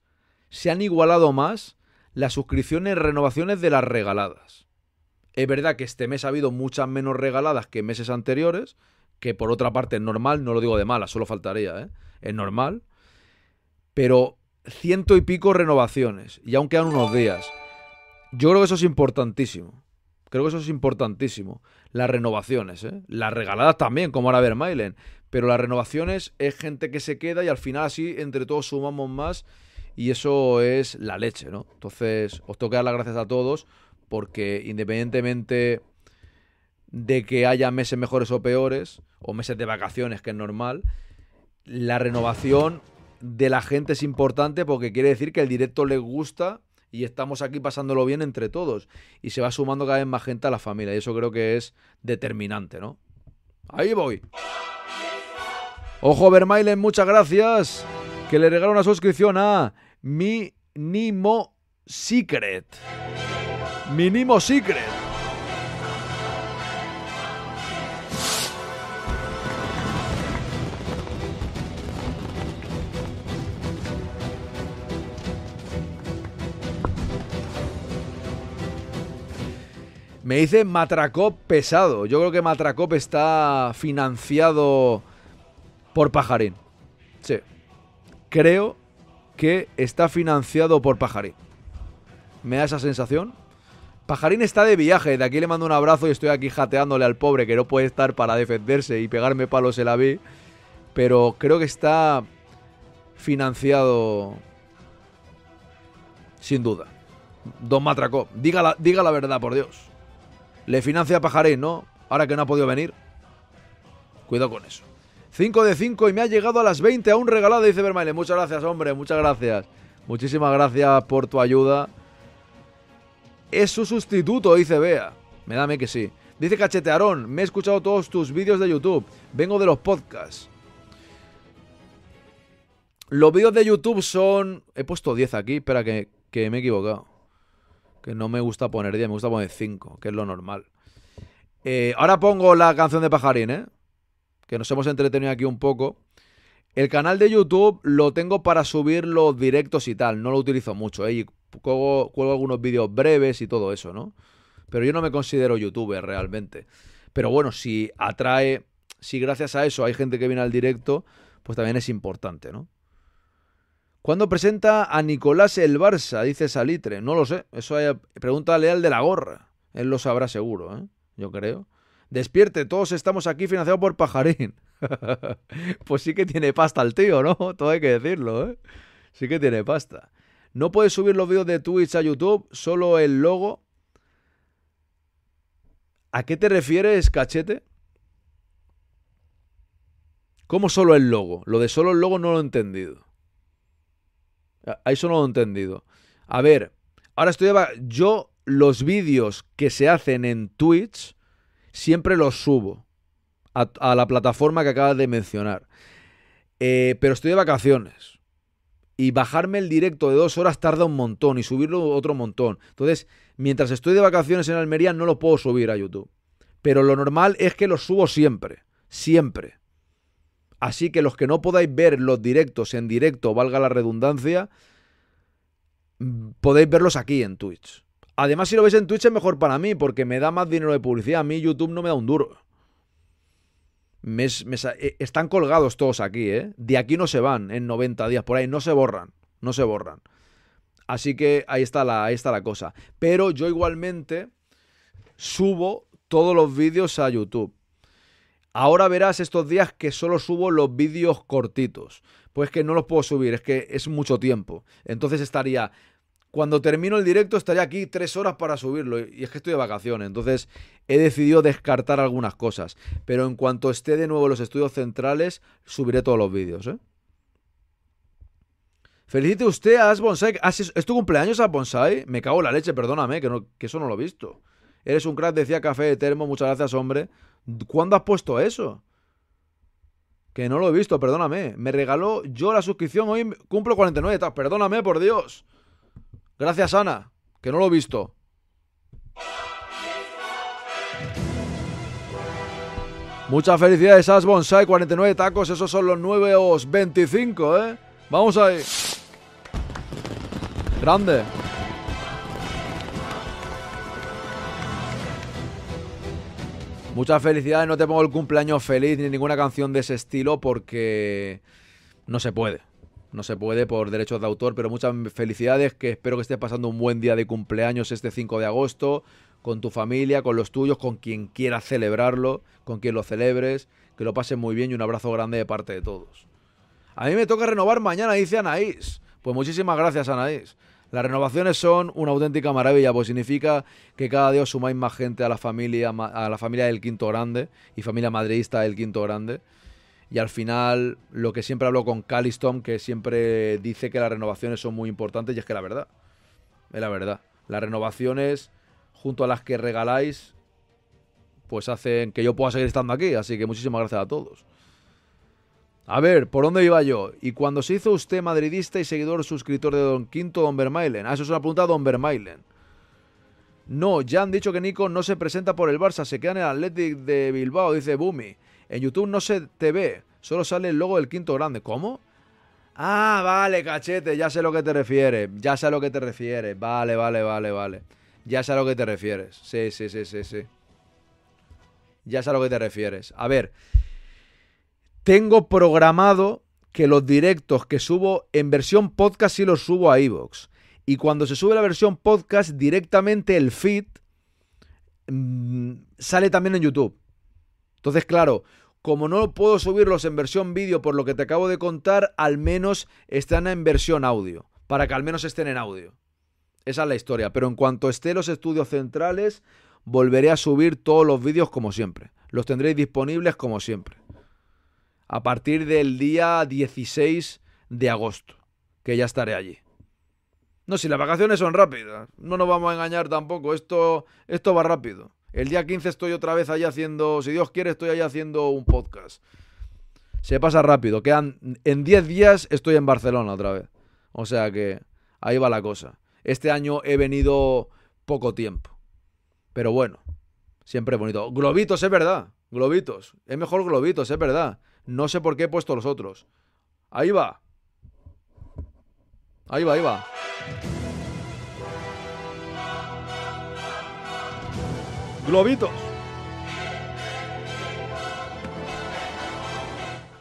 se han igualado más las suscripciones renovaciones de las regaladas. Es verdad que este mes ha habido muchas menos regaladas que meses anteriores, que por otra parte es normal, no lo digo de mala, solo faltaría, ¿eh? es normal. Pero ciento y pico renovaciones, y aún quedan unos días. Yo creo que eso es importantísimo. Creo que eso es importantísimo. Las renovaciones, ¿eh? Las regaladas también, como ahora Vermailen. Pero las renovaciones es gente que se queda y al final así entre todos sumamos más y eso es la leche, ¿no? Entonces, os toca que dar las gracias a todos porque independientemente de que haya meses mejores o peores, o meses de vacaciones, que es normal, la renovación de la gente es importante porque quiere decir que el directo le gusta y estamos aquí pasándolo bien entre todos. Y se va sumando cada vez más gente a la familia y eso creo que es determinante, ¿no? Ahí voy. Ojo, Vermailen, muchas gracias. Que le regalo una suscripción a Minimo Secret. Minimo Secret. Me dice Matracop pesado. Yo creo que Matracop está financiado por Pajarín. Sí. Creo que está financiado por Pajarín. Me da esa sensación. Pajarín está de viaje, de aquí le mando un abrazo y estoy aquí jateándole al pobre que no puede estar para defenderse y pegarme palos en la vi. Pero creo que está financiado sin duda. Don Matracop, diga la, diga la verdad, por Dios. Le financia Pajaré, ¿no? Ahora que no ha podido venir. Cuidado con eso. 5 de 5 y me ha llegado a las 20 a un regalado, dice Vermaile. Muchas gracias, hombre, muchas gracias. Muchísimas gracias por tu ayuda. Es su sustituto, dice Bea. Me dame que sí. Dice Cachetearón, me he escuchado todos tus vídeos de YouTube. Vengo de los podcasts. Los vídeos de YouTube son... He puesto 10 aquí, espera que, que me he equivocado que no me gusta poner 10, me gusta poner 5, que es lo normal. Eh, ahora pongo la canción de Pajarín, ¿eh? que nos hemos entretenido aquí un poco. El canal de YouTube lo tengo para subir los directos y tal, no lo utilizo mucho, ¿eh? y algunos vídeos breves y todo eso, ¿no? Pero yo no me considero youtuber realmente. Pero bueno, si atrae, si gracias a eso hay gente que viene al directo, pues también es importante, ¿no? ¿Cuándo presenta a Nicolás el Barça? Dice Salitre. No lo sé. Eso hay... pregunta leal de la gorra. Él lo sabrá seguro, ¿eh? Yo creo. Despierte, todos estamos aquí financiados por Pajarín. pues sí que tiene pasta el tío, ¿no? Todo hay que decirlo, ¿eh? Sí que tiene pasta. No puedes subir los vídeos de Twitch a YouTube, solo el logo. ¿A qué te refieres, cachete? ¿Cómo solo el logo? Lo de solo el logo no lo he entendido. Ahí solo lo he entendido. A ver, ahora estoy... Yo los vídeos que se hacen en Twitch siempre los subo a, la plataforma que acabas de mencionar. Eh, pero estoy de vacaciones. Y bajarme el directo de dos horas tarda un montón y subirlo otro montón. Entonces, mientras estoy de vacaciones en Almería no lo puedo subir a YouTube. Pero lo normal es que lo subo siempre. Siempre. Así que los que no podáis ver los directos en directo, valga la redundancia, podéis verlos aquí en Twitch. Además, si lo veis en Twitch es mejor para mí, porque me da más dinero de publicidad. A mí YouTube no me da un duro. Eh, están colgados todos aquí, ¿eh? De aquí no se van en 90 días, por ahí no se borran, no se borran. Así que ahí está la, ahí está la cosa. Pero yo igualmente subo todos los vídeos a YouTube. Ahora verás estos días que solo subo los vídeos cortitos. Pues que no los puedo subir, es que es mucho tiempo. Entonces estaría cuando termino el directo estaría aquí tres horas para subirlo y es que estoy de vacaciones, entonces he decidido descartar algunas cosas, pero en cuanto esté de nuevo en los estudios centrales subiré todos los vídeos. ¿eh? Felicite usted a Asbonsai, ah, ¿es tu cumpleaños bonsai, Me cago en la leche, perdóname, que eso no lo he visto. Eres un crack, decía Café de Termo, muchas gracias, hombre. ¿Cuándo has puesto eso? Que no lo he visto, perdóname. Me regaló yo la suscripción, hoy cumplo 49, tacos, perdóname, por Dios. Gracias, Ana, que no lo he visto. Muchas felicidades, Ash Bonsai, 49 tacos, esos son los o 25, ¿eh? Vamos ahí. Grande. Muchas felicidades, no te pongo el cumpleaños feliz ni ninguna canción de ese estilo porque no se puede. No se puede por derechos de autor, pero muchas felicidades, que espero que estés pasando un buen día de cumpleaños este 5 de agosto, con tu familia, con los tuyos, con quien quieras celebrarlo, con quien lo celebres, que lo pases muy bien y un abrazo grande de parte de todos. A mí me toca renovar mañana, dice Anaís. Pues muchísimas gracias, Anaís. Las renovaciones son una auténtica maravilla, pues significa que cada día os sumáis más gente a la familia, a la familia del Quinto Grande y familia madridista del Quinto Grande. Y al final, lo que siempre hablo con Calistom, que siempre dice que las renovaciones son muy importantes, y es que la verdad, es la verdad. Las renovaciones, junto a las que regaláis, pues hacen que yo pueda seguir estando aquí. Así que muchísimas gracias a todos. A ver, ¿por dónde iba yo? ¿Y cuando se hizo usted madridista y seguidor suscriptor de Don Quinto, Don Vermailen? Ah, eso es una pregunta Don Vermailen. No, ya han dicho que Nico no se presenta por el Barça, se queda en el Athletic de Bilbao, dice Bumi. En YouTube no se te ve, solo sale el logo del quinto grande. ¿Cómo? Ah, vale, cachete, ya sé a lo que te refieres, ya sé a lo que te refieres, vale, vale, vale, vale. Ya sé a lo que te refieres, sí, sí, sí, sí, sí. Ya sé a lo que te refieres. A ver, tengo programado que los directos que subo en versión podcast sí los subo a iVoox. Y cuando se sube la versión podcast, directamente el feed mm, sale también en YouTube. Entonces, claro, como no puedo subirlos en versión vídeo por lo que te acabo de contar, al menos están en versión audio, para que al menos estén en audio. Esa es la historia, pero en cuanto esté los estudios centrales, volveré a subir todos los vídeos como siempre. Los tendréis disponibles como siempre a partir del día 16 de agosto, que ya estaré allí. No, si las vacaciones son rápidas, no nos vamos a engañar tampoco, esto, esto va rápido. El día 15 estoy otra vez ahí haciendo, si Dios quiere, estoy ahí haciendo un podcast. Se pasa rápido, quedan en 10 días estoy en Barcelona otra vez. O sea que ahí va la cosa. Este año he venido poco tiempo. Pero bueno, siempre es bonito. Globitos, es verdad. Globitos. Es mejor globitos, es verdad. No sé por qué he puesto los otros. Ahí va. Ahí va, ahí va. Globitos.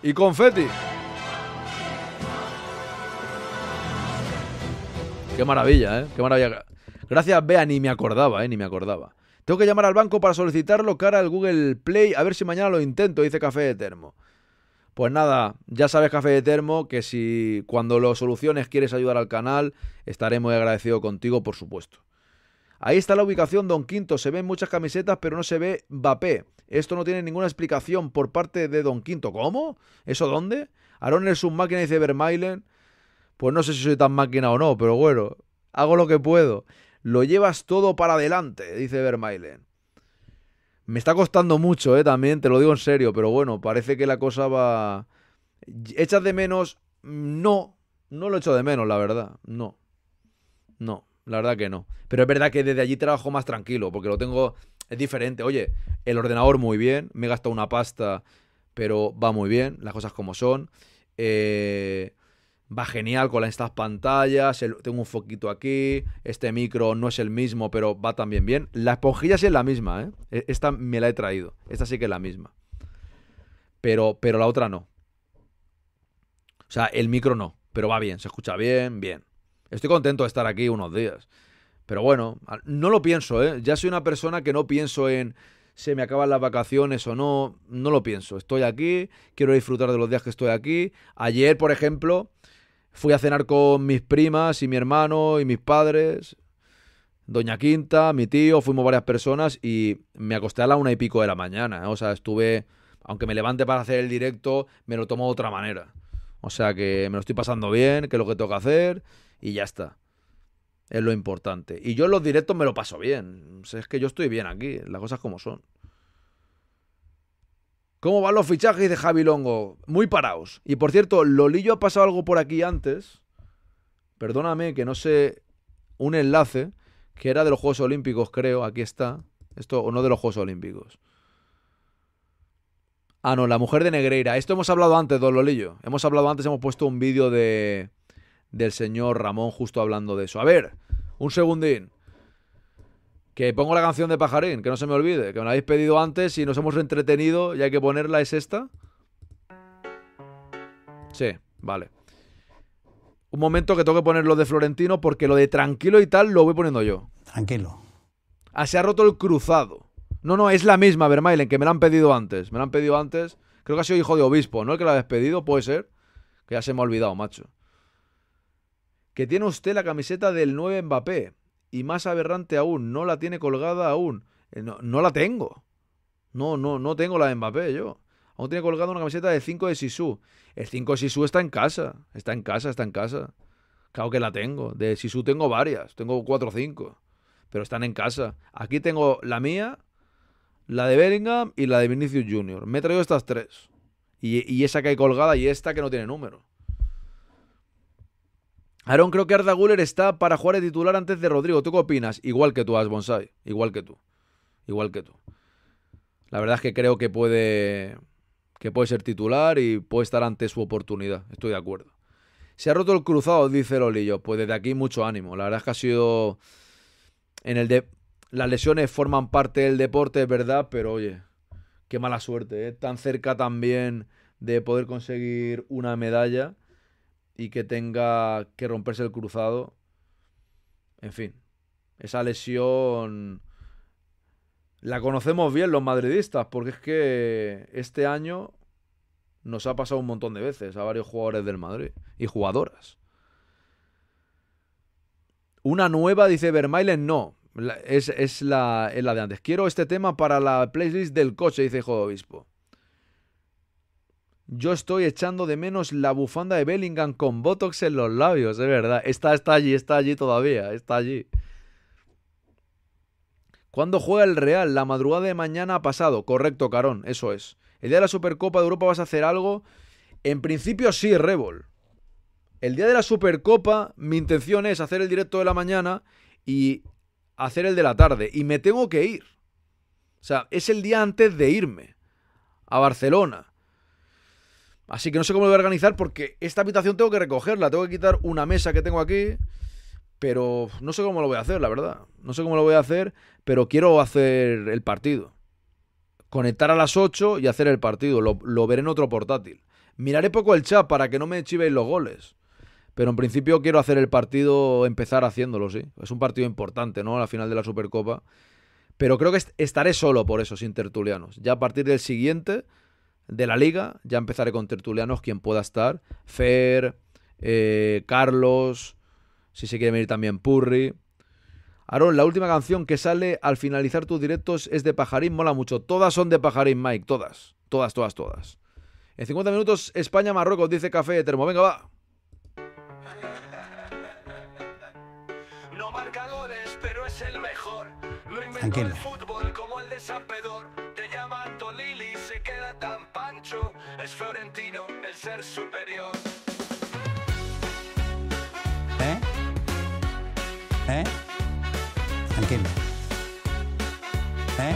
Y confeti. Qué maravilla, ¿eh? Qué maravilla. Gracias, Bea, ni me acordaba, ¿eh? Ni me acordaba. Tengo que llamar al banco para solicitarlo cara al Google Play. A ver si mañana lo intento, dice Café de Termo. Pues nada, ya sabes, Café de Termo, que si cuando lo soluciones quieres ayudar al canal, estaré muy agradecido contigo, por supuesto. Ahí está la ubicación, Don Quinto. Se ven muchas camisetas, pero no se ve Mbappé. Esto no tiene ninguna explicación por parte de Don Quinto. ¿Cómo? ¿Eso dónde? Aaron es un máquina, dice Vermailen. Pues no sé si soy tan máquina o no, pero bueno, hago lo que puedo. Lo llevas todo para adelante, dice Vermailen. Me está costando mucho, eh, también, te lo digo en serio, pero bueno, parece que la cosa va. ¿Echas de menos? No, no lo echo de menos, la verdad. No. No, la verdad que no. Pero es verdad que desde allí trabajo más tranquilo, porque lo tengo. Es diferente. Oye, el ordenador muy bien, me he gastado una pasta, pero va muy bien, las cosas como son. Eh va genial con estas pantallas, tengo un foquito aquí, este micro no es el mismo, pero va también bien. La esponjilla sí es la misma, ¿eh? E, esta me la he traído, esta sí que es la misma. Pero, pero la otra no. O sea, el micro no, pero va bien, se escucha bien, bien. Estoy contento de estar aquí unos días. Pero bueno, no lo pienso, ¿eh? Ya soy una persona que no pienso en se me acaban las vacaciones o no, no lo pienso. Estoy aquí, quiero disfrutar de los días que estoy aquí. Ayer, por ejemplo, Fui a cenar con mis primas y mi hermano y mis padres, Doña Quinta, mi tío, fuimos varias personas y me acosté a la una y pico de la mañana. ¿eh? O sea, estuve, aunque me levante para hacer el directo, me lo tomo de otra manera. O sea, que me lo estoy pasando bien, que es lo que tengo que hacer y ya está. Es lo importante. Y yo en los directos me lo paso bien. es que yo estoy bien aquí, las cosas como son. ¿Cómo van los fichajes de Javi Longo? Muy parados. Y por cierto, Lolillo ha pasado algo por aquí antes. Perdóname que no sé un enlace que era de los Juegos Olímpicos, creo. Aquí está. Esto, o no de los Juegos Olímpicos. Ah, no, la mujer de Negreira. Esto hemos hablado antes, don Lolillo. Hemos hablado antes, hemos puesto un vídeo de, del señor Ramón justo hablando de eso. A ver, un segundín. Que pongo la canción de Pajarín, que no se me olvide, que me la habéis pedido antes y nos hemos entretenido y hay que ponerla, ¿es esta? Sí, vale. Un momento que tengo que poner lo de Florentino porque lo de tranquilo y tal lo voy poniendo yo. Tranquilo. Ah, se ha roto el cruzado. No, no, es la misma, Vermailen, que me la han pedido antes. Me la han pedido antes. Creo que ha sido hijo de obispo, ¿no? El que la habéis pedido, puede ser. Que ya se me ha olvidado, macho. Que tiene usted la camiseta del 9 Mbappé y más aberrante aún, no la tiene colgada aún. Eh, no, la tengo. No, no, no tengo la de Mbappé yo. Aún tiene colgada una camiseta de 5 de Sisu. El 5 de Sisu está en casa. Está en casa, está en casa. Claro que la tengo. De Sisu tengo varias. Tengo 4 o 5. Pero están en casa. Aquí tengo la mía, la de Bellingham y la de Vinicius Jr. Me he traído estas tres. Y, y esa que hay colgada y esta que no tiene número. Aaron, creo que Arda Guller está para jugar de titular antes de Rodrigo. ¿Tú qué opinas? Igual que tú, Asbonsai. Igual que tú. Igual que tú. La verdad es que creo que puede, que puede ser titular y puede estar ante su oportunidad. Estoy de acuerdo. Se ha roto el cruzado, dice Lolillo. Pues desde aquí mucho ánimo. La verdad es que ha sido. En el de... Las lesiones forman parte del deporte, es verdad, pero oye, qué mala suerte. ¿eh? Tan cerca también de poder conseguir una medalla y que tenga que romperse el cruzado. En fin, esa lesión la conocemos bien los madridistas, porque es que este año nos ha pasado un montón de veces a varios jugadores del Madrid y jugadoras. Una nueva, dice Vermailen, no. es, la, de antes. Quiero este tema para la playlist del coche, dice de Obispo. Yo estoy echando de menos la bufanda de Bellingham con Botox en los labios, es verdad. Está, está allí, está allí todavía, está allí. ¿Cuándo juega el Real? La madrugada de mañana ha pasado. Correcto, Carón, eso es. ¿El día de la Supercopa de Europa vas a hacer algo? En principio sí, Rebol. El día de la Supercopa, mi intención es hacer el directo de la mañana y hacer el de la tarde. Y me tengo que ir. O sea, es el día antes de irme a Barcelona. Así que no sé cómo lo voy a organizar porque esta habitación tengo que recogerla. Tengo que quitar una mesa que tengo aquí. Pero no sé cómo lo voy a hacer, la verdad. No sé cómo lo voy a hacer, pero quiero hacer el partido. Conectar a las 8 y hacer el partido. Lo, veré en otro portátil. Miraré poco el chat para que no me chivéis los goles. Pero en principio quiero hacer el partido, empezar haciéndolo, sí. Es un partido importante, ¿no? la final de la Supercopa. Pero creo que estaré solo por eso, sin tertulianos. Ya a partir del siguiente de la liga. Ya empezaré con tertulianos, quien pueda estar. Fer, eh, Carlos, si se quiere venir también Purri. Aaron, la última canción que sale al finalizar tus directos es de Pajarín, mola mucho. Todas son de Pajarín, Mike, todas. Todas, todas, todas. En 50 minutos, España-Marruecos, dice Café de Termo. Venga, va. No pero es el mejor. el fútbol como el ser superior. ¿Eh? ¿Eh? Tranquilo. ¿Eh?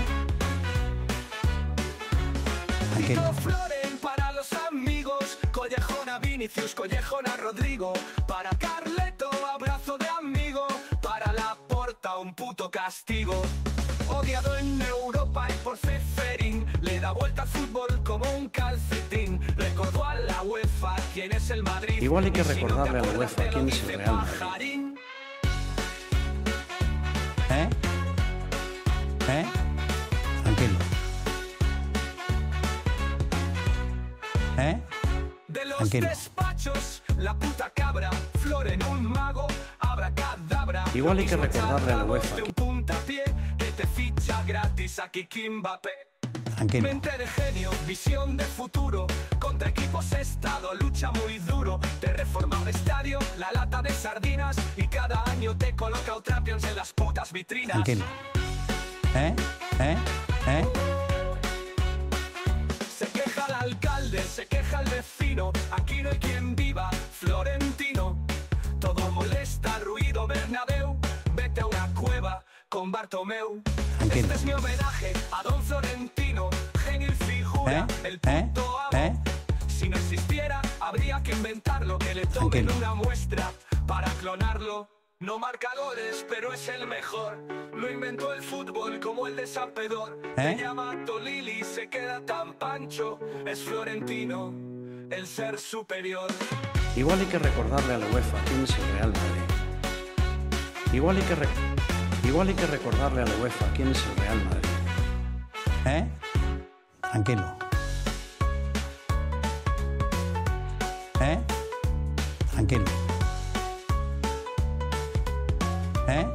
Tranquilo. Floren para los amigos, Collejona Vinicius, Collejona Rodrigo, para Carleto, abrazo de amigo, para la porta un puto castigo. Odiado en Europa y por Ceferín, da vuelta al fútbol como un calcetín. Recordó a la UEFA quién es el Madrid. Igual hay que recordarle a la UEFA quién es el Real Madrid. ¿Eh? ¿Eh? Tranquilo. ¿Eh? De los despachos, la puta cabra, flor en un mago, Abra cadabra Igual hay que recordarle a la UEFA. un puntapié que te ficha gratis a Kimbapé Mente de genio, visión de futuro. Contra equipos he estado, lucha muy duro. Te reforma un estadio, la lata de sardinas. Y cada año te coloca un champions en las putas vitrinas. ¿Eh? ¿Eh? Bartomeu. Este es mi homenaje a Don Florentino, genio y figura, ¿Eh? el punto ¿Eh? ¿Eh? Si no existiera, habría que inventarlo, que le tomen una muestra para clonarlo. No marcadores, pero es el mejor. Lo inventó el fútbol como el de Se ¿Eh? llama Tolili, se queda tan pancho. Es Florentino, el ser superior. Igual hay que recordarle a la UEFA que es el Real Madrid. Igual hay que recordarle. Igual hay que recordarle a la UEFA quién es el Real Madrid. ¿Eh? Tranquilo. ¿Eh? Tranquilo. ¿Eh?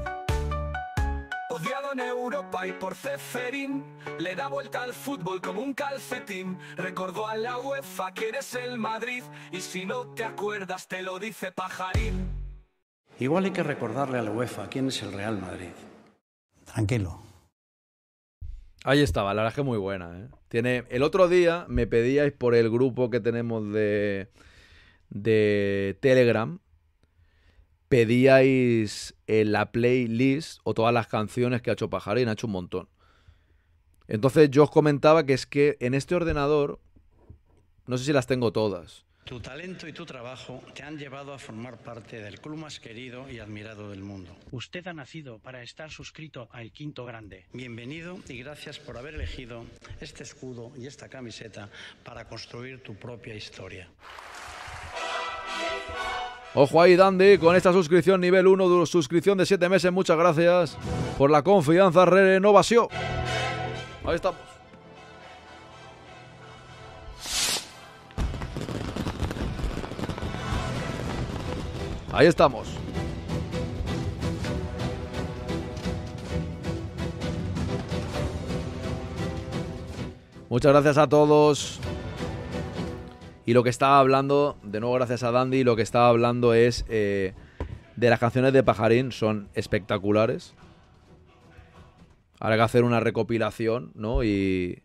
Odiado en Europa y por Ceferín, le da vuelta al fútbol como un calcetín. Recordó a la UEFA quién es el Madrid y si no te acuerdas te lo dice Pajarín. Igual hay que recordarle a la UEFA quién es el Real Madrid. Tranquilo. Ahí estaba, la verdad es que muy buena. ¿eh? Tiene, el otro día me pedíais por el grupo que tenemos de, de Telegram, pedíais la playlist o todas las canciones que ha hecho Pajarín, ha hecho un montón. Entonces yo os comentaba que es que en este ordenador, no sé si las tengo todas, tu talento y tu trabajo te han llevado a formar parte del club más querido y admirado del mundo. Usted ha nacido para estar suscrito al Quinto Grande. Bienvenido y gracias por haber elegido este escudo y esta camiseta para construir tu propia historia. Ojo ahí, Dandy, con esta suscripción nivel 1, suscripción de 7 meses. Muchas gracias por la confianza, renovación. Ahí estamos. Ahí estamos. Muchas gracias a todos. Y lo que estaba hablando, de nuevo gracias a Dandy, lo que estaba hablando es eh, de las canciones de Pajarín, son espectaculares. Habrá que hacer una recopilación, ¿no? Y,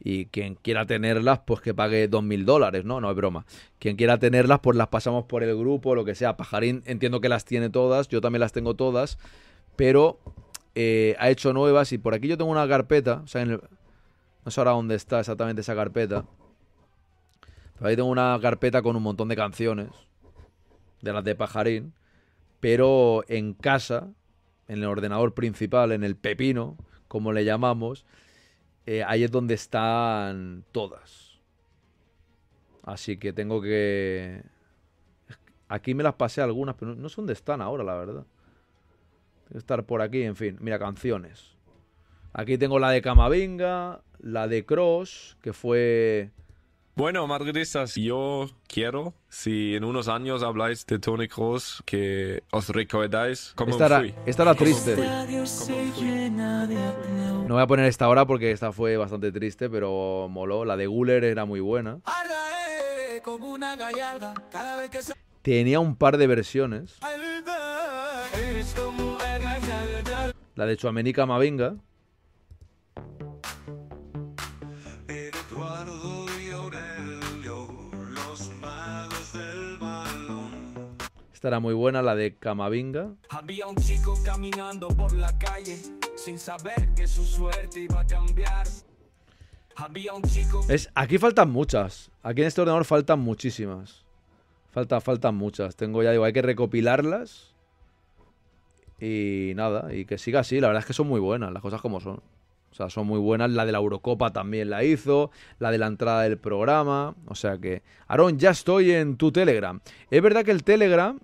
y quien quiera tenerlas, pues que pague dos mil dólares, ¿no? No es broma. Quien quiera tenerlas, pues las pasamos por el grupo, lo que sea. Pajarín entiendo que las tiene todas, yo también las tengo todas, pero eh, ha hecho nuevas y por aquí yo tengo una carpeta, o sea, no sé ahora dónde está exactamente esa carpeta. Pero ahí tengo una carpeta con un montón de canciones, de las de Pajarín, pero en casa, en el ordenador principal, en el pepino, como le llamamos, eh, ahí es donde están todas. Así que tengo que... Aquí me las pasé algunas, pero no sé dónde están ahora, la verdad. Tengo que estar por aquí, en fin. Mira, canciones. Aquí tengo la de Camavinga, la de Cross, que fue bueno, madridistas, yo quiero, si en unos años habláis de Tony Cross, que os recordáis cómo estará, fui. triste. No voy a poner esta ahora porque esta fue bastante triste, pero moló. La de Guller era muy buena. Tenía un par de versiones. La de Chuamenica Mavinga. Estará muy buena la de Camavinga. Es, aquí faltan muchas. Aquí en este ordenador faltan muchísimas. Falta, faltan muchas. Tengo ya, digo, hay que recopilarlas. Y nada, y que siga así. La verdad es que son muy buenas, las cosas como son. O sea, son muy buenas. La de la Eurocopa también la hizo. La de la entrada del programa. O sea que. Aaron, ya estoy en tu Telegram. Es verdad que el Telegram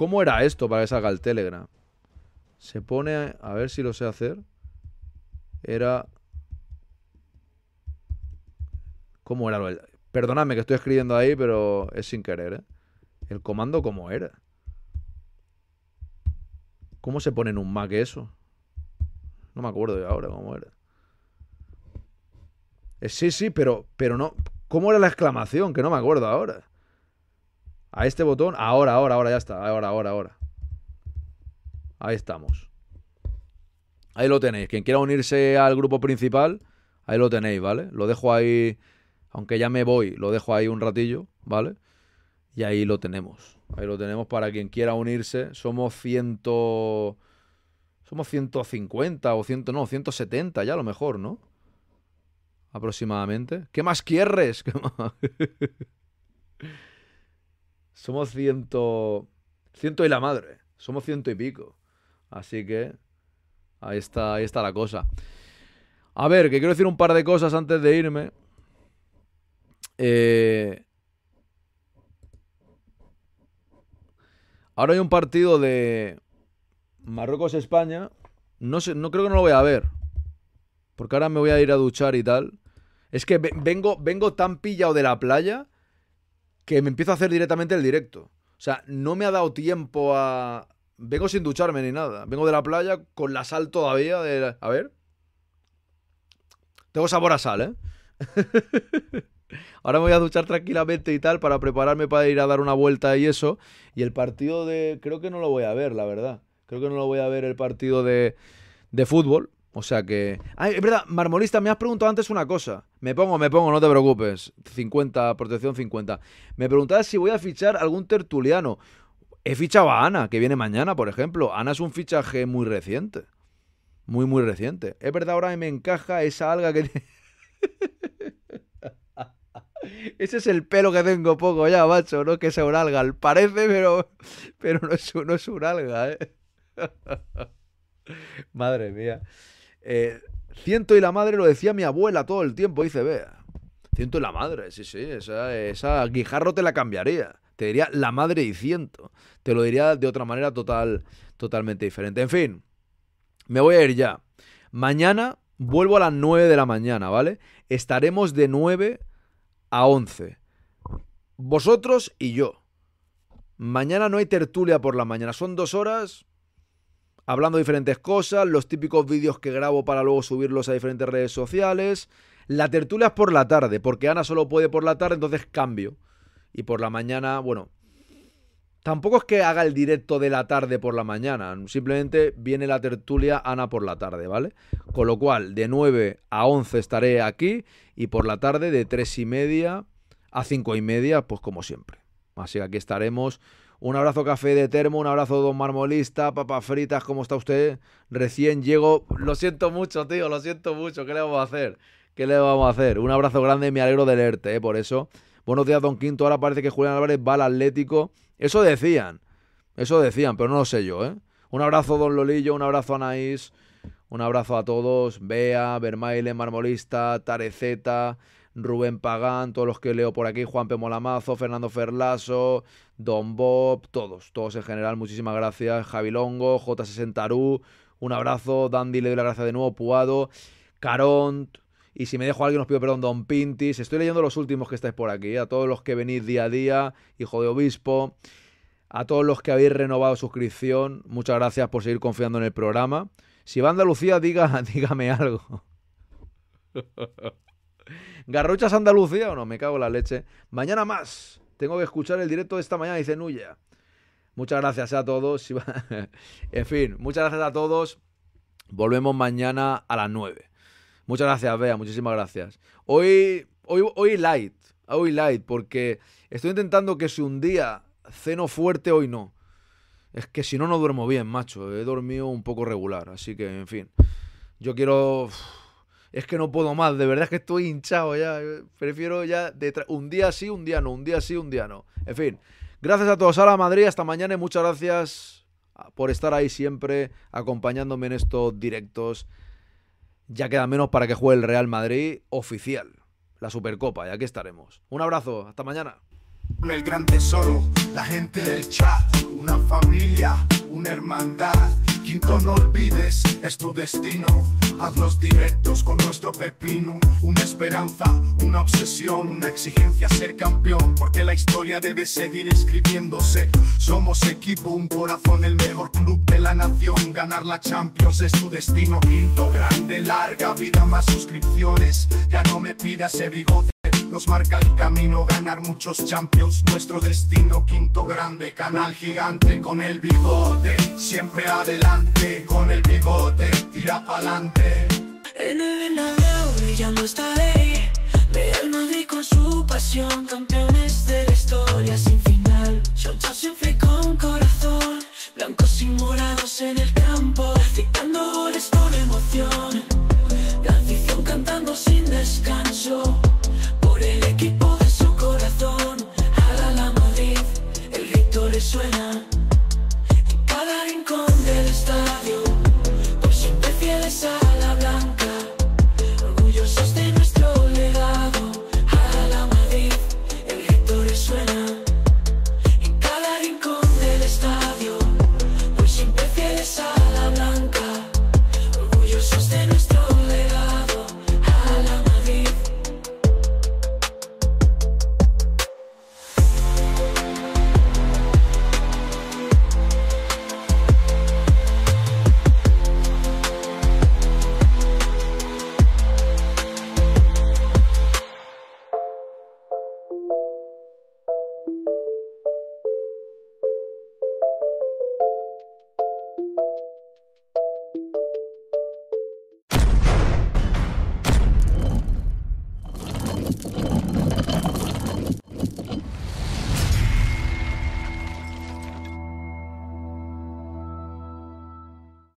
¿Cómo era esto para que salga el Telegram? Se pone, a, ver si lo sé hacer. Era... ¿Cómo era lo Perdonadme que estoy escribiendo ahí, pero es sin querer, ¿eh? El comando, ¿cómo era? ¿Cómo se pone en un Mac eso? No me acuerdo de ahora cómo era. Eh, sí, sí, pero, pero no. ¿Cómo era la exclamación? Que no me acuerdo ahora a este botón. Ahora, ahora, ahora, ya está. Ahora, ahora, ahora. Ahí estamos. Ahí lo tenéis. Quien quiera unirse al grupo principal, ahí lo tenéis, ¿vale? Lo dejo ahí, aunque ya me voy, lo dejo ahí un ratillo, ¿vale? Y ahí lo tenemos. Ahí lo tenemos para quien quiera unirse. Somos ciento... Somos 150 o 100, no, 170 ya a lo mejor, ¿no? Aproximadamente. ¿Qué más quieres? Somos ciento. Ciento y la madre. Somos ciento y pico. Así que. Ahí está, está la cosa. A ver, que quiero decir un par de cosas antes de irme. Eh, ahora hay un partido de Marruecos-España. No, sé, no creo que no lo voy a ver. Porque ahora me voy a ir a duchar y tal. Es que vengo, vengo tan pillado de la playa que me empiezo a hacer directamente el directo. O sea, no me ha dado tiempo a... Vengo sin ducharme ni nada. Vengo de la playa con la sal todavía. De A ver. Tengo sabor a sal, ¿eh? Ahora me voy a duchar tranquilamente y tal para prepararme para ir a dar una vuelta y eso. Y el partido de... Creo que no lo voy a ver, la verdad. Creo que no lo voy a ver el partido de, de fútbol. O sea que. es verdad, Marmolista, me has preguntado antes una cosa. Me pongo, me pongo, no te preocupes. 50, protección 50. Me preguntabas si voy a fichar algún tertuliano. He fichado a Ana, que viene mañana, por ejemplo. Ana es un fichaje muy reciente. Muy, muy reciente. Es verdad, ahora me encaja esa alga que. Ese es el pelo que tengo poco ya, macho, ¿no? Que es una alga. Parece, pero, pero no, es, no es alga, ¿eh? Madre mía ciento eh, y la madre lo decía mi abuela todo el tiempo, dice vea, Ciento y la madre, sí, sí, esa, esa guijarro te la cambiaría. Te diría la madre y ciento. Te lo diría de otra manera total, totalmente diferente. En fin, me voy a ir ya. Mañana vuelvo a las 9 de la mañana, ¿vale? Estaremos de 9 a 11. Vosotros y yo. Mañana no hay tertulia por la mañana. Son dos horas hablando de diferentes cosas, los típicos vídeos que grabo para luego subirlos a diferentes redes sociales. La tertulia es por la tarde, porque Ana solo puede por la tarde, entonces cambio. Y por la mañana, bueno, tampoco es que haga el directo de la tarde por la mañana, simplemente viene la tertulia Ana por la tarde, ¿vale? Con lo cual, de 9 a 11 estaré aquí y por la tarde de 3 y media a 5 y media, pues como siempre. Así que aquí estaremos un abrazo café de termo, un abrazo don marmolista, papas fritas, ¿cómo está usted? Recién llego. Lo siento mucho, tío, lo siento mucho. ¿Qué le vamos a hacer? ¿Qué le vamos a hacer? Un abrazo grande, me alegro de leerte, eh, por eso. Buenos días, don Quinto. Ahora parece que Julián Álvarez va al Atlético. Eso decían. Eso decían, pero no lo sé yo, ¿eh? Un abrazo, don Lolillo. Un abrazo, Anaís. Un abrazo a todos. Bea, Vermaile, Marmolista, Tareceta, Rubén Pagán, todos los que leo por aquí, Juan P. Molamazo, Fernando Ferlaso, Don Bob, todos, todos en general, muchísimas gracias, Javi Longo, J60ru, un abrazo, Dandy le doy la gracia de nuevo, Puado, Caront, y si me dejo a alguien, os pido perdón, Don Pintis. Estoy leyendo los últimos que estáis por aquí. ¿eh? A todos los que venís día a día, hijo de obispo. A todos los que habéis renovado suscripción. Muchas gracias por seguir confiando en el programa. Si va a Andalucía, diga, dígame algo. Garrochas Andalucía o no? Me cago en la leche. Mañana más. Tengo que escuchar el directo de esta mañana, dice Nuya. Muchas gracias a todos. en fin, muchas gracias a todos. Volvemos mañana a las 9. Muchas gracias, Bea. Muchísimas gracias. hoy, hoy light. Hoy light, porque estoy intentando que si un día ceno fuerte, hoy no. Es que si no, no duermo bien, macho. He dormido un poco regular. Así que, en fin. Yo quiero es que no puedo más, de verdad es que estoy hinchado ya, eh, prefiero ya de un día sí, un día no, un día sí, un día no. En fin, gracias a todos, ahora Madrid, hasta mañana y muchas gracias ah, por estar ahí siempre acompañándome en estos directos. Ya queda menos para que juegue el Real Madrid oficial, la Supercopa, y aquí estaremos. Un abrazo, hasta mañana. El gran tesoro, la gente del chat, una familia, una hermandad Quinto, no olvides, es tu destino. Haz los directos con nuestro pepino. Una esperanza, una obsesión, una exigencia ser campeón. Porque la historia debe seguir escribiéndose. Somos equipo, un corazón, el mejor club de la nación. Ganar la Champions es tu destino. Quinto grande, larga vida, más suscripciones. Ya no me pidas ese bigote nos marca el camino ganar muchos champions. Nuestro destino quinto grande, canal gigante con el bigote. Siempre adelante con el bigote, tira pa'lante. En el y ya no está ahí. Real Madrid con su pasión, campeones de la historia sin final. Yo siempre con corazón, blancos y morados en el campo, dictando goles con emoción. La afición cantando sin descanso. suena.